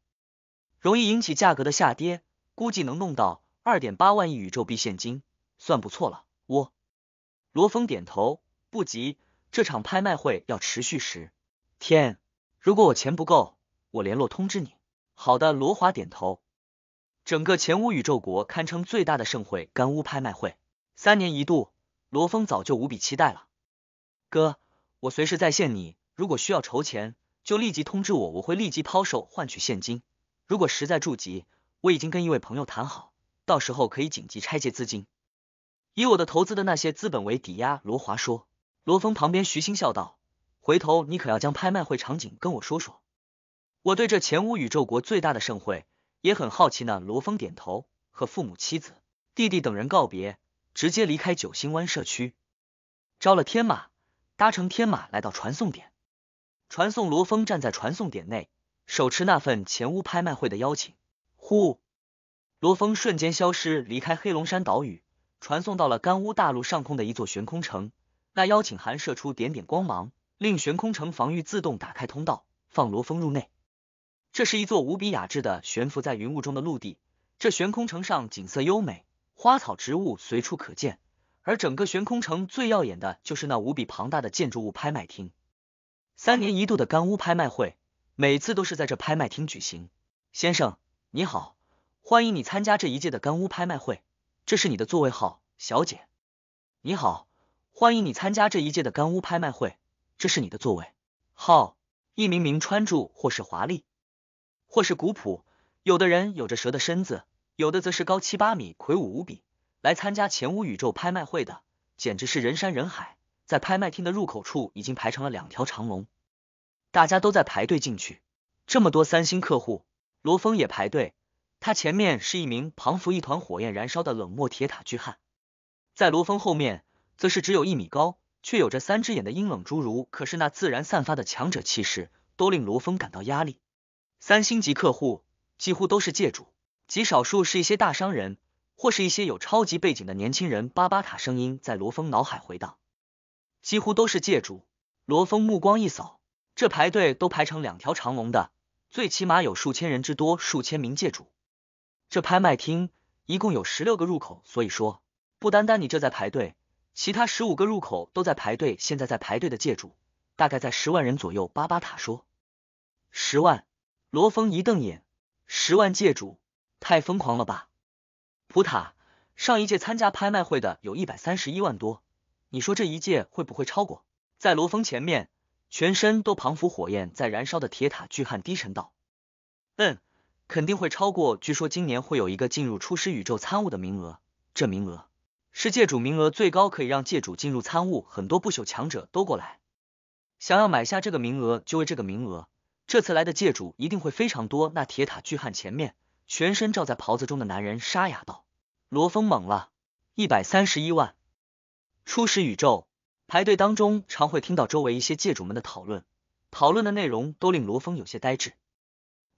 容易引起价格的下跌，估计能弄到二点八万亿宇宙币现金，算不错了。我，罗峰点头，不急，这场拍卖会要持续十天，如果我钱不够，我联络通知你。好的，罗华点头。整个前乌宇宙国堪称最大的盛会——干乌拍卖会，三年一度，罗峰早就无比期待了。哥，我随时在线，你如果需要筹钱，就立即通知我，我会立即抛售换取现金。如果实在住急，我已经跟一位朋友谈好，到时候可以紧急拆借资金，以我的投资的那些资本为抵押。罗华说，罗峰旁边徐星笑道：“回头你可要将拍卖会场景跟我说说，我对这前无宇宙国最大的盛会也很好奇呢。”罗峰点头，和父母、妻子、弟弟等人告别，直接离开九星湾社区，招了天马，搭乘天马来到传送点，传送罗峰站在传送点内。手持那份前屋拍卖会的邀请，呼，罗峰瞬间消失，离开黑龙山岛屿，传送到了干乌大陆上空的一座悬空城。那邀请函射出点点光芒，令悬空城防御自动打开通道，放罗峰入内。这是一座无比雅致的悬浮在云雾中的陆地。这悬空城上景色优美，花草植物随处可见。而整个悬空城最耀眼的就是那无比庞大的建筑物——拍卖厅。三年一度的干乌拍卖会。每次都是在这拍卖厅举行。先生，你好，欢迎你参加这一届的干屋拍卖会，这是你的座位号。小姐，你好，欢迎你参加这一届的干屋拍卖会，这是你的座位号。一名名穿著或是华丽，或是古朴，有的人有着蛇的身子，有的则是高七八米，魁梧无比。来参加前屋宇宙拍卖会的，简直是人山人海，在拍卖厅的入口处已经排成了两条长龙。大家都在排队进去，这么多三星客户，罗峰也排队。他前面是一名庞服一团火焰燃烧的冷漠铁塔巨汉，在罗峰后面则是只有一米高却有着三只眼的阴冷侏儒。可是那自然散发的强者气势，都令罗峰感到压力。三星级客户几乎都是借主，极少数是一些大商人或是一些有超级背景的年轻人。巴巴塔声音在罗峰脑海回荡，几乎都是借主。罗峰目光一扫。这排队都排成两条长龙的，最起码有数千人之多，数千名借主。这拍卖厅一共有十六个入口，所以说不单单你这在排队，其他十五个入口都在排队。现在在排队的借主大概在十万人左右。巴巴塔说，十万。罗峰一瞪眼，十万借主，太疯狂了吧？普塔，上一届参加拍卖会的有一百三十一万多，你说这一届会不会超过？在罗峰前面。全身都彷佛火焰在燃烧的铁塔巨汉低沉道：“嗯，肯定会超过。据说今年会有一个进入初始宇宙参悟的名额，这名额是借主名额，最高可以让借主进入参悟。很多不朽强者都过来，想要买下这个名额，就为这个名额。这次来的借主一定会非常多。”那铁塔巨汉前面，全身罩在袍子中的男人沙哑道：“罗峰猛了，一百三十一万，初始宇宙。”排队当中，常会听到周围一些界主们的讨论，讨论的内容都令罗峰有些呆滞，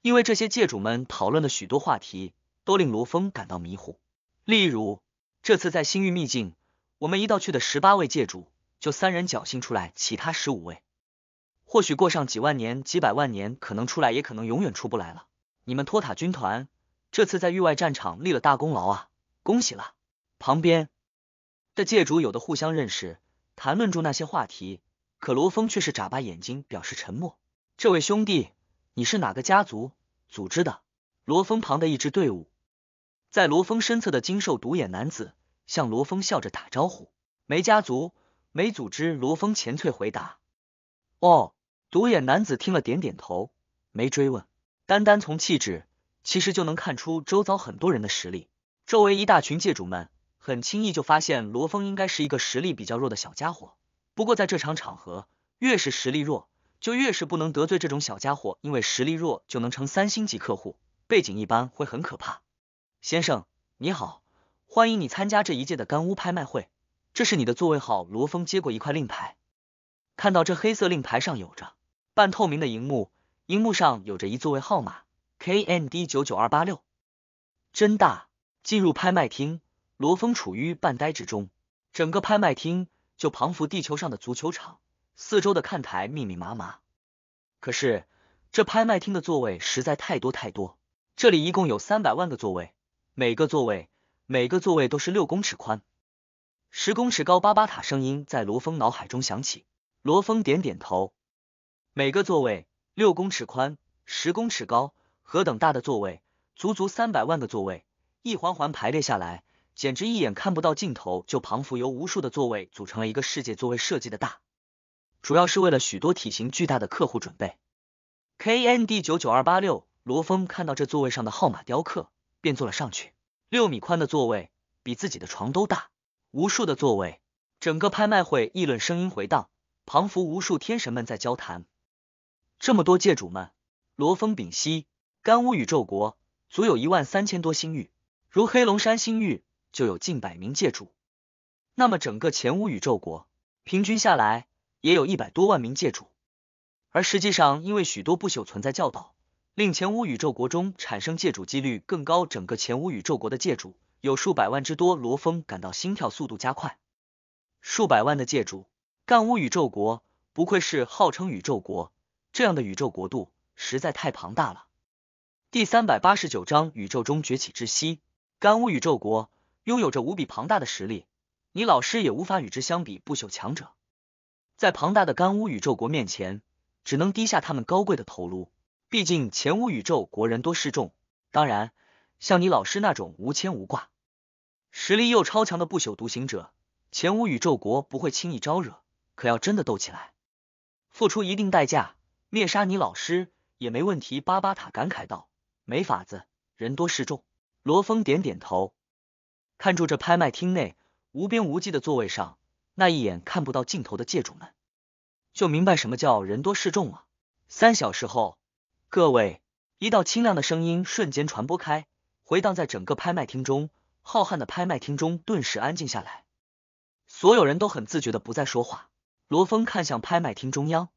因为这些界主们讨论的许多话题都令罗峰感到迷糊。例如，这次在星域秘境，我们一道去的十八位界主，就三人侥幸出来，其他十五位，或许过上几万年、几百万年，可能出来，也可能永远出不来了。你们托塔军团这次在域外战场立了大功劳啊，恭喜了！旁边的界主有的互相认识。谈论住那些话题，可罗峰却是眨巴眼睛表示沉默。这位兄弟，你是哪个家族、组织的？罗峰旁的一支队伍，在罗峰身侧的精瘦独眼男子向罗峰笑着打招呼。没家族，没组织。罗峰浅翠回答。哦，独眼男子听了点点头，没追问。单单从气质，其实就能看出周遭很多人的实力。周围一大群界主们。很轻易就发现罗峰应该是一个实力比较弱的小家伙，不过在这场场合，越是实力弱，就越是不能得罪这种小家伙，因为实力弱就能成三星级客户，背景一般会很可怕。先生，你好，欢迎你参加这一届的干屋拍卖会，这是你的座位号。罗峰接过一块令牌，看到这黑色令牌上有着半透明的荧幕，荧幕上有着一座位号码 KND 九九二八六，真大。进入拍卖厅。罗峰处于半呆之中，整个拍卖厅就彷佛地球上的足球场，四周的看台密密麻麻。可是这拍卖厅的座位实在太多太多，这里一共有三百万个座位，每个座位每个座位都是六公尺宽，十公尺高。巴巴塔声音在罗峰脑海中响起，罗峰点点头。每个座位六公尺宽，十公尺高，何等大的座位，足足三百万个座位，一环环排列下来。简直一眼看不到尽头，就仿佛由无数的座位组成了一个世界，座位设计的大，主要是为了许多体型巨大的客户准备。KND 九九二八六，罗峰看到这座位上的号码雕刻，便坐了上去。六米宽的座位比自己的床都大，无数的座位，整个拍卖会议论声音回荡，仿佛无数天神们在交谈。这么多界主们，罗峰屏息，干乌宇宙国足有一万三千多星域，如黑龙山星域。就有近百名借主，那么整个前乌宇宙国平均下来也有一百多万名借主，而实际上因为许多不朽存在教导，令前乌宇宙国中产生借主几率更高。整个前乌宇宙国的借主有数百万之多，罗峰感到心跳速度加快。数百万的借主，干乌宇宙国不愧是号称宇宙国这样的宇宙国度，实在太庞大了。第三百八十九章：宇宙中崛起之息，干乌宇宙国。拥有着无比庞大的实力，你老师也无法与之相比。不朽强者在庞大的干乌宇宙国面前，只能低下他们高贵的头颅。毕竟前乌宇宙国人多势众。当然，像你老师那种无牵无挂、实力又超强的不朽独行者，前无宇宙国不会轻易招惹。可要真的斗起来，付出一定代价灭杀你老师也没问题。巴巴塔感慨道：“没法子，人多势众。”罗峰点点头。看住这拍卖厅内无边无际的座位上那一眼看不到尽头的借主们，就明白什么叫人多势众了。三小时后，各位，一道清亮的声音瞬间传播开，回荡在整个拍卖厅中。浩瀚的拍卖厅中顿时安静下来，所有人都很自觉的不再说话。罗峰看向拍卖厅中央，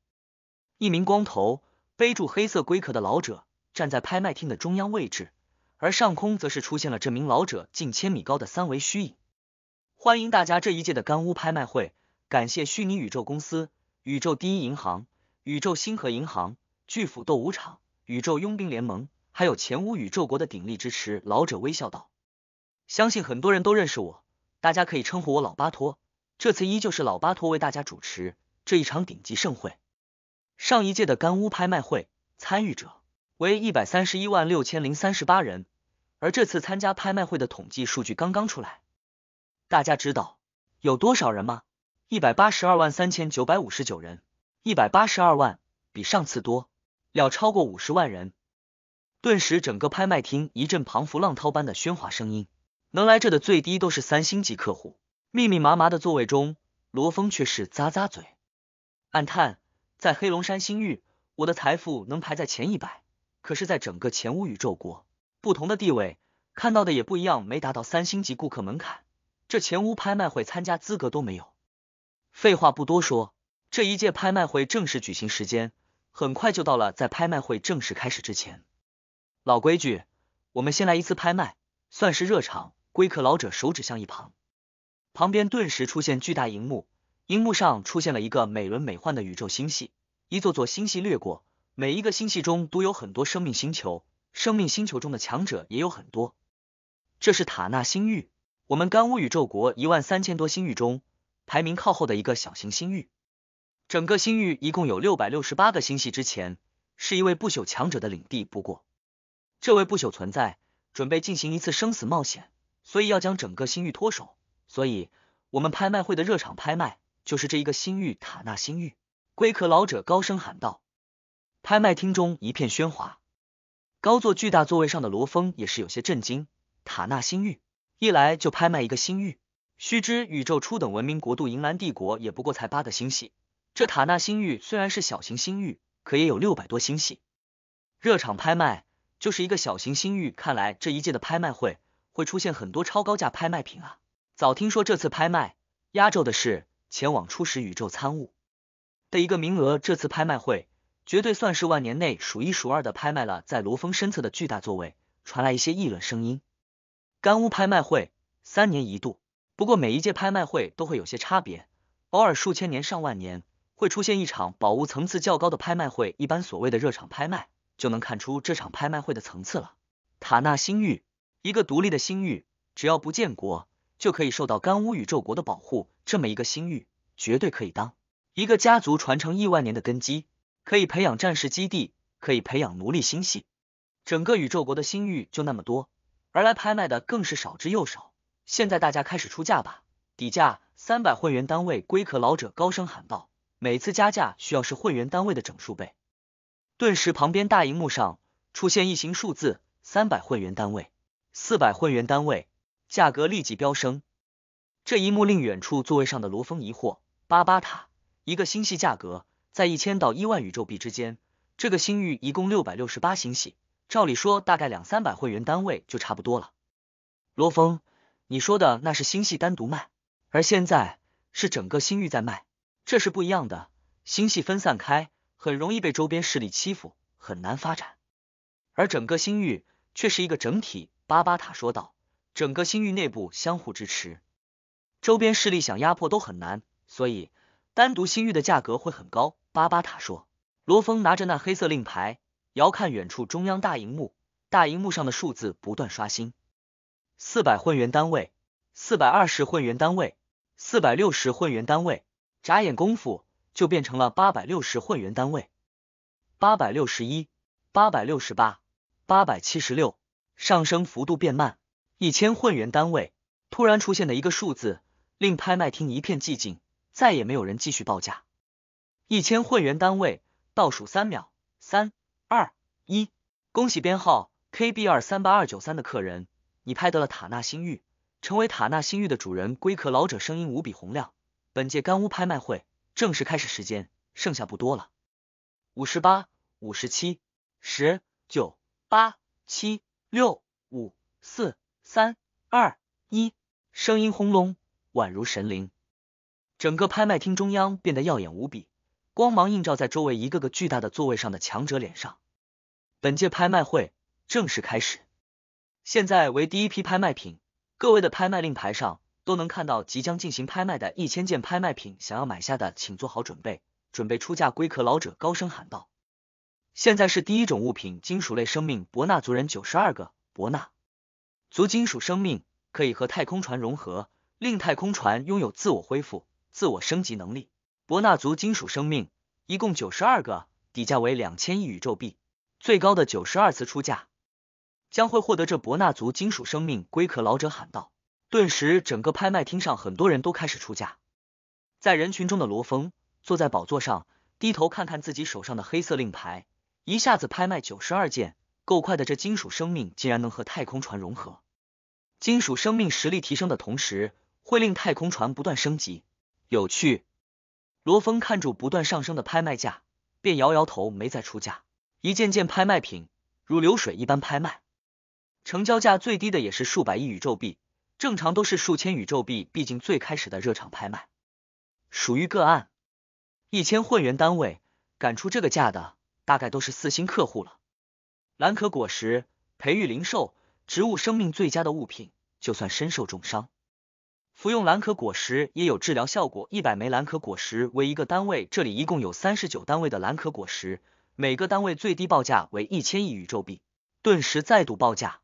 一名光头背住黑色龟壳的老者站在拍卖厅的中央位置。而上空则是出现了这名老者近千米高的三维虚影。欢迎大家这一届的干屋拍卖会，感谢虚拟宇宙公司、宇宙第一银行、宇宙星河银行、巨斧斗舞场、宇宙佣兵联盟，还有前屋宇宙国的鼎力支持。老者微笑道：“相信很多人都认识我，大家可以称呼我老巴托。这次依旧是老巴托为大家主持这一场顶级盛会。上一届的干屋拍卖会参与者为一百三十一万六千零三十八人。”而这次参加拍卖会的统计数据刚刚出来，大家知道有多少人吗？一百八十二万三千九百五十九人，一百八十二万，比上次多了超过五十万人。顿时，整个拍卖厅一阵庞幅浪涛般的喧哗声音。能来这的最低都是三星级客户，密密麻麻的座位中，罗峰却是咂咂嘴，暗叹：在黑龙山星域，我的财富能排在前一百，可是，在整个前无宇宙国。不同的地位，看到的也不一样。没达到三星级顾客门槛，这前屋拍卖会参加资格都没有。废话不多说，这一届拍卖会正式举行时间很快就到了。在拍卖会正式开始之前，老规矩，我们先来一次拍卖，算是热场。龟壳老者手指向一旁，旁边顿时出现巨大荧幕，荧幕上出现了一个美轮美奂的宇宙星系，一座座星系掠过，每一个星系中都有很多生命星球。生命星球中的强者也有很多。这是塔纳星域，我们干乌宇宙国一万三千多星域中排名靠后的一个小型星域。整个星域一共有六百六十八个星系，之前是一位不朽强者的领地。不过，这位不朽存在准备进行一次生死冒险，所以要将整个星域脱手。所以，我们拍卖会的热场拍卖就是这一个星域——塔纳星域。龟壳老者高声喊道：“拍卖厅中一片喧哗。”高座巨大座位上的罗峰也是有些震惊。塔纳星域一来就拍卖一个星域，须知宇宙初等文明国度银蓝帝国也不过才八个星系，这塔纳星域虽然是小型星域，可也有六百多星系。热场拍卖就是一个小型星域，看来这一届的拍卖会会出现很多超高价拍卖品啊！早听说这次拍卖压轴的是前往初始宇宙参悟的一个名额，这次拍卖会。绝对算是万年内数一数二的拍卖了，在罗峰身侧的巨大座位传来一些议论声音。干屋拍卖会三年一度，不过每一届拍卖会都会有些差别，偶尔数千年、上万年会出现一场宝物层次较高的拍卖会，一般所谓的热场拍卖就能看出这场拍卖会的层次了。塔纳星域一个独立的星域，只要不建国，就可以受到干屋宇宙国的保护，这么一个星域绝对可以当一个家族传承亿万年的根基。可以培养战士基地，可以培养奴隶星系，整个宇宙国的星域就那么多，而来拍卖的更是少之又少。现在大家开始出价吧，底价三百混元单位。龟壳老者高声喊道，每次加价需要是混元单位的整数倍。顿时，旁边大荧幕上出现一行数字：三百混元单位，四百混元单位，价格立即飙升。这一幕令远处座位上的罗峰疑惑：巴巴塔，一个星系价格？在一千到一万宇宙币之间，这个星域一共六百六十八星系，照理说大概两三百会员单位就差不多了。罗峰，你说的那是星系单独卖，而现在是整个星域在卖，这是不一样的。星系分散开，很容易被周边势力欺负，很难发展；而整个星域却是一个整体。巴巴塔说道：“整个星域内部相互支持，周边势力想压迫都很难，所以单独星域的价格会很高。”巴巴塔说：“罗峰拿着那黑色令牌，遥看远处中央大荧幕，大荧幕上的数字不断刷新：四百混元单位，四百二十混元单位，四百六十混元单位。眨眼功夫就变成了八百六十混元单位，八百六十一，八百六十八，八百七十六。上升幅度变慢，一千混元单位。突然出现的一个数字，令拍卖厅一片寂静，再也没有人继续报价。”一千会员单位，倒数三秒，三、二、一，恭喜编号 KB 二三八二九三的客人，你拍得了塔纳星域，成为塔纳星域的主人。龟壳老者声音无比洪亮，本届干屋拍卖会正式开始，时间剩下不多了，五十八、五十七、十九、八、七、六、五、四、三、二、一，声音轰隆，宛如神灵，整个拍卖厅中央变得耀眼无比。光芒映照在周围一个个巨大的座位上的强者脸上。本届拍卖会正式开始，现在为第一批拍卖品，各位的拍卖令牌上都能看到即将进行拍卖的一千件拍卖品，想要买下的请做好准备，准备出价。龟壳老者高声喊道：“现在是第一种物品，金属类生命，伯纳族人九十二个，伯纳族金属生命可以和太空船融合，令太空船拥有自我恢复、自我升级能力。”伯纳族金属生命一共九十二个，底价为两千亿宇宙币，最高的九十二次出价将会获得这伯纳族金属生命。龟壳老者喊道，顿时整个拍卖厅上很多人都开始出价。在人群中的罗峰坐在宝座上，低头看看自己手上的黑色令牌，一下子拍卖九十二件，够快的。这金属生命竟然能和太空船融合，金属生命实力提升的同时，会令太空船不断升级，有趣。罗峰看住不断上升的拍卖价，便摇摇头，没再出价。一件件拍卖品如流水一般拍卖，成交价最低的也是数百亿宇宙币，正常都是数千宇宙币。毕竟最开始的热场拍卖属于个案，一千混元单位敢出这个价的，大概都是四星客户了。蓝可果实，培育灵兽、植物生命最佳的物品，就算身受重伤。服用蓝壳果实也有治疗效果，一百枚蓝壳果实为一个单位，这里一共有三十九单位的蓝壳果实，每个单位最低报价为一千亿宇宙币。顿时再度报价，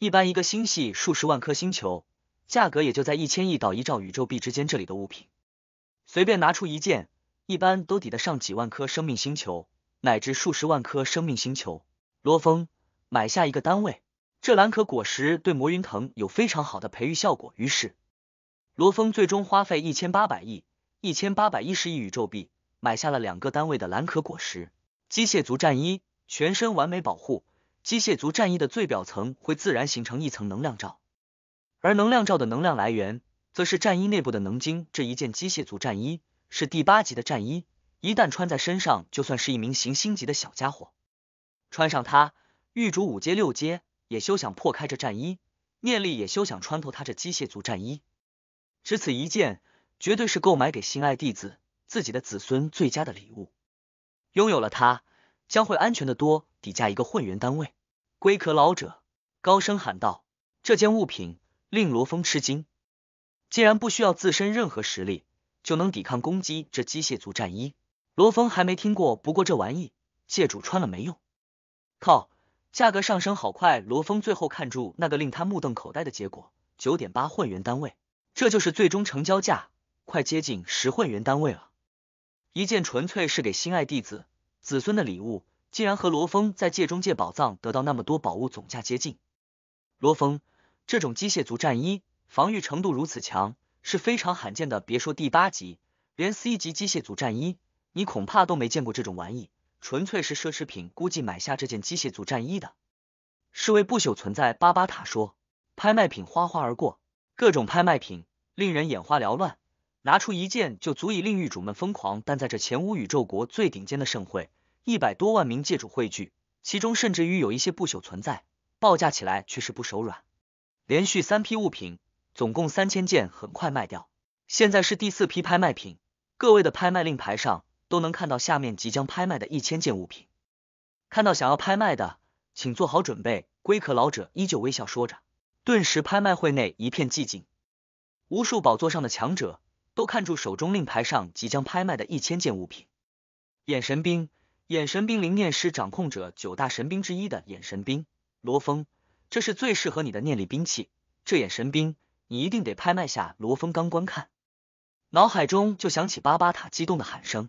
一般一个星系数十万颗星球，价格也就在一千亿到一兆宇宙币之间。这里的物品随便拿出一件，一般都抵得上几万颗生命星球，乃至数十万颗生命星球。罗峰买下一个单位，这蓝壳果实对魔云藤有非常好的培育效果，于是。罗峰最终花费一千八百亿、一千八百一十亿宇宙币，买下了两个单位的蓝壳果实。机械族战衣，全身完美保护。机械族战衣的最表层会自然形成一层能量罩，而能量罩的能量来源，则是战衣内部的能晶。这一件机械族战衣是第八级的战衣，一旦穿在身上，就算是一名行星级的小家伙，穿上它，玉主五阶、六阶也休想破开这战衣，念力也休想穿透它这机械族战衣。只此一件，绝对是购买给心爱弟子、自己的子孙最佳的礼物。拥有了它，将会安全的多。底价一个混元单位，龟壳老者高声喊道：“这件物品令罗峰吃惊，竟然不需要自身任何实力就能抵抗攻击。”这机械族战衣，罗峰还没听过。不过这玩意，借主穿了没用。靠，价格上升好快！罗峰最后看住那个令他目瞪口呆的结果，九点八混元单位。这就是最终成交价，快接近十混元单位了。一件纯粹是给心爱弟子子孙的礼物，竟然和罗峰在界中界宝藏得到那么多宝物总价接近。罗峰，这种机械族战衣防御程度如此强，是非常罕见的。别说第八级，连 C 级机械族战衣，你恐怕都没见过这种玩意，纯粹是奢侈品。估计买下这件机械族战衣的，是位不朽存在。巴巴塔说，拍卖品哗哗而过。各种拍卖品令人眼花缭乱，拿出一件就足以令玉主们疯狂。但在这前无宇宙国最顶尖的盛会，一百多万名界主汇聚，其中甚至于有一些不朽存在，报价起来却是不手软。连续三批物品，总共三千件，很快卖掉。现在是第四批拍卖品，各位的拍卖令牌上都能看到下面即将拍卖的一千件物品。看到想要拍卖的，请做好准备。龟壳老者依旧微笑说着。顿时，拍卖会内一片寂静，无数宝座上的强者都看住手中令牌上即将拍卖的一千件物品。眼神兵，眼神兵，灵念师掌控者，九大神兵之一的眼神兵，罗峰，这是最适合你的念力兵器，这眼神兵你一定得拍卖下。罗峰刚观看，脑海中就响起巴巴塔激动的喊声。